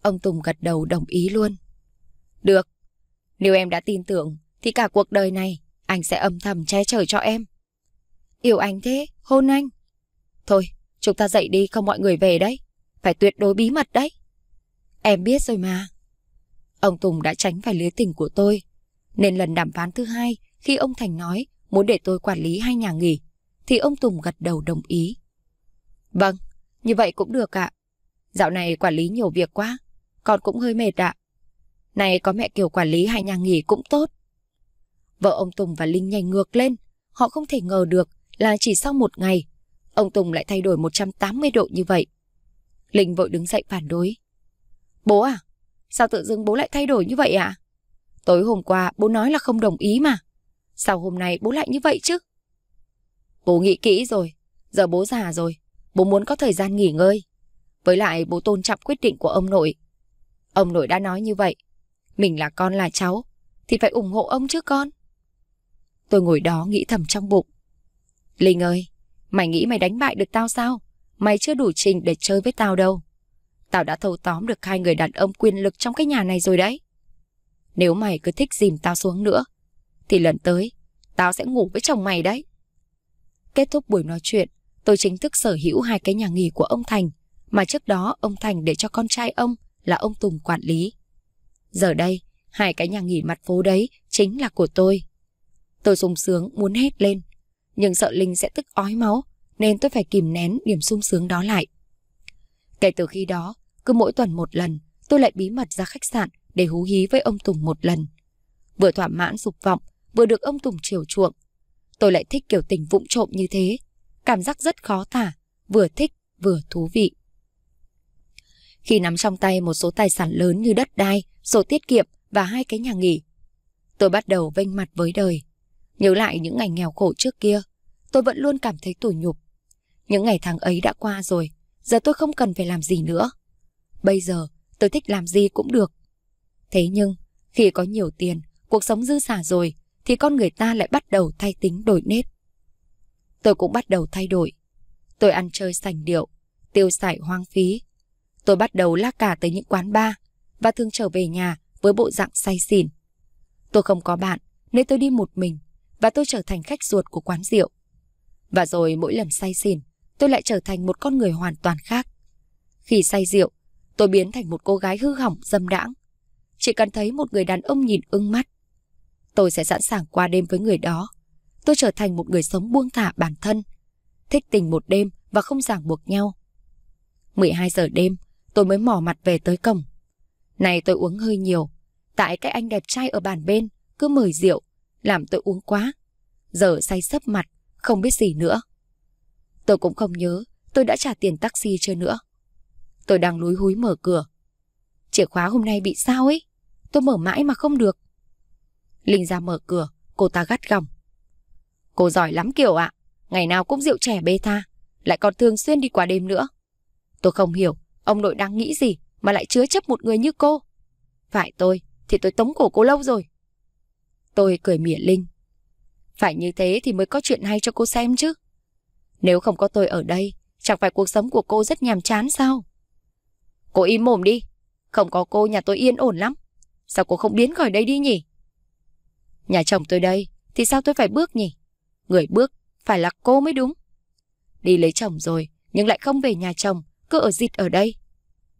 Ông Tùng gật đầu đồng ý luôn. Được, nếu em đã tin tưởng, thì cả cuộc đời này, anh sẽ âm thầm che chở cho em. Yêu anh thế, hôn anh. Thôi, chúng ta dậy đi không mọi người về đấy. Phải tuyệt đối bí mật đấy. Em biết rồi mà. Ông Tùng đã tránh phải lưới tình của tôi. Nên lần đàm phán thứ hai, khi ông Thành nói muốn để tôi quản lý hai nhà nghỉ, thì ông Tùng gật đầu đồng ý. Vâng, như vậy cũng được ạ. Dạo này quản lý nhiều việc quá, con cũng hơi mệt ạ. Này có mẹ Kiều quản lý hai nhà nghỉ cũng tốt. Vợ ông Tùng và Linh nhanh ngược lên, họ không thể ngờ được là chỉ sau một ngày, ông Tùng lại thay đổi 180 độ như vậy. Linh vội đứng dậy phản đối. Bố à, sao tự dưng bố lại thay đổi như vậy ạ? À? Tối hôm qua bố nói là không đồng ý mà. Sao hôm nay bố lại như vậy chứ? Bố nghĩ kỹ rồi, giờ bố già rồi, bố muốn có thời gian nghỉ ngơi. Với lại bố tôn trọng quyết định của ông nội. Ông nội đã nói như vậy, mình là con là cháu, thì phải ủng hộ ông chứ con. Tôi ngồi đó nghĩ thầm trong bụng. Linh ơi, mày nghĩ mày đánh bại được tao sao? Mày chưa đủ trình để chơi với tao đâu. Tao đã thâu tóm được hai người đàn ông quyền lực trong cái nhà này rồi đấy. Nếu mày cứ thích dìm tao xuống nữa, thì lần tới tao sẽ ngủ với chồng mày đấy. Kết thúc buổi nói chuyện, tôi chính thức sở hữu hai cái nhà nghỉ của ông Thành, mà trước đó ông Thành để cho con trai ông là ông Tùng quản lý. Giờ đây, hai cái nhà nghỉ mặt phố đấy chính là của tôi. Tôi sung sướng muốn hết lên, nhưng sợ Linh sẽ tức ói máu, nên tôi phải kìm nén niềm sung sướng đó lại. Kể từ khi đó, cứ mỗi tuần một lần, tôi lại bí mật ra khách sạn để hú hí với ông Tùng một lần. Vừa thỏa mãn dục vọng, vừa được ông Tùng chiều chuộng. Tôi lại thích kiểu tình vụng trộm như thế, cảm giác rất khó tả, vừa thích vừa thú vị. Khi nắm trong tay một số tài sản lớn như đất đai, sổ tiết kiệm và hai cái nhà nghỉ, tôi bắt đầu vênh mặt với đời. Nhớ lại những ngày nghèo khổ trước kia, tôi vẫn luôn cảm thấy tủi nhục. Những ngày tháng ấy đã qua rồi, giờ tôi không cần phải làm gì nữa. Bây giờ, tôi thích làm gì cũng được. Thế nhưng, khi có nhiều tiền, cuộc sống dư giả rồi, thì con người ta lại bắt đầu thay tính đổi nết. Tôi cũng bắt đầu thay đổi. Tôi ăn chơi sành điệu, tiêu xài hoang phí. Tôi bắt đầu la cả tới những quán bar và thường trở về nhà với bộ dạng say xỉn. Tôi không có bạn nên tôi đi một mình và tôi trở thành khách ruột của quán rượu. Và rồi mỗi lần say xỉn, tôi lại trở thành một con người hoàn toàn khác. Khi say rượu, tôi biến thành một cô gái hư hỏng dâm đãng. Chỉ cần thấy một người đàn ông nhìn ưng mắt tôi sẽ sẵn sàng qua đêm với người đó. Tôi trở thành một người sống buông thả bản thân, thích tình một đêm và không ràng buộc nhau. 12 giờ đêm, tôi mới mỏ mặt về tới cổng. Này tôi uống hơi nhiều, tại cái anh đẹp trai ở bàn bên cứ mời rượu, làm tôi uống quá. Giờ say sấp mặt, không biết gì nữa. Tôi cũng không nhớ, tôi đã trả tiền taxi chưa nữa. Tôi đang lúi húi mở cửa. Chìa khóa hôm nay bị sao ấy? Tôi mở mãi mà không được. Linh ra mở cửa, cô ta gắt gỏng. Cô giỏi lắm kiểu ạ, ngày nào cũng rượu trẻ bê tha, lại còn thường xuyên đi qua đêm nữa. Tôi không hiểu, ông nội đang nghĩ gì mà lại chứa chấp một người như cô. Phải tôi, thì tôi tống cổ cô lâu rồi. Tôi cười mỉa Linh. Phải như thế thì mới có chuyện hay cho cô xem chứ. Nếu không có tôi ở đây, chẳng phải cuộc sống của cô rất nhàm chán sao? Cô im mồm đi, không có cô nhà tôi yên ổn lắm. Sao cô không biến khỏi đây đi nhỉ? Nhà chồng tôi đây, thì sao tôi phải bước nhỉ? Người bước, phải là cô mới đúng. Đi lấy chồng rồi, nhưng lại không về nhà chồng, cứ ở dịt ở đây.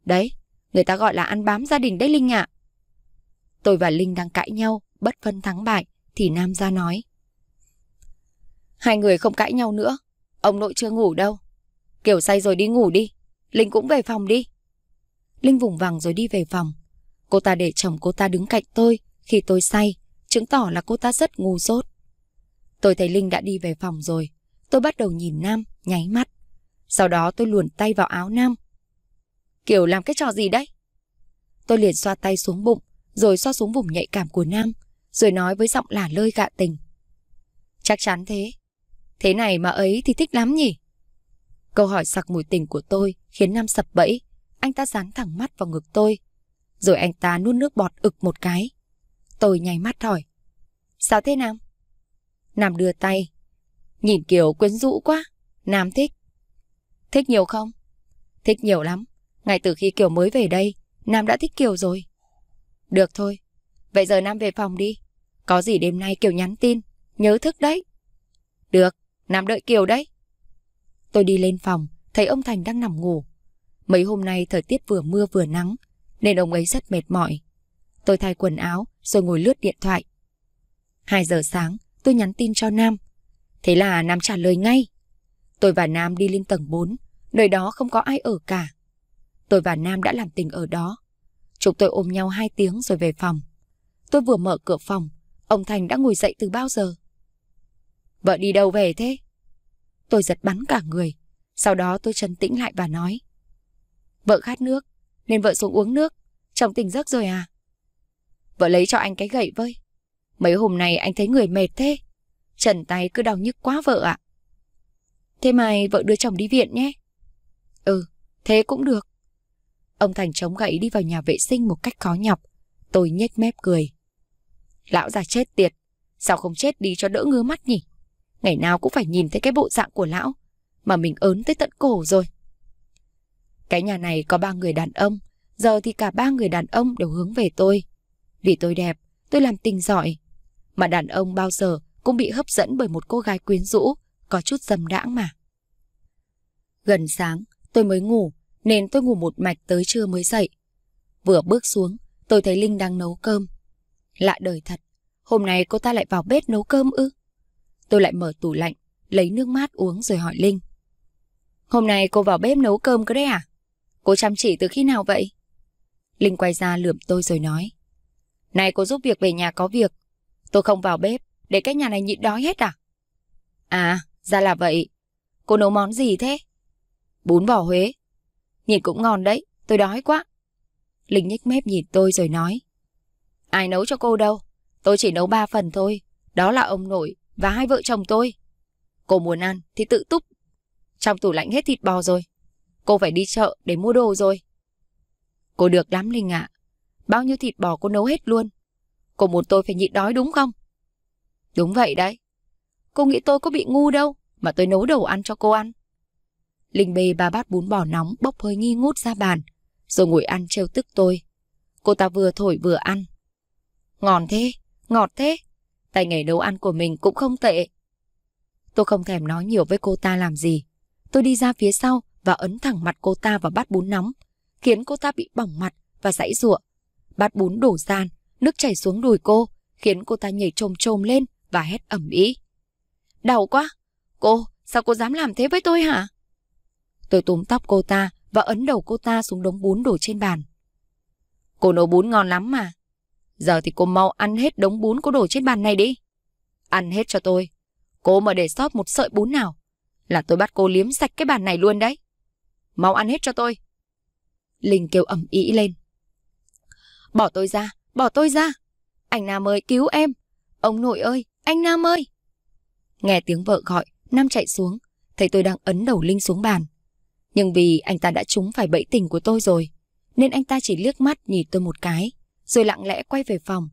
Đấy, người ta gọi là ăn bám gia đình đấy Linh ạ. À. Tôi và Linh đang cãi nhau, bất phân thắng bại, thì Nam ra nói. Hai người không cãi nhau nữa, ông nội chưa ngủ đâu. Kiểu say rồi đi ngủ đi, Linh cũng về phòng đi. Linh vùng vằng rồi đi về phòng. Cô ta để chồng cô ta đứng cạnh tôi khi tôi say chứng tỏ là cô ta rất ngu dốt. Tôi thấy Linh đã đi về phòng rồi, tôi bắt đầu nhìn Nam, nháy mắt. Sau đó tôi luồn tay vào áo Nam. Kiểu làm cái trò gì đấy? Tôi liền xoa tay xuống bụng, rồi xoa xuống vùng nhạy cảm của Nam, rồi nói với giọng lả lơi gạ tình. Chắc chắn thế. Thế này mà ấy thì thích lắm nhỉ? Câu hỏi sặc mùi tình của tôi khiến Nam sập bẫy. Anh ta dán thẳng mắt vào ngực tôi. Rồi anh ta nuốt nước bọt ực một cái. Tôi nháy mắt hỏi. Sao thế Nam? Nam đưa tay. Nhìn kiểu quyến rũ quá. Nam thích. Thích nhiều không? Thích nhiều lắm. Ngay từ khi Kiều mới về đây, Nam đã thích Kiều rồi. Được thôi. Vậy giờ Nam về phòng đi. Có gì đêm nay Kiều nhắn tin. Nhớ thức đấy. Được. Nam đợi Kiều đấy. Tôi đi lên phòng, thấy ông Thành đang nằm ngủ. Mấy hôm nay thời tiết vừa mưa vừa nắng, nên ông ấy rất mệt mỏi. Tôi thay quần áo, rồi ngồi lướt điện thoại. 2 giờ sáng, tôi nhắn tin cho Nam. Thế là Nam trả lời ngay. Tôi và Nam đi lên tầng 4, nơi đó không có ai ở cả. Tôi và Nam đã làm tình ở đó. Chúng tôi ôm nhau 2 tiếng rồi về phòng. Tôi vừa mở cửa phòng, ông Thành đã ngồi dậy từ bao giờ. Vợ đi đâu về thế? Tôi giật bắn cả người. Sau đó tôi trấn tĩnh lại và nói. Vợ khát nước, nên vợ xuống uống nước. Chồng tỉnh giấc rồi à? Vợ lấy cho anh cái gậy với. Mấy hôm nay anh thấy người mệt thế. Trần tay cứ đau nhức quá vợ ạ. Thế mai vợ đưa chồng đi viện nhé. Ừ, thế cũng được. Ông Thành chống gậy đi vào nhà vệ sinh một cách khó nhọc. Tôi nhếch mép cười. Lão già chết tiệt. Sao không chết đi cho đỡ ngứa mắt nhỉ? Ngày nào cũng phải nhìn thấy cái bộ dạng của lão. Mà mình ớn tới tận cổ rồi. Cái nhà này có ba người đàn ông. Giờ thì cả ba người đàn ông đều hướng về tôi. Vì tôi đẹp, tôi làm tình giỏi. Mà đàn ông bao giờ cũng bị hấp dẫn bởi một cô gái quyến rũ, có chút dâm đãng mà. Gần sáng, tôi mới ngủ, nên tôi ngủ một mạch tới trưa mới dậy. Vừa bước xuống, tôi thấy Linh đang nấu cơm. Lạ đời thật, hôm nay cô ta lại vào bếp nấu cơm ư? Tôi lại mở tủ lạnh, lấy nước mát uống rồi hỏi Linh. Hôm nay cô vào bếp nấu cơm cơ đấy à? Cô chăm chỉ từ khi nào vậy? Linh quay ra lườm tôi rồi nói. Này cô giúp việc về nhà có việc. Tôi không vào bếp, để cái nhà này nhịn đói hết à? À, ra là vậy. Cô nấu món gì thế? Bún bò Huế. Nhìn cũng ngon đấy, tôi đói quá. Linh nhếch mép nhìn tôi rồi nói. Ai nấu cho cô đâu, tôi chỉ nấu ba phần thôi. Đó là ông nội và hai vợ chồng tôi. Cô muốn ăn thì tự túc. Trong tủ lạnh hết thịt bò rồi. Cô phải đi chợ để mua đồ rồi. Cô được lắm Linh ạ. À. Bao nhiêu thịt bò cô nấu hết luôn. Cô muốn tôi phải nhịn đói đúng không? Đúng vậy đấy. Cô nghĩ tôi có bị ngu đâu mà tôi nấu đồ ăn cho cô ăn. Linh bê ba bát bún bò nóng bốc hơi nghi ngút ra bàn, rồi ngồi ăn trêu tức tôi. Cô ta vừa thổi vừa ăn. Ngon thế, ngọt thế, tay nghề nấu ăn của mình cũng không tệ. Tôi không thèm nói nhiều với cô ta làm gì. Tôi đi ra phía sau và ấn thẳng mặt cô ta vào bát bún nóng, khiến cô ta bị bỏng mặt và giãy giụa bát bún đổ gian, nước chảy xuống đùi cô, khiến cô ta nhảy trồm trồm lên và hét ẩm ý. Đau quá! Cô, sao cô dám làm thế với tôi hả? Tôi túm tóc cô ta và ấn đầu cô ta xuống đống bún đổ trên bàn. Cô nấu bún ngon lắm mà. Giờ thì cô mau ăn hết đống bún cô đổ trên bàn này đi. Ăn hết cho tôi. Cô mà để sót một sợi bún nào là tôi bắt cô liếm sạch cái bàn này luôn đấy. Mau ăn hết cho tôi. Linh kêu ầm ĩ lên. Bỏ tôi ra, bỏ tôi ra. Anh Nam ơi, cứu em. Ông nội ơi, anh Nam ơi. Nghe tiếng vợ gọi, Nam chạy xuống, thấy tôi đang ấn đầu Linh xuống bàn. Nhưng vì anh ta đã trúng phải bẫy tình của tôi rồi, nên anh ta chỉ liếc mắt nhìn tôi một cái, rồi lặng lẽ quay về phòng,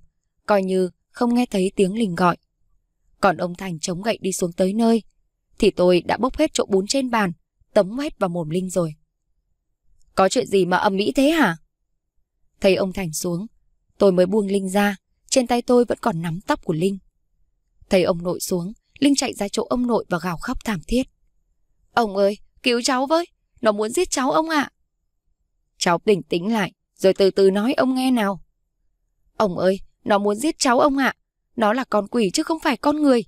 coi như không nghe thấy tiếng Linh gọi. Còn ông Thành chống gậy đi xuống tới nơi, thì tôi đã bốc hết chỗ bún trên bàn, tống hết vào mồm Linh rồi. Có chuyện gì mà âm mỹ thế hả? Thấy ông Thành xuống, tôi mới buông Linh ra, trên tay tôi vẫn còn nắm tóc của Linh. Thấy ông nội xuống, Linh chạy ra chỗ ông nội và gào khóc thảm thiết. Ông ơi, cứu cháu với, nó muốn giết cháu ông ạ. À. Cháu bình tĩnh lại, rồi từ từ nói ông nghe nào. Ông ơi, nó muốn giết cháu ông ạ, à. nó là con quỷ chứ không phải con người.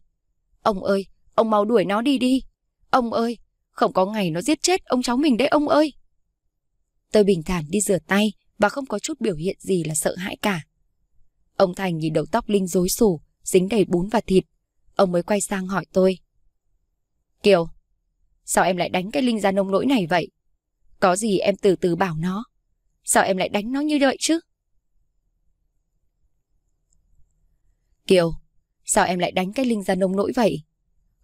Ông ơi, ông mau đuổi nó đi đi. Ông ơi, không có ngày nó giết chết ông cháu mình đấy ông ơi. Tôi bình thản đi rửa tay, và không có chút biểu hiện gì là sợ hãi cả. Ông Thành nhìn đầu tóc Linh rối xù, dính đầy bún và thịt. Ông mới quay sang hỏi tôi. Kiều, sao em lại đánh cái Linh ra nông nỗi này vậy? Có gì em từ từ bảo nó. Sao em lại đánh nó như vậy chứ? Kiều, sao em lại đánh cái Linh ra nông nỗi vậy?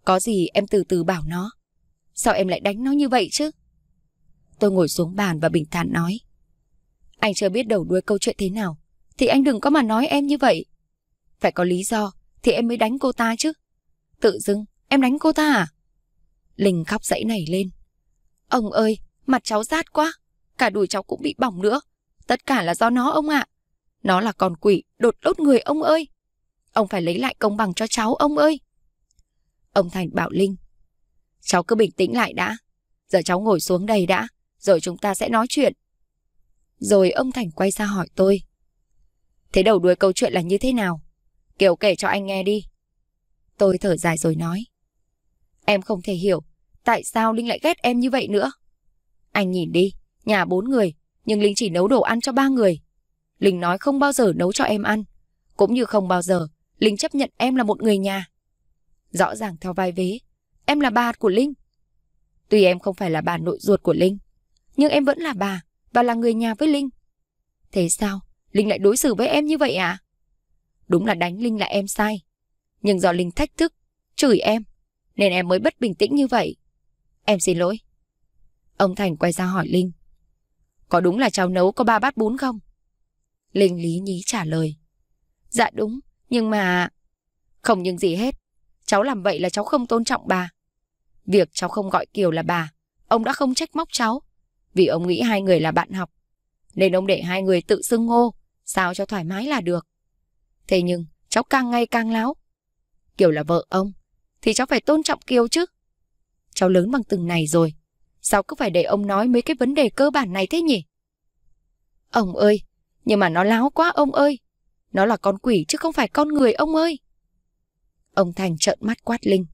Có gì em từ từ bảo nó. Sao em lại đánh nó như vậy chứ? Tôi ngồi xuống bàn và bình thản nói. Anh chưa biết đầu đuôi câu chuyện thế nào Thì anh đừng có mà nói em như vậy Phải có lý do Thì em mới đánh cô ta chứ Tự dưng em đánh cô ta à Linh khóc dãy nảy lên Ông ơi mặt cháu rát quá Cả đùi cháu cũng bị bỏng nữa Tất cả là do nó ông ạ à. Nó là con quỷ đột đốt người ông ơi Ông phải lấy lại công bằng cho cháu ông ơi Ông Thành bảo Linh Cháu cứ bình tĩnh lại đã Giờ cháu ngồi xuống đây đã Rồi chúng ta sẽ nói chuyện rồi ông Thành quay ra hỏi tôi. Thế đầu đuôi câu chuyện là như thế nào? Kiểu kể cho anh nghe đi. Tôi thở dài rồi nói. Em không thể hiểu tại sao Linh lại ghét em như vậy nữa. Anh nhìn đi, nhà bốn người, nhưng Linh chỉ nấu đồ ăn cho ba người. Linh nói không bao giờ nấu cho em ăn, cũng như không bao giờ Linh chấp nhận em là một người nhà. Rõ ràng theo vai vế, em là bà của Linh. Tuy em không phải là bà nội ruột của Linh, nhưng em vẫn là bà, và là người nhà với Linh. Thế sao? Linh lại đối xử với em như vậy à? Đúng là đánh Linh là em sai. Nhưng do Linh thách thức, chửi em, nên em mới bất bình tĩnh như vậy. Em xin lỗi. Ông Thành quay ra hỏi Linh. Có đúng là cháu nấu có ba bát bún không? Linh lý nhí trả lời. Dạ đúng, nhưng mà... Không nhưng gì hết. Cháu làm vậy là cháu không tôn trọng bà. Việc cháu không gọi Kiều là bà, ông đã không trách móc cháu, vì ông nghĩ hai người là bạn học. Nên ông để hai người tự xưng ngô, sao cho thoải mái là được. Thế nhưng, cháu càng ngày càng láo. Kiều là vợ ông, thì cháu phải tôn trọng Kiều chứ. Cháu lớn bằng từng này rồi, sao cứ phải để ông nói mấy cái vấn đề cơ bản này thế nhỉ? Ông ơi, nhưng mà nó láo quá ông ơi. Nó là con quỷ chứ không phải con người ông ơi. Ông Thành trợn mắt quát Linh.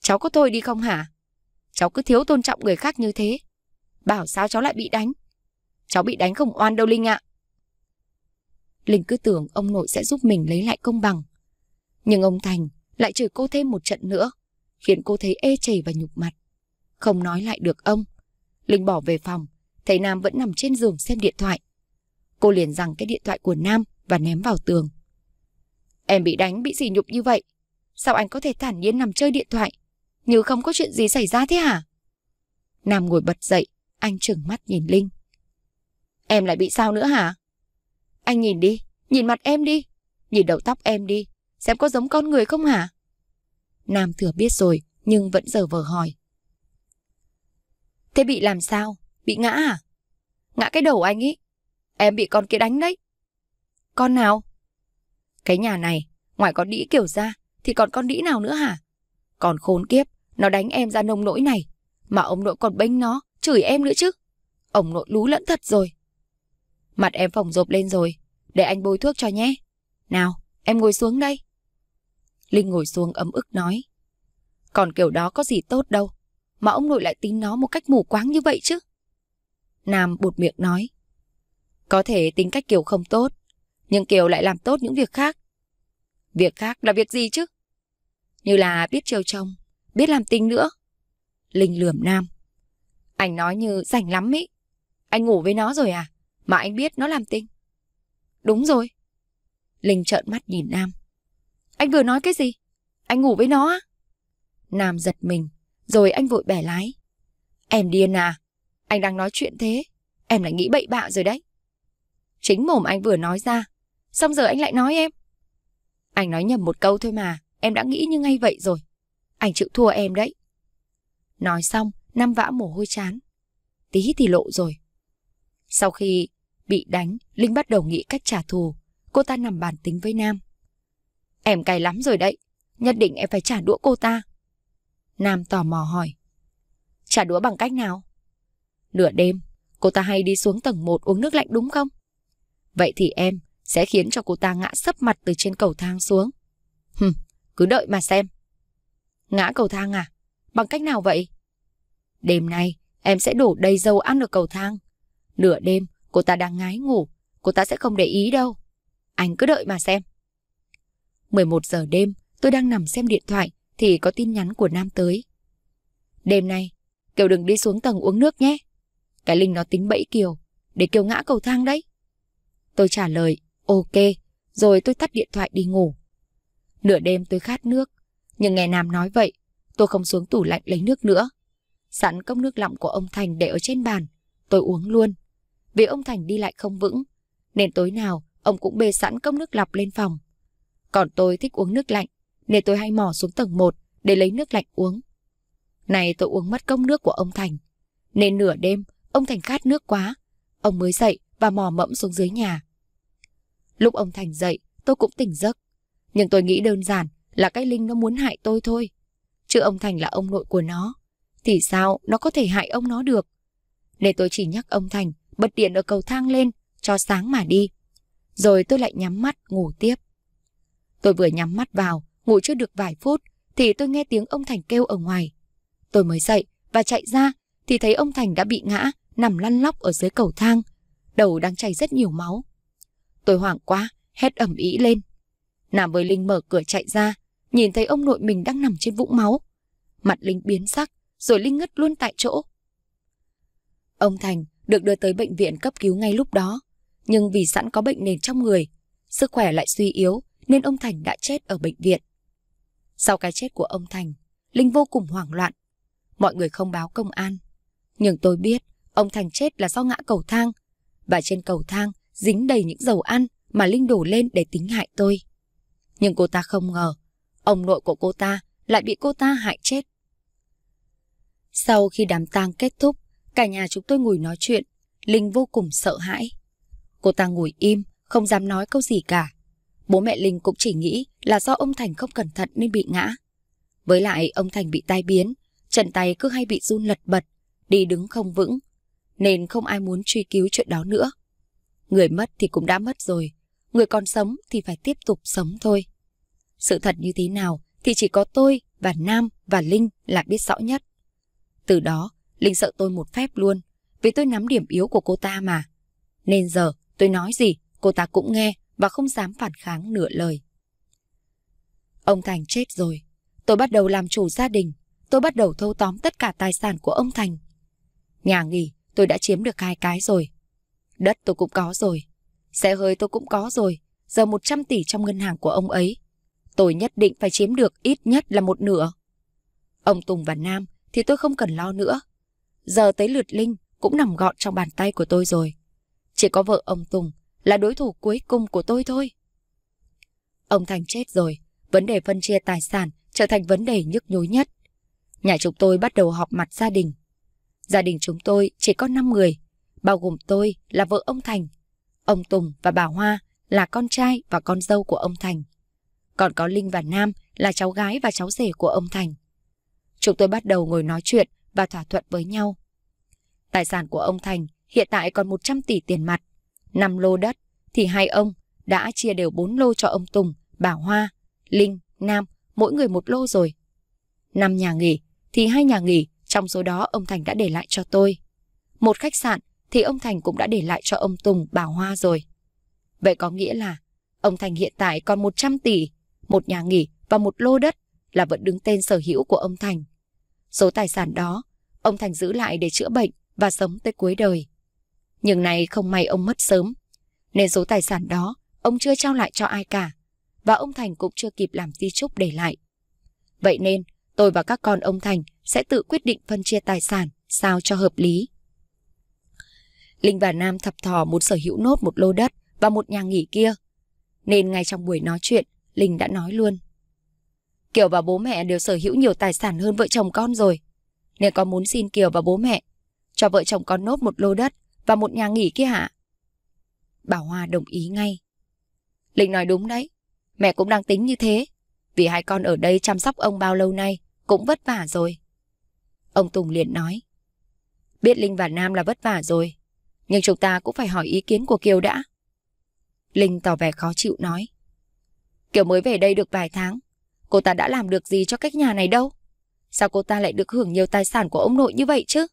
Cháu có thôi đi không hả? Cháu cứ thiếu tôn trọng người khác như thế. Bảo sao cháu lại bị đánh? Cháu bị đánh không oan đâu Linh ạ. Linh cứ tưởng ông nội sẽ giúp mình lấy lại công bằng. Nhưng ông Thành lại chửi cô thêm một trận nữa, khiến cô thấy ê chề và nhục mặt. Không nói lại được ông. Linh bỏ về phòng, thấy Nam vẫn nằm trên giường xem điện thoại. Cô liền rằng cái điện thoại của Nam và ném vào tường. Em bị đánh, bị sỉ nhục như vậy. Sao anh có thể thản nhiên nằm chơi điện thoại? Như không có chuyện gì xảy ra thế hả? Nam ngồi bật dậy, anh trừng mắt nhìn Linh. Em lại bị sao nữa hả? Anh nhìn đi, nhìn mặt em đi, nhìn đầu tóc em đi, xem có giống con người không hả? Nam thừa biết rồi, nhưng vẫn giờ vờ hỏi. Thế bị làm sao? Bị ngã à? Ngã cái đầu anh ý. Em bị con kia đánh đấy. Con nào? Cái nhà này, ngoài con đĩ kiểu ra, thì còn con đĩ nào nữa hả? Còn khốn kiếp, nó đánh em ra nông nỗi này, mà ông nội còn bênh nó, chửi em nữa chứ. Ông nội lú lẫn thật rồi. Mặt em phồng rộp lên rồi, để anh bôi thuốc cho nhé. Nào, em ngồi xuống đây. Linh ngồi xuống ấm ức nói. Còn kiểu đó có gì tốt đâu, mà ông nội lại tính nó một cách mù quáng như vậy chứ. Nam bột miệng nói. Có thể tính cách Kiều không tốt, nhưng Kiều lại làm tốt những việc khác. Việc khác là việc gì chứ? Như là biết trêu chồng, biết làm tình nữa. Linh lườm Nam. Anh nói như rảnh lắm ý. Anh ngủ với nó rồi à? Mà anh biết nó làm tinh. Đúng rồi. Linh trợn mắt nhìn Nam. Anh vừa nói cái gì? Anh ngủ với nó á? Nam giật mình, rồi anh vội bẻ lái. Em điên à? Anh đang nói chuyện thế. Em lại nghĩ bậy bạ rồi đấy. Chính mồm anh vừa nói ra. Xong giờ anh lại nói em. Anh nói nhầm một câu thôi mà. Em đã nghĩ như ngay vậy rồi. Anh chịu thua em đấy. Nói xong, năm vã mồ hôi chán. Tí thì lộ rồi. Sau khi bị đánh, Linh bắt đầu nghĩ cách trả thù. Cô ta nằm bàn tính với Nam. Em cay lắm rồi đấy, nhất định em phải trả đũa cô ta. Nam tò mò hỏi. Trả đũa bằng cách nào? Nửa đêm, cô ta hay đi xuống tầng 1 uống nước lạnh đúng không? Vậy thì em sẽ khiến cho cô ta ngã sấp mặt từ trên cầu thang xuống. Hừm, cứ đợi mà xem. Ngã cầu thang à? Bằng cách nào vậy? Đêm nay, em sẽ đổ đầy dầu ăn ở cầu thang. Nửa đêm, cô ta đang ngái ngủ, cô ta sẽ không để ý đâu. Anh cứ đợi mà xem. 11 giờ đêm, tôi đang nằm xem điện thoại thì có tin nhắn của Nam tới. Đêm nay, Kiều đừng đi xuống tầng uống nước nhé. Cái Linh nó tính bẫy Kiều, để Kiều ngã cầu thang đấy. Tôi trả lời, ok, rồi tôi tắt điện thoại đi ngủ. Nửa đêm tôi khát nước, nhưng nghe Nam nói vậy, tôi không xuống tủ lạnh lấy nước nữa. Sẵn cốc nước lọng của ông Thành để ở trên bàn, tôi uống luôn. Vì ông Thành đi lại không vững, nên tối nào ông cũng bê sẵn cốc nước lọc lên phòng. Còn tôi thích uống nước lạnh, nên tôi hay mò xuống tầng 1 để lấy nước lạnh uống. Này tôi uống mất cốc nước của ông Thành, nên nửa đêm ông Thành khát nước quá. Ông mới dậy và mò mẫm xuống dưới nhà. Lúc ông Thành dậy, tôi cũng tỉnh giấc. Nhưng tôi nghĩ đơn giản là cái Linh nó muốn hại tôi thôi. Chứ ông Thành là ông nội của nó, thì sao nó có thể hại ông nó được? Để tôi chỉ nhắc ông Thành, bật điện ở cầu thang lên, cho sáng mà đi. Rồi tôi lại nhắm mắt ngủ tiếp. Tôi vừa nhắm mắt vào, ngủ chưa được vài phút, thì tôi nghe tiếng ông Thành kêu ở ngoài. Tôi mới dậy và chạy ra, thì thấy ông Thành đã bị ngã, nằm lăn lóc ở dưới cầu thang. Đầu đang chảy rất nhiều máu. Tôi hoảng quá, hét ẩm ý lên. Nam với Linh mở cửa chạy ra, nhìn thấy ông nội mình đang nằm trên vũng máu. Mặt Linh biến sắc, rồi Linh ngất luôn tại chỗ. Ông Thành được đưa tới bệnh viện cấp cứu ngay lúc đó, nhưng vì sẵn có bệnh nền trong người, sức khỏe lại suy yếu nên ông Thành đã chết ở bệnh viện. Sau cái chết của ông Thành, Linh vô cùng hoảng loạn. Mọi người không báo công an. Nhưng tôi biết ông Thành chết là do ngã cầu thang và trên cầu thang dính đầy những dầu ăn mà Linh đổ lên để tính hại tôi. Nhưng cô ta không ngờ, ông nội của cô ta lại bị cô ta hại chết. Sau khi đám tang kết thúc, cả nhà chúng tôi ngồi nói chuyện. Linh vô cùng sợ hãi. Cô ta ngồi im, không dám nói câu gì cả. Bố mẹ Linh cũng chỉ nghĩ là do ông Thành không cẩn thận nên bị ngã. Với lại ông Thành bị tai biến, chân tay cứ hay bị run lật bật, đi đứng không vững, nên không ai muốn truy cứu chuyện đó nữa. Người mất thì cũng đã mất rồi, người còn sống thì phải tiếp tục sống thôi. Sự thật như thế nào thì chỉ có tôi và Nam và Linh là biết rõ nhất. Từ đó, Linh sợ tôi một phép luôn, vì tôi nắm điểm yếu của cô ta mà. Nên giờ, tôi nói gì, cô ta cũng nghe và không dám phản kháng nửa lời. Ông Thành chết rồi. Tôi bắt đầu làm chủ gia đình. Tôi bắt đầu thâu tóm tất cả tài sản của ông Thành. Nhà nghỉ tôi đã chiếm được hai cái rồi. Đất tôi cũng có rồi. Xe hơi tôi cũng có rồi. Giờ 100 tỷ trong ngân hàng của ông ấy. Tôi nhất định phải chiếm được ít nhất là một nửa. Ông Tùng và Nam thì tôi không cần lo nữa. Giờ tới lượt Linh cũng nằm gọn trong bàn tay của tôi rồi. Chỉ có vợ ông Tùng là đối thủ cuối cùng của tôi thôi. Ông Thành chết rồi, vấn đề phân chia tài sản trở thành vấn đề nhức nhối nhất. Nhà chúng tôi bắt đầu họp mặt gia đình. Gia đình chúng tôi chỉ có 5 người, bao gồm tôi là vợ ông Thành, ông Tùng và bà Hoa là con trai và con dâu của ông Thành. Còn có Linh và Nam là cháu gái và cháu rể của ông Thành. Chúng tôi bắt đầu ngồi nói chuyện và thỏa thuận với nhau. Tài sản của ông Thành hiện tại còn 100 tỷ tiền mặt. 5 lô đất thì hai ông đã chia đều 4 lô cho ông Tùng, Bảo Hoa, Linh, Nam, mỗi người một lô rồi. Năm nhà nghỉ thì hai nhà nghỉ trong số đó ông Thành đã để lại cho tôi. Một khách sạn thì ông Thành cũng đã để lại cho ông Tùng, Bảo Hoa rồi. Vậy có nghĩa là ông Thành hiện tại còn 100 tỷ, một nhà nghỉ và một lô đất là vẫn đứng tên sở hữu của ông Thành. Số tài sản đó, ông Thành giữ lại để chữa bệnh và sống tới cuối đời. Nhưng này không may ông mất sớm, nên số tài sản đó ông chưa trao lại cho ai cả, và ông Thành cũng chưa kịp làm di chúc để lại. Vậy nên, tôi và các con ông Thành sẽ tự quyết định phân chia tài sản sao cho hợp lý. Linh và Nam thập thò muốn sở hữu nốt một lô đất và một nhà nghỉ kia. Nên ngay trong buổi nói chuyện, Linh đã nói luôn. Kiều và bố mẹ đều sở hữu nhiều tài sản hơn vợ chồng con rồi. Nên con muốn xin Kiều và bố mẹ cho vợ chồng con nốt một lô đất và một nhà nghỉ kia hả? Bảo Hoa đồng ý ngay. Linh nói đúng đấy, mẹ cũng đang tính như thế. Vì hai con ở đây chăm sóc ông bao lâu nay cũng vất vả rồi. Ông Tùng liền nói. Biết Linh và Nam là vất vả rồi, nhưng chúng ta cũng phải hỏi ý kiến của Kiều đã. Linh tỏ vẻ khó chịu nói. Kiều mới về đây được vài tháng, cô ta đã làm được gì cho cách nhà này đâu. Sao cô ta lại được hưởng nhiều tài sản của ông nội như vậy chứ?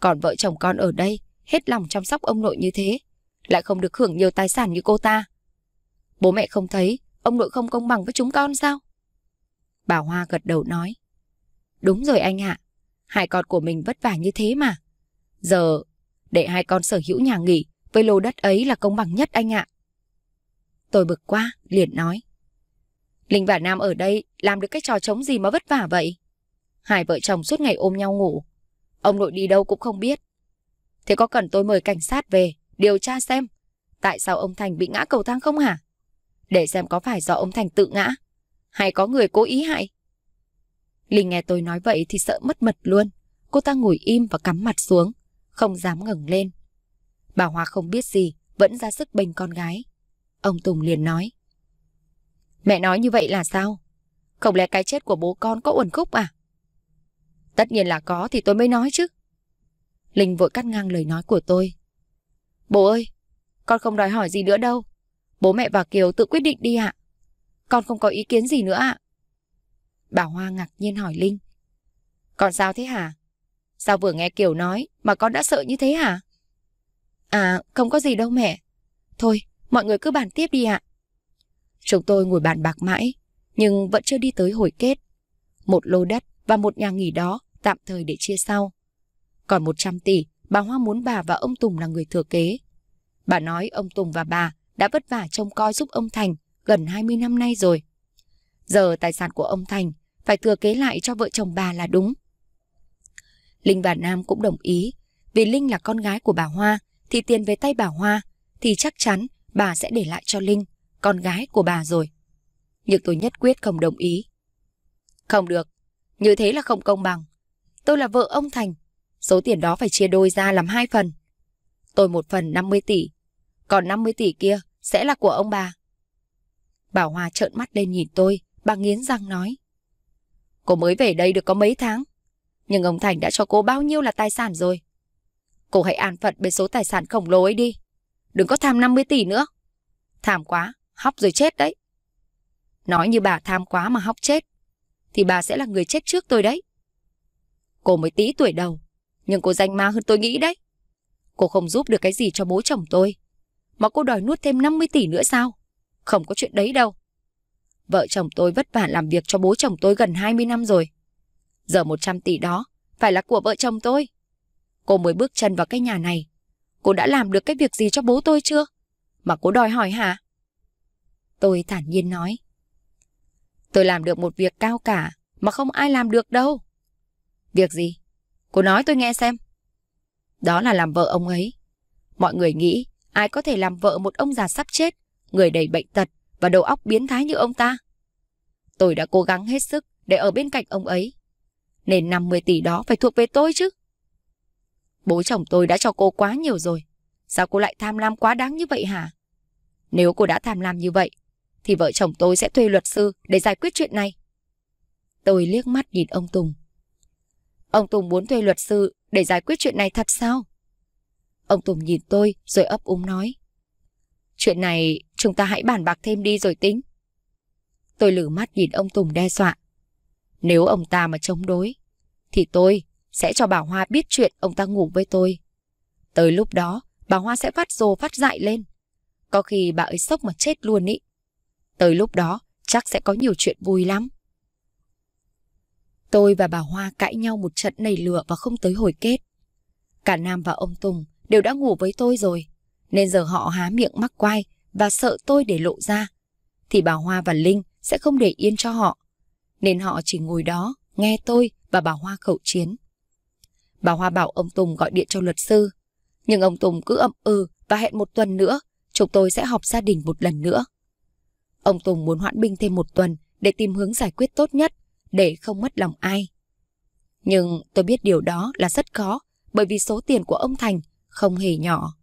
Còn vợ chồng con ở đây, hết lòng chăm sóc ông nội như thế, lại không được hưởng nhiều tài sản như cô ta. Bố mẹ không thấy, ông nội không công bằng với chúng con sao? Bà Hoa gật đầu nói. Đúng rồi anh ạ, hai con của mình vất vả như thế mà. Giờ, để hai con sở hữu nhà nghỉ với lô đất ấy là công bằng nhất anh ạ. Tôi bực quá, liền nói. Linh và Nam ở đây làm được cái trò trống gì mà vất vả vậy? Hai vợ chồng suốt ngày ôm nhau ngủ. Ông nội đi đâu cũng không biết. Thế có cần tôi mời cảnh sát về, điều tra xem. Tại sao ông Thành bị ngã cầu thang không hả? Để xem có phải do ông Thành tự ngã, hay có người cố ý hại. Linh nghe tôi nói vậy thì sợ mất mật luôn. Cô ta ngồi im và cắm mặt xuống, không dám ngẩng lên. Bà Hoa không biết gì, vẫn ra sức bênh con gái. Ông Tùng liền nói. Mẹ nói như vậy là sao? Không lẽ cái chết của bố con có uẩn khúc à? Tất nhiên là có thì tôi mới nói chứ. Linh vội cắt ngang lời nói của tôi. Bố ơi, con không đòi hỏi gì nữa đâu. Bố mẹ và Kiều tự quyết định đi ạ. Con không có ý kiến gì nữa ạ. Bà Hoa ngạc nhiên hỏi Linh. Còn sao thế hả? Sao vừa nghe Kiều nói mà con đã sợ như thế hả? À, không có gì đâu mẹ. Thôi, mọi người cứ bàn tiếp đi ạ. À. Chúng tôi ngồi bàn bạc mãi, nhưng vẫn chưa đi tới hồi kết. Một lô đất và một nhà nghỉ đó tạm thời để chia sau. Còn 100 tỷ, bà Hoa muốn bà và ông Tùng là người thừa kế. Bà nói ông Tùng và bà đã vất vả trông coi giúp ông Thành gần 20 năm nay rồi. Giờ tài sản của ông Thành phải thừa kế lại cho vợ chồng bà là đúng. Linh và Nam cũng đồng ý, vì Linh là con gái của bà Hoa thì tiền về tay bà Hoa thì chắc chắn bà sẽ để lại cho Linh con gái của bà rồi. Nhưng tôi nhất quyết không đồng ý. Không được, như thế là không công bằng. Tôi là vợ ông Thành, số tiền đó phải chia đôi ra làm hai phần. Tôi một phần 50 tỷ, còn 50 tỷ kia sẽ là của ông bà. Bảo Hòa trợn mắt lên nhìn tôi, bà nghiến răng nói. Cô mới về đây được có mấy tháng, nhưng ông Thành đã cho cô bao nhiêu là tài sản rồi. Cô hãy an phận với số tài sản khổng lồ ấy đi. Đừng có tham 50 tỷ nữa. Tham quá, hóc rồi chết đấy. Nói như bà tham quá mà hóc chết, thì bà sẽ là người chết trước tôi đấy. Cô mới tí tuổi đầu, nhưng cô danh ma hơn tôi nghĩ đấy. Cô không giúp được cái gì cho bố chồng tôi, mà cô đòi nuốt thêm 50 tỷ nữa sao? Không có chuyện đấy đâu. Vợ chồng tôi vất vả làm việc cho bố chồng tôi gần 20 năm rồi. Giờ 100 tỷ đó phải là của vợ chồng tôi. Cô mới bước chân vào cái nhà này. Cô đã làm được cái việc gì cho bố tôi chưa? Mà cô đòi hỏi hả? Tôi thản nhiên nói. Tôi làm được một việc cao cả mà không ai làm được đâu. Việc gì? Cô nói tôi nghe xem. Đó là làm vợ ông ấy. Mọi người nghĩ ai có thể làm vợ một ông già sắp chết, người đầy bệnh tật và đầu óc biến thái như ông ta. Tôi đã cố gắng hết sức để ở bên cạnh ông ấy. Nên 50 tỷ đó phải thuộc về tôi chứ. Bố chồng tôi đã cho cô quá nhiều rồi. Sao cô lại tham lam quá đáng như vậy hả? Nếu cô đã tham lam như vậy, thì vợ chồng tôi sẽ thuê luật sư để giải quyết chuyện này. Tôi liếc mắt nhìn ông Tùng. Ông Tùng muốn thuê luật sư để giải quyết chuyện này thật sao? Ông Tùng nhìn tôi rồi ấp úng nói. Chuyện này chúng ta hãy bàn bạc thêm đi rồi tính. Tôi lử mắt nhìn ông Tùng đe dọa. Nếu ông ta mà chống đối, thì tôi sẽ cho bà Hoa biết chuyện ông ta ngủ với tôi. Tới lúc đó, bà Hoa sẽ phát rồ phát dại lên. Có khi bà ấy sốc mà chết luôn ý. Tới lúc đó, chắc sẽ có nhiều chuyện vui lắm. Tôi và bà Hoa cãi nhau một trận nảy lửa và không tới hồi kết. Cả Nam và ông Tùng đều đã ngủ với tôi rồi, nên giờ họ há miệng mắc quai và sợ tôi để lộ ra. Thì bà Hoa và Linh sẽ không để yên cho họ, nên họ chỉ ngồi đó nghe tôi và bà Hoa khẩu chiến. Bà Hoa bảo ông Tùng gọi điện cho luật sư, nhưng ông Tùng cứ ậm ừ và hẹn một tuần nữa chúng tôi sẽ họp gia đình một lần nữa. Ông Tùng muốn hoãn binh thêm một tuần để tìm hướng giải quyết tốt nhất, để không mất lòng ai. Nhưng tôi biết điều đó là rất khó bởi vì số tiền của ông Thành không hề nhỏ.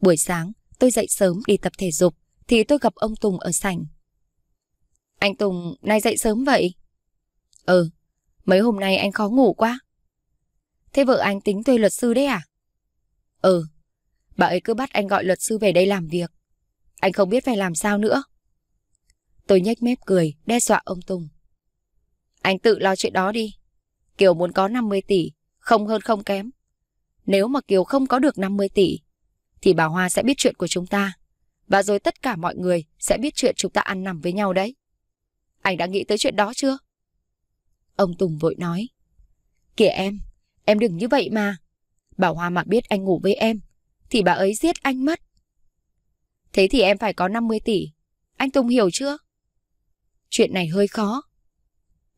Buổi sáng, tôi dậy sớm đi tập thể dục thì tôi gặp ông Tùng ở sảnh. Anh Tùng, nay dậy sớm vậy? Ừ, mấy hôm nay anh khó ngủ quá. Thế vợ anh tính thuê luật sư đấy à? Ừ, bà ấy cứ bắt anh gọi luật sư về đây làm việc. Anh không biết phải làm sao nữa. Tôi nhếch mép cười, đe dọa ông Tùng. Anh tự lo chuyện đó đi. Kiều muốn có 50 tỷ, không hơn không kém. Nếu mà Kiều không có được 50 tỷ, thì bà Hoa sẽ biết chuyện của chúng ta. Và rồi tất cả mọi người sẽ biết chuyện chúng ta ăn nằm với nhau đấy. Anh đã nghĩ tới chuyện đó chưa? Ông Tùng vội nói. Kìa em, em đừng như vậy mà. Bà Hoa mà biết anh ngủ với em, thì bà ấy giết anh mất. Thế thì em phải có 50 tỷ. Anh Tùng hiểu chưa? chuyện này hơi khó.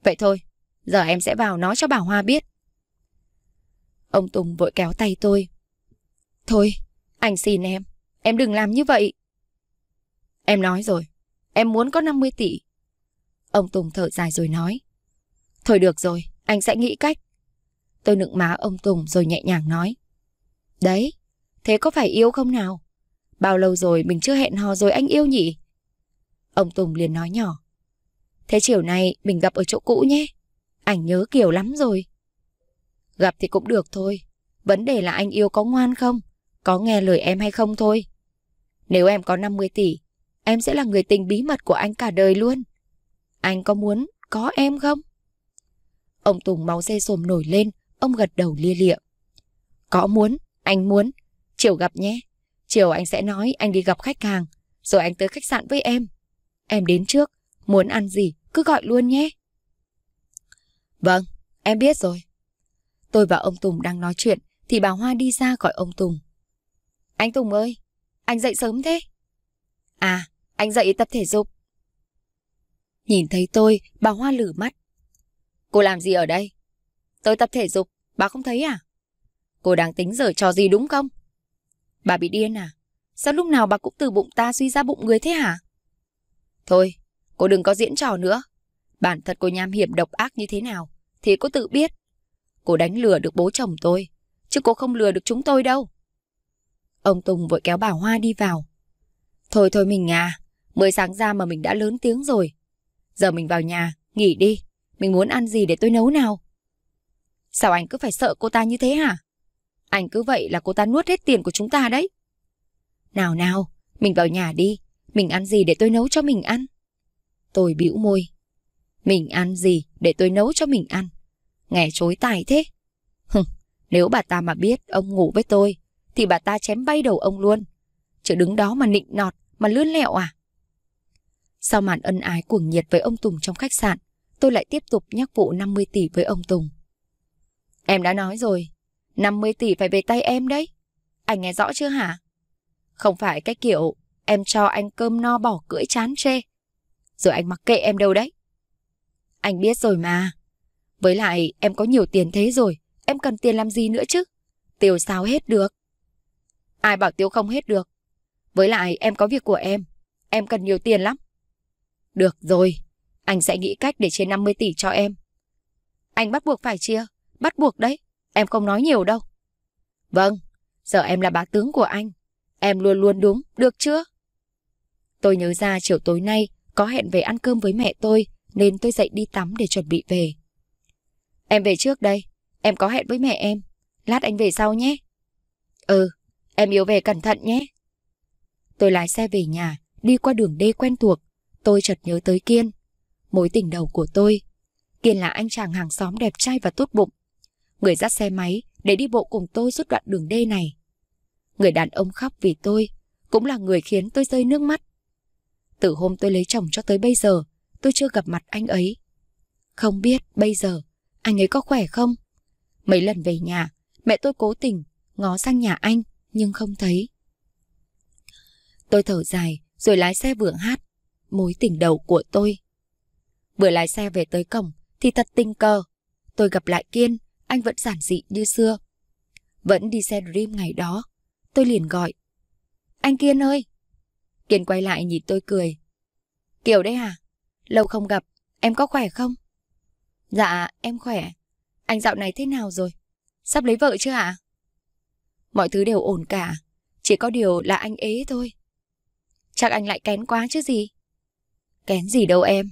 Vậy thôi, giờ em sẽ vào nói cho bà Hoa biết. Ông Tùng vội kéo tay tôi. Thôi, anh xin em, em đừng làm như vậy. Em nói rồi, em muốn có 50 tỷ. Ông Tùng thở dài rồi nói. Thôi được rồi, anh sẽ nghĩ cách. Tôi nựng má ông Tùng rồi nhẹ nhàng nói. Đấy, thế có phải yêu không nào? Bao lâu rồi mình chưa hẹn hò rồi anh yêu nhỉ? Ông Tùng liền nói nhỏ. Thế chiều nay mình gặp ở chỗ cũ nhé. Ảnh nhớ Kiều lắm rồi. Gặp thì cũng được thôi. Vấn đề là anh yêu có ngoan không? Có nghe lời em hay không thôi. Nếu em có 50 tỷ, em sẽ là người tình bí mật của anh cả đời luôn. Anh có muốn có em không? Ông Tùng máu dê sồm nổi lên, ông gật đầu lia lịa. Có muốn, anh muốn. Chiều gặp nhé. Chiều anh sẽ nói anh đi gặp khách hàng, rồi anh tới khách sạn với em. Em đến trước, Muốn ăn gì, cứ gọi luôn nhé. Vâng, em biết rồi. Tôi và ông Tùng đang nói chuyện thì bà Hoa đi ra gọi ông Tùng. Anh Tùng ơi, anh dậy sớm thế? À, anh dậy tập thể dục. Nhìn thấy tôi, bà Hoa lử mắt. Cô làm gì ở đây? Tôi tập thể dục, bà không thấy à? Cô đang tính giở trò gì đúng không? Bà bị điên à? Sao lúc nào bà cũng từ bụng ta suy ra bụng người thế hả? Thôi, Cô đừng có diễn trò nữa. Bản thật cô nham hiểm độc ác như thế nào, thì cô tự biết. Cô đánh lừa được bố chồng tôi, chứ cô không lừa được chúng tôi đâu. Ông Tùng vội kéo bà Hoa đi vào. Thôi thôi mình à, mới sáng ra mà mình đã lớn tiếng rồi. Giờ mình vào nhà, nghỉ đi. Mình muốn ăn gì để tôi nấu nào? Sao anh cứ phải sợ cô ta như thế hả? Anh cứ vậy là cô ta nuốt hết tiền của chúng ta đấy. Nào nào, mình vào nhà đi. Mình ăn gì để tôi nấu cho mình ăn? Tôi bĩu môi. Mình ăn gì để tôi nấu cho mình ăn? Nghe chối tài thế. Hừ, nếu bà ta mà biết ông ngủ với tôi, thì bà ta chém bay đầu ông luôn. Chứ đứng đó mà nịnh nọt, mà lươn lẹo à? Sau màn ân ái cuồng nhiệt với ông Tùng trong khách sạn, tôi lại tiếp tục nhắc vụ 50 tỷ với ông Tùng. Em đã nói rồi, 50 tỷ phải về tay em đấy. Anh nghe rõ chưa hả? Không phải cái kiểu em cho anh cơm no bỏ cưỡi chán chê rồi anh mặc kệ em đâu đấy. Anh biết rồi mà. Với lại em có nhiều tiền thế rồi, em cần tiền làm gì nữa chứ? Tiêu sao hết được? Ai bảo tiêu không hết được? Với lại em có việc của em, em cần nhiều tiền lắm. Được rồi, anh sẽ nghĩ cách để chia 50 tỷ cho em. Anh bắt buộc phải chia, bắt buộc đấy, em không nói nhiều đâu. Vâng, giờ em là bá tướng của anh, em luôn luôn đúng, được chưa? Tôi nhớ ra chiều tối nay có hẹn về ăn cơm với mẹ tôi, nên tôi dậy đi tắm để chuẩn bị về. Em về trước đây, em có hẹn với mẹ em. Lát anh về sau nhé. Ừ, em yếu về cẩn thận nhé. Tôi lái xe về nhà, đi qua đường đê quen thuộc. Tôi chợt nhớ tới Kiên, mối tình đầu của tôi. Kiên là anh chàng hàng xóm đẹp trai và tốt bụng. Người dắt xe máy để đi bộ cùng tôi suốt đoạn đường đê này. Người đàn ông khóc vì tôi, cũng là người khiến tôi rơi nước mắt. Từ hôm tôi lấy chồng cho tới bây giờ, tôi chưa gặp mặt anh ấy. Không biết bây giờ, anh ấy có khỏe không? Mấy lần về nhà, mẹ tôi cố tình ngó sang nhà anh nhưng không thấy. Tôi thở dài rồi lái xe vượng hát, mối tình đầu của tôi. Vừa lái xe về tới cổng thì thật tình cờ, tôi gặp lại Kiên, anh vẫn giản dị như xưa. Vẫn đi xe Dream ngày đó, tôi liền gọi. Anh Kiên ơi, Kiên quay lại nhìn tôi cười. Kiều đấy hả? Lâu không gặp, em có khỏe không? Dạ, em khỏe. Anh dạo này thế nào rồi? Sắp lấy vợ chưa ạ? Mọi thứ đều ổn cả, chỉ có điều là anh ế thôi. Chắc anh lại kén quá chứ gì? Kén gì đâu em.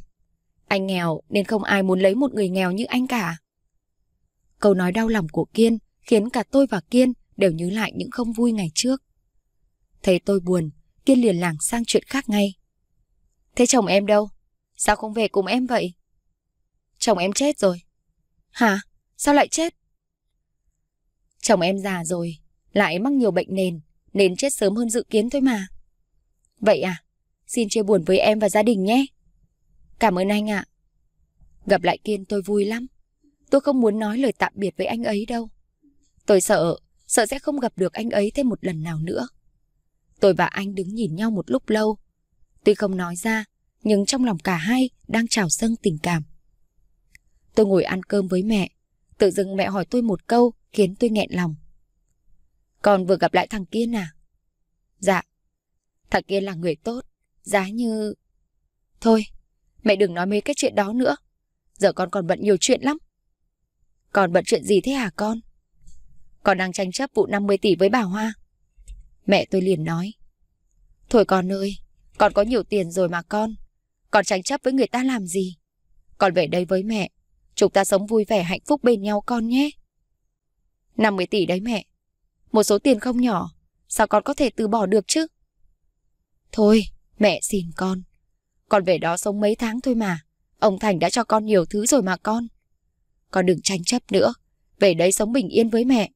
Anh nghèo nên không ai muốn lấy một người nghèo như anh cả. Câu nói đau lòng của Kiên khiến cả tôi và Kiên đều nhớ lại những không vui ngày trước. Thấy tôi buồn, Kiên liền lảng sang chuyện khác ngay. Thế chồng em đâu? Sao không về cùng em vậy? Chồng em chết rồi. Hả? Sao lại chết? Chồng em già rồi, lại mắc nhiều bệnh nền, nên chết sớm hơn dự kiến thôi mà. Vậy à? Xin chia buồn với em và gia đình nhé. Cảm ơn anh ạ. À. Gặp lại Kiên tôi vui lắm. Tôi không muốn nói lời tạm biệt với anh ấy đâu. Tôi sợ, sợ sẽ không gặp được anh ấy thêm một lần nào nữa. Tôi và anh đứng nhìn nhau một lúc lâu. Tuy không nói ra, nhưng trong lòng cả hai đang trào dâng tình cảm. Tôi ngồi ăn cơm với mẹ. Tự dưng mẹ hỏi tôi một câu khiến tôi nghẹn lòng. Con vừa gặp lại thằng kia à? Dạ. Thằng kia là người tốt. Giá như... Thôi, mẹ đừng nói mấy cái chuyện đó nữa. Giờ con còn bận nhiều chuyện lắm. Còn bận chuyện gì thế hả con? Con đang tranh chấp vụ 50 tỷ với bà Hoa. Mẹ tôi liền nói. Thôi con ơi, con có nhiều tiền rồi mà con. Con tranh chấp với người ta làm gì? Con về đây với mẹ. Chúng ta sống vui vẻ hạnh phúc bên nhau con nhé. 50 tỷ đấy mẹ. Một số tiền không nhỏ. Sao con có thể từ bỏ được chứ? Thôi, mẹ xin con. Con về đó sống mấy tháng thôi mà. Ông Thành đã cho con nhiều thứ rồi mà con. Con đừng tranh chấp nữa. Về đấy sống bình yên với mẹ.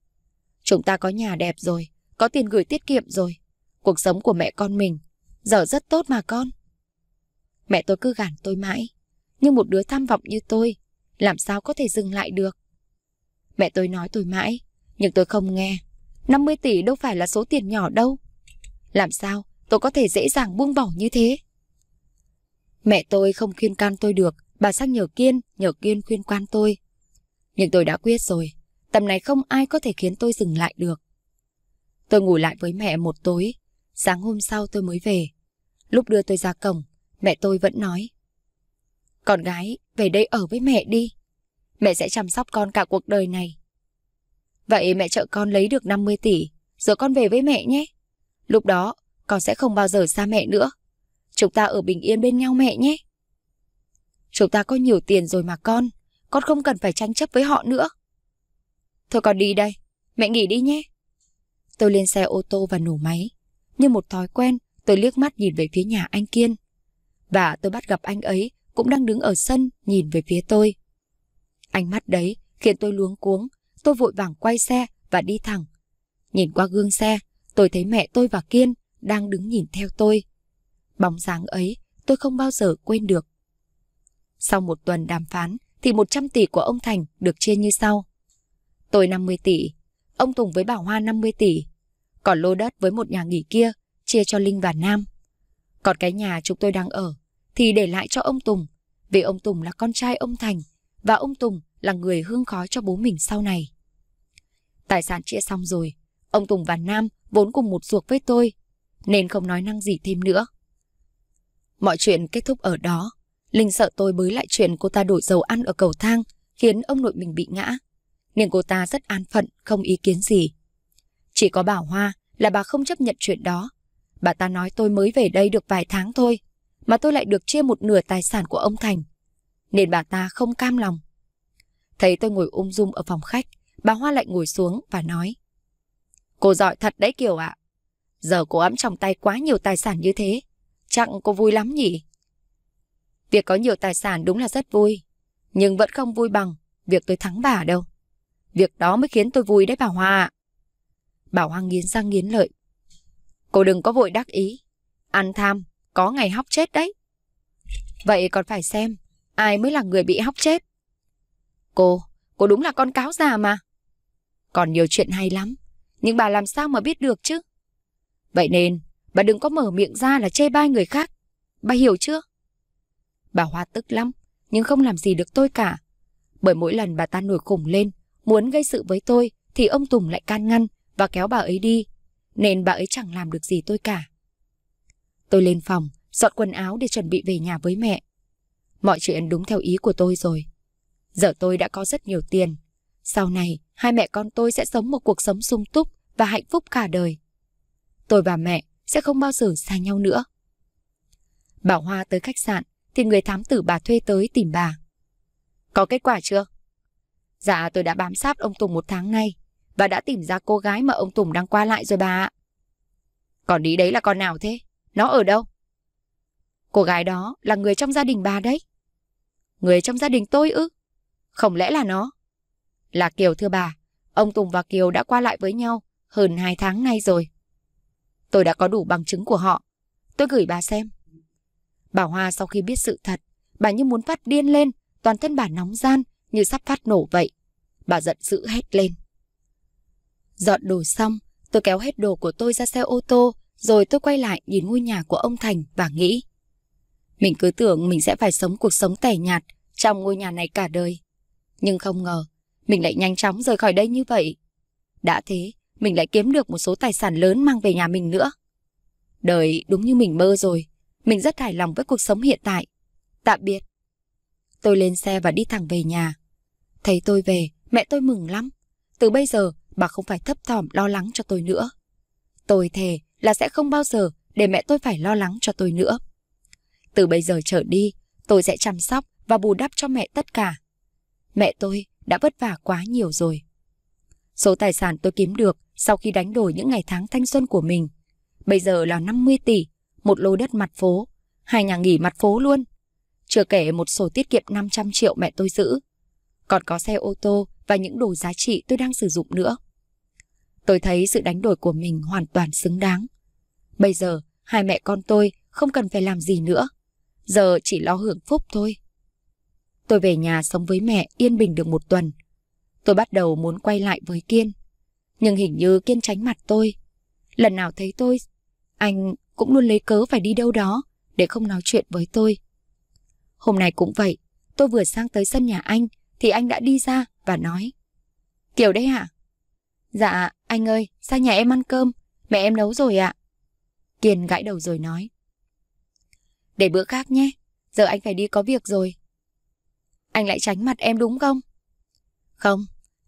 Chúng ta có nhà đẹp rồi có tiền gửi tiết kiệm rồi. Cuộc sống của mẹ con mình giờ rất tốt mà con. Mẹ tôi cứ gản tôi mãi, nhưng một đứa tham vọng như tôi làm sao có thể dừng lại được. Mẹ tôi nói tôi mãi, nhưng tôi không nghe. 50 tỷ đâu phải là số tiền nhỏ đâu. Làm sao tôi có thể dễ dàng buông bỏ như thế? Mẹ tôi không khuyên can tôi được, bà sang nhờ Kiên, nhờ Kiên khuyên can tôi. Nhưng tôi đã quyết rồi, tầm này không ai có thể khiến tôi dừng lại được. Tôi ngủ lại với mẹ một tối, sáng hôm sau tôi mới về. Lúc đưa tôi ra cổng, mẹ tôi vẫn nói. Con gái, về đây ở với mẹ đi. Mẹ sẽ chăm sóc con cả cuộc đời này. Vậy mẹ trợ con lấy được 50 tỷ, rồi con về với mẹ nhé. Lúc đó, con sẽ không bao giờ xa mẹ nữa. Chúng ta ở bình yên bên nhau mẹ nhé. Chúng ta có nhiều tiền rồi mà con, con không cần phải tranh chấp với họ nữa. Thôi con đi đây, mẹ nghỉ đi nhé. Tôi lên xe ô tô và nổ máy. Như một thói quen, tôi liếc mắt nhìn về phía nhà anh Kiên. Và tôi bắt gặp anh ấy cũng đang đứng ở sân nhìn về phía tôi. Ánh mắt đấy khiến tôi luống cuống, tôi vội vàng quay xe và đi thẳng. Nhìn qua gương xe, tôi thấy mẹ tôi và Kiên đang đứng nhìn theo tôi. Bóng dáng ấy tôi không bao giờ quên được. Sau một tuần đàm phán thì 100 tỷ của ông Thành được chia như sau. Tôi 50 tỷ, ông Tùng với Bảo Hoa 50 tỷ, còn lô đất với một nhà nghỉ kia chia cho Linh và Nam. Còn cái nhà chúng tôi đang ở thì để lại cho ông Tùng, vì ông Tùng là con trai ông Thành và ông Tùng là người hương khói cho bố mình sau này. Tài sản chia xong rồi, ông Tùng và Nam vốn cùng một ruột với tôi, nên không nói năng gì thêm nữa. Mọi chuyện kết thúc ở đó. Linh sợ tôi bới lại chuyện cô ta đổi dầu ăn ở cầu thang, khiến ông nội mình bị ngã nên cô ta rất an phận, không ý kiến gì. Chỉ có bảo Hoa là bà không chấp nhận chuyện đó. Bà ta nói tôi mới về đây được vài tháng thôi, mà tôi lại được chia một nửa tài sản của ông Thành. Nên bà ta không cam lòng. Thấy tôi ngồi ung dung ở phòng khách, bà Hoa lại ngồi xuống và nói. Cô giỏi thật đấy Kiều ạ. À. Giờ cô ấm trong tay quá nhiều tài sản như thế. Chẳng cô vui lắm nhỉ? Việc có nhiều tài sản đúng là rất vui. Nhưng vẫn không vui bằng việc tôi thắng bà đâu. Việc đó mới khiến tôi vui đấy bà Hoa. Bảo Hoa nghiến răng nghiến lợi. Cô đừng có vội đắc ý. Ăn tham, có ngày hóc chết đấy. Vậy còn phải xem, ai mới là người bị hóc chết? Cô, cô đúng là con cáo già mà. Còn nhiều chuyện hay lắm, nhưng bà làm sao mà biết được chứ? Vậy nên, bà đừng có mở miệng ra là chê bai người khác. Bà hiểu chưa? Bà Hoa tức lắm, nhưng không làm gì được tôi cả. Bởi mỗi lần bà ta nổi khủng lên, Muốn gây sự với tôi thì ông Tùng lại can ngăn và kéo bà ấy đi, nên bà ấy chẳng làm được gì tôi cả. Tôi lên phòng, dọn quần áo để chuẩn bị về nhà với mẹ. Mọi chuyện đúng theo ý của tôi rồi. Giờ tôi đã có rất nhiều tiền. Sau này, hai mẹ con tôi sẽ sống một cuộc sống sung túc và hạnh phúc cả đời. Tôi và mẹ sẽ không bao giờ xa nhau nữa. Bảo Hoa tới khách sạn thì người thám tử bà thuê tới tìm bà. Có kết quả chưa? Dạ tôi đã bám sát ông Tùng một tháng nay và đã tìm ra cô gái mà ông Tùng đang qua lại rồi bà ạ. Còn đi đấy là con nào thế? Nó ở đâu? Cô gái đó là người trong gia đình bà đấy. Người trong gia đình tôi ư? Không lẽ là nó? Là Kiều thưa bà, ông Tùng và Kiều đã qua lại với nhau hơn 2 tháng nay rồi. Tôi đã có đủ bằng chứng của họ. Tôi gửi bà xem. Bà Hoa sau khi biết sự thật, bà như muốn phát điên lên, toàn thân bà nóng gian, như sắp phát nổ vậy. Bà giận dữ hét lên. Dọn đồ xong, tôi kéo hết đồ của tôi ra xe ô tô, rồi tôi quay lại nhìn ngôi nhà của ông Thành và nghĩ. Mình cứ tưởng mình sẽ phải sống cuộc sống tẻ nhạt trong ngôi nhà này cả đời. Nhưng không ngờ, mình lại nhanh chóng rời khỏi đây như vậy. Đã thế, mình lại kiếm được một số tài sản lớn mang về nhà mình nữa. Đời đúng như mình mơ rồi, mình rất hài lòng với cuộc sống hiện tại. Tạm biệt. Tôi lên xe và đi thẳng về nhà. Thấy tôi về, mẹ tôi mừng lắm. Từ bây giờ, bà không phải thấp thỏm lo lắng cho tôi nữa. Tôi thề là sẽ không bao giờ để mẹ tôi phải lo lắng cho tôi nữa. Từ bây giờ trở đi, tôi sẽ chăm sóc và bù đắp cho mẹ tất cả. Mẹ tôi đã vất vả quá nhiều rồi. Số tài sản tôi kiếm được sau khi đánh đổi những ngày tháng thanh xuân của mình, bây giờ là 50 tỷ, một lô đất mặt phố, hai nhà nghỉ mặt phố luôn. Chưa kể một sổ tiết kiệm 500 triệu mẹ tôi giữ còn có xe ô tô và những đồ giá trị tôi đang sử dụng nữa. Tôi thấy sự đánh đổi của mình hoàn toàn xứng đáng. Bây giờ, hai mẹ con tôi không cần phải làm gì nữa. Giờ chỉ lo hưởng phúc thôi. Tôi về nhà sống với mẹ yên bình được một tuần. Tôi bắt đầu muốn quay lại với Kiên. Nhưng hình như Kiên tránh mặt tôi. Lần nào thấy tôi, anh cũng luôn lấy cớ phải đi đâu đó để không nói chuyện với tôi. Hôm nay cũng vậy, tôi vừa sang tới sân nhà anh thì anh đã đi ra và nói. Kiều đấy hả? Dạ, anh ơi, sang nhà em ăn cơm, mẹ em nấu rồi ạ. À. Kiên gãi đầu rồi nói. Để bữa khác nhé, giờ anh phải đi có việc rồi. Anh lại tránh mặt em đúng không? Không,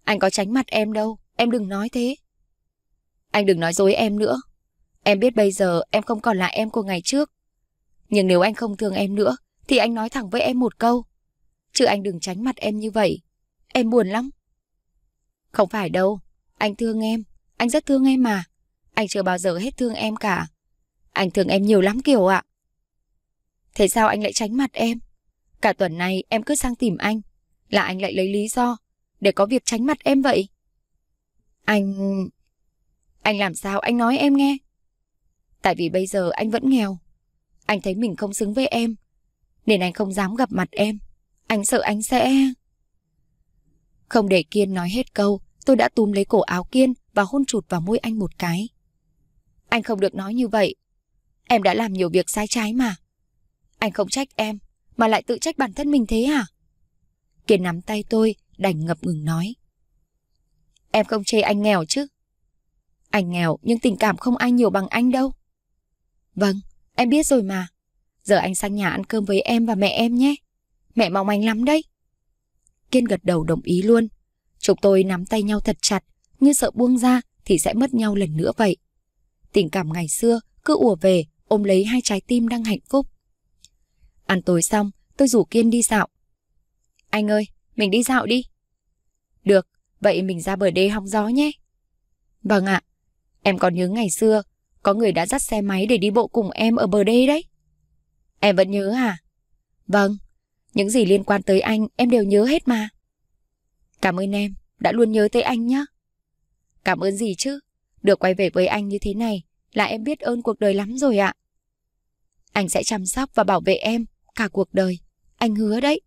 anh có tránh mặt em đâu, em đừng nói thế. Anh đừng nói dối em nữa. Em biết bây giờ em không còn là em của ngày trước. Nhưng nếu anh không thương em nữa, thì anh nói thẳng với em một câu chứ anh đừng tránh mặt em như vậy. Em buồn lắm. Không phải đâu, anh thương em, anh rất thương em mà. Anh chưa bao giờ hết thương em cả. Anh thương em nhiều lắm Kiều ạ. Thế sao anh lại tránh mặt em? Cả tuần này em cứ sang tìm anh, là anh lại lấy lý do để có việc tránh mặt em vậy. Anh... Anh làm sao anh nói em nghe? Tại vì bây giờ anh vẫn nghèo. Anh thấy mình không xứng với em, nên anh không dám gặp mặt em. Anh sợ anh sẽ... Không để Kiên nói hết câu, tôi đã túm lấy cổ áo Kiên và hôn chụt vào môi anh một cái. Anh không được nói như vậy. Em đã làm nhiều việc sai trái mà. Anh không trách em, mà lại tự trách bản thân mình thế à? Kiên nắm tay tôi, đành ngập ngừng nói. Em không chê anh nghèo chứ? Anh nghèo nhưng tình cảm không ai nhiều bằng anh đâu. Vâng, em biết rồi mà. Giờ anh sang nhà ăn cơm với em và mẹ em nhé. Mẹ mong anh lắm đấy. Kiên gật đầu đồng ý luôn. Chúng tôi nắm tay nhau thật chặt, như sợ buông ra thì sẽ mất nhau lần nữa vậy. Tình cảm ngày xưa cứ ùa về, ôm lấy hai trái tim đang hạnh phúc. Ăn tối xong, tôi rủ Kiên đi dạo. Anh ơi, mình đi dạo đi. Được, vậy mình ra bờ đê hóng gió nhé. Vâng ạ, em còn nhớ ngày xưa, có người đã dắt xe máy để đi bộ cùng em ở bờ đê đấy. Em vẫn nhớ à? Vâng, những gì liên quan tới anh em đều nhớ hết mà. Cảm ơn em, đã luôn nhớ tới anh nhé. Cảm ơn gì chứ? Được quay về với anh như thế này là em biết ơn cuộc đời lắm rồi ạ. Anh sẽ chăm sóc và bảo vệ em cả cuộc đời. Anh hứa đấy.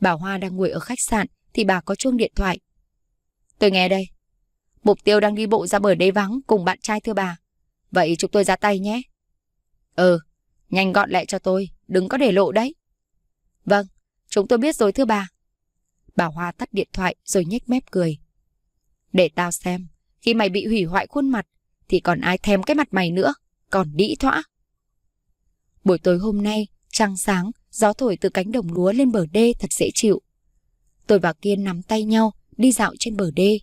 Bảo Hoa đang ngồi ở khách sạn thì bà có chuông điện thoại. Tôi nghe đây. Mục tiêu đang đi bộ ra bờ đê vắng cùng bạn trai thưa bà. Vậy chúng tôi ra tay nhé. Ừ, nhanh gọn lại cho tôi, đừng có để lộ đấy. Vâng, chúng tôi biết rồi thưa bà. Bà Hoa tắt điện thoại rồi nhếch mép cười. Để tao xem, khi mày bị hủy hoại khuôn mặt, thì còn ai thèm cái mặt mày nữa, còn đĩ thỏa. Buổi tối hôm nay, trăng sáng, gió thổi từ cánh đồng lúa lên bờ đê thật dễ chịu. Tôi và Kiên nắm tay nhau, đi dạo trên bờ đê.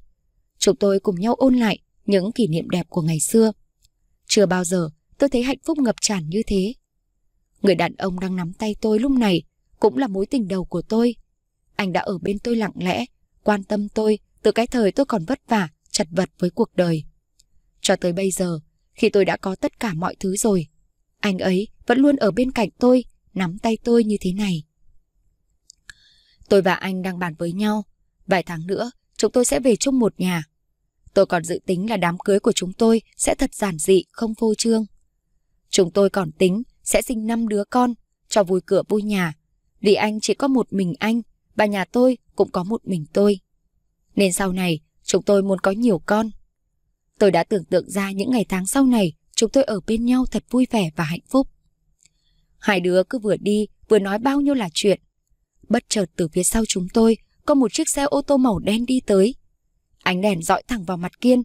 Chúng tôi cùng nhau ôn lại những kỷ niệm đẹp của ngày xưa. Chưa bao giờ tôi thấy hạnh phúc ngập tràn như thế. Người đàn ông đang nắm tay tôi lúc này cũng là mối tình đầu của tôi. Anh đã ở bên tôi lặng lẽ, quan tâm tôi từ cái thời tôi còn vất vả, chật vật với cuộc đời. Cho tới bây giờ, khi tôi đã có tất cả mọi thứ rồi, anh ấy vẫn luôn ở bên cạnh tôi, nắm tay tôi như thế này. Tôi và anh đang bàn với nhau, vài tháng nữa chúng tôi sẽ về chung một nhà. Tôi còn dự tính là đám cưới của chúng tôi sẽ thật giản dị, không phô trương. Chúng tôi còn tính sẽ sinh năm đứa con, cho vui cửa vui nhà vì anh chỉ có một mình anh và nhà tôi cũng có một mình tôi. Nên sau này chúng tôi muốn có nhiều con. Tôi đã tưởng tượng ra những ngày tháng sau này chúng tôi ở bên nhau thật vui vẻ và hạnh phúc. Hai đứa cứ vừa đi vừa nói bao nhiêu là chuyện. Bất chợt từ phía sau chúng tôi có một chiếc xe ô tô màu đen đi tới. Ánh đèn dọi thẳng vào mặt Kiên.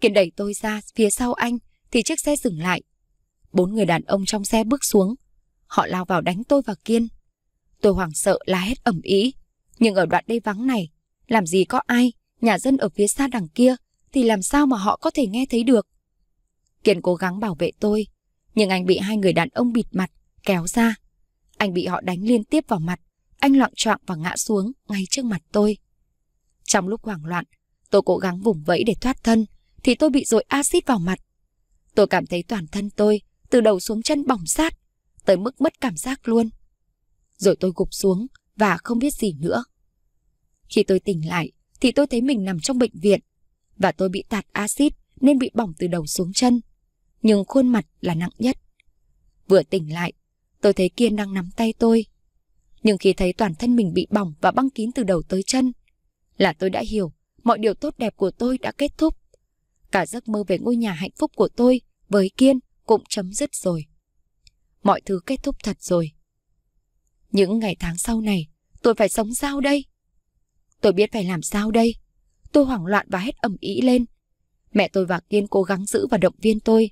Kiên đẩy tôi ra phía sau anh thì chiếc xe dừng lại. Bốn người đàn ông trong xe bước xuống. Họ lao vào đánh tôi và Kiên. Tôi hoảng sợ la hét ẩm ý. Nhưng ở đoạn đây vắng này, làm gì có ai, nhà dân ở phía xa đằng kia, thì làm sao mà họ có thể nghe thấy được. Kiên cố gắng bảo vệ tôi, nhưng anh bị hai người đàn ông bịt mặt, kéo ra. Anh bị họ đánh liên tiếp vào mặt, anh loạn trọng và ngã xuống ngay trước mặt tôi. Trong lúc hoảng loạn, tôi cố gắng vùng vẫy để thoát thân, thì tôi bị dội axit vào mặt. Tôi cảm thấy toàn thân tôi, từ đầu xuống chân bỏng sát, tới mức mất cảm giác luôn. Rồi tôi gục xuống và không biết gì nữa. Khi tôi tỉnh lại thì tôi thấy mình nằm trong bệnh viện và tôi bị tạt axit nên bị bỏng từ đầu xuống chân. Nhưng khuôn mặt là nặng nhất. Vừa tỉnh lại, tôi thấy Kiên đang nắm tay tôi. Nhưng khi thấy toàn thân mình bị bỏng và băng kín từ đầu tới chân, là tôi đã hiểu mọi điều tốt đẹp của tôi đã kết thúc. Cả giấc mơ về ngôi nhà hạnh phúc của tôi với Kiên cũng chấm dứt rồi. Mọi thứ kết thúc thật rồi. Những ngày tháng sau này, tôi phải sống sao đây? Tôi biết phải làm sao đây? Tôi hoảng loạn và hết ẩm ý lên. Mẹ tôi và Kiên cố gắng giữ và động viên tôi.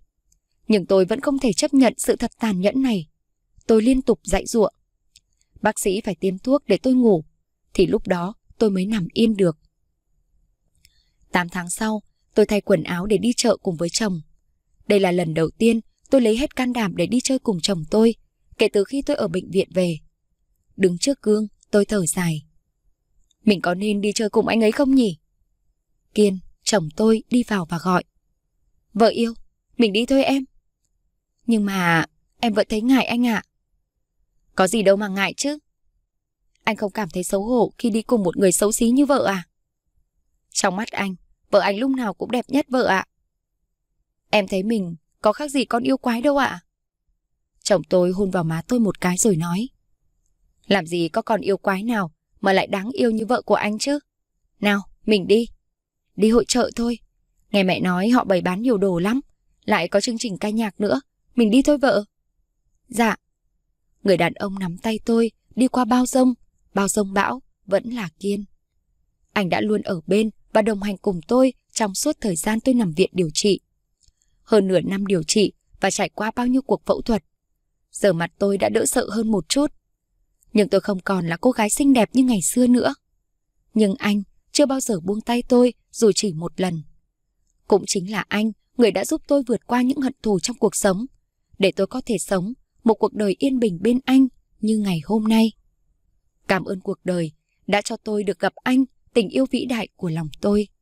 Nhưng tôi vẫn không thể chấp nhận sự thật tàn nhẫn này. Tôi liên tục dạy dụa. Bác sĩ phải tiêm thuốc để tôi ngủ. Thì lúc đó tôi mới nằm yên được. tám tháng sau, tôi thay quần áo để đi chợ cùng với chồng. Đây là lần đầu tiên tôi lấy hết can đảm để đi chơi cùng chồng tôi kể từ khi tôi ở bệnh viện về. Đứng trước gương, tôi thở dài. Mình có nên đi chơi cùng anh ấy không nhỉ? Kiên, chồng tôi đi vào và gọi. Vợ yêu, mình đi thôi em. Nhưng mà em vẫn thấy ngại anh ạ. À. Có gì đâu mà ngại chứ. Anh không cảm thấy xấu hổ khi đi cùng một người xấu xí như vợ à? Trong mắt anh, vợ anh lúc nào cũng đẹp nhất vợ ạ. À. Em thấy mình có khác gì con yêu quái đâu ạ. À? Chồng tôi hôn vào má tôi một cái rồi nói. Làm gì có con yêu quái nào mà lại đáng yêu như vợ của anh chứ? Nào, mình đi. Đi hội chợ thôi. Nghe mẹ nói họ bày bán nhiều đồ lắm. Lại có chương trình ca nhạc nữa. Mình đi thôi vợ. Dạ. Người đàn ông nắm tay tôi, đi qua bao rông. Bao rông bão vẫn là kiên. Anh đã luôn ở bên và đồng hành cùng tôi trong suốt thời gian tôi nằm viện điều trị. Hơn nửa năm điều trị và trải qua bao nhiêu cuộc phẫu thuật. Giờ mặt tôi đã đỡ sợ hơn một chút nhưng tôi không còn là cô gái xinh đẹp như ngày xưa nữa. Nhưng anh chưa bao giờ buông tay tôi dù chỉ một lần. Cũng chính là anh, người đã giúp tôi vượt qua những hận thù trong cuộc sống, để tôi có thể sống một cuộc đời yên bình bên anh như ngày hôm nay. Cảm ơn cuộc đời đã cho tôi được gặp anh, tình yêu vĩ đại của lòng tôi.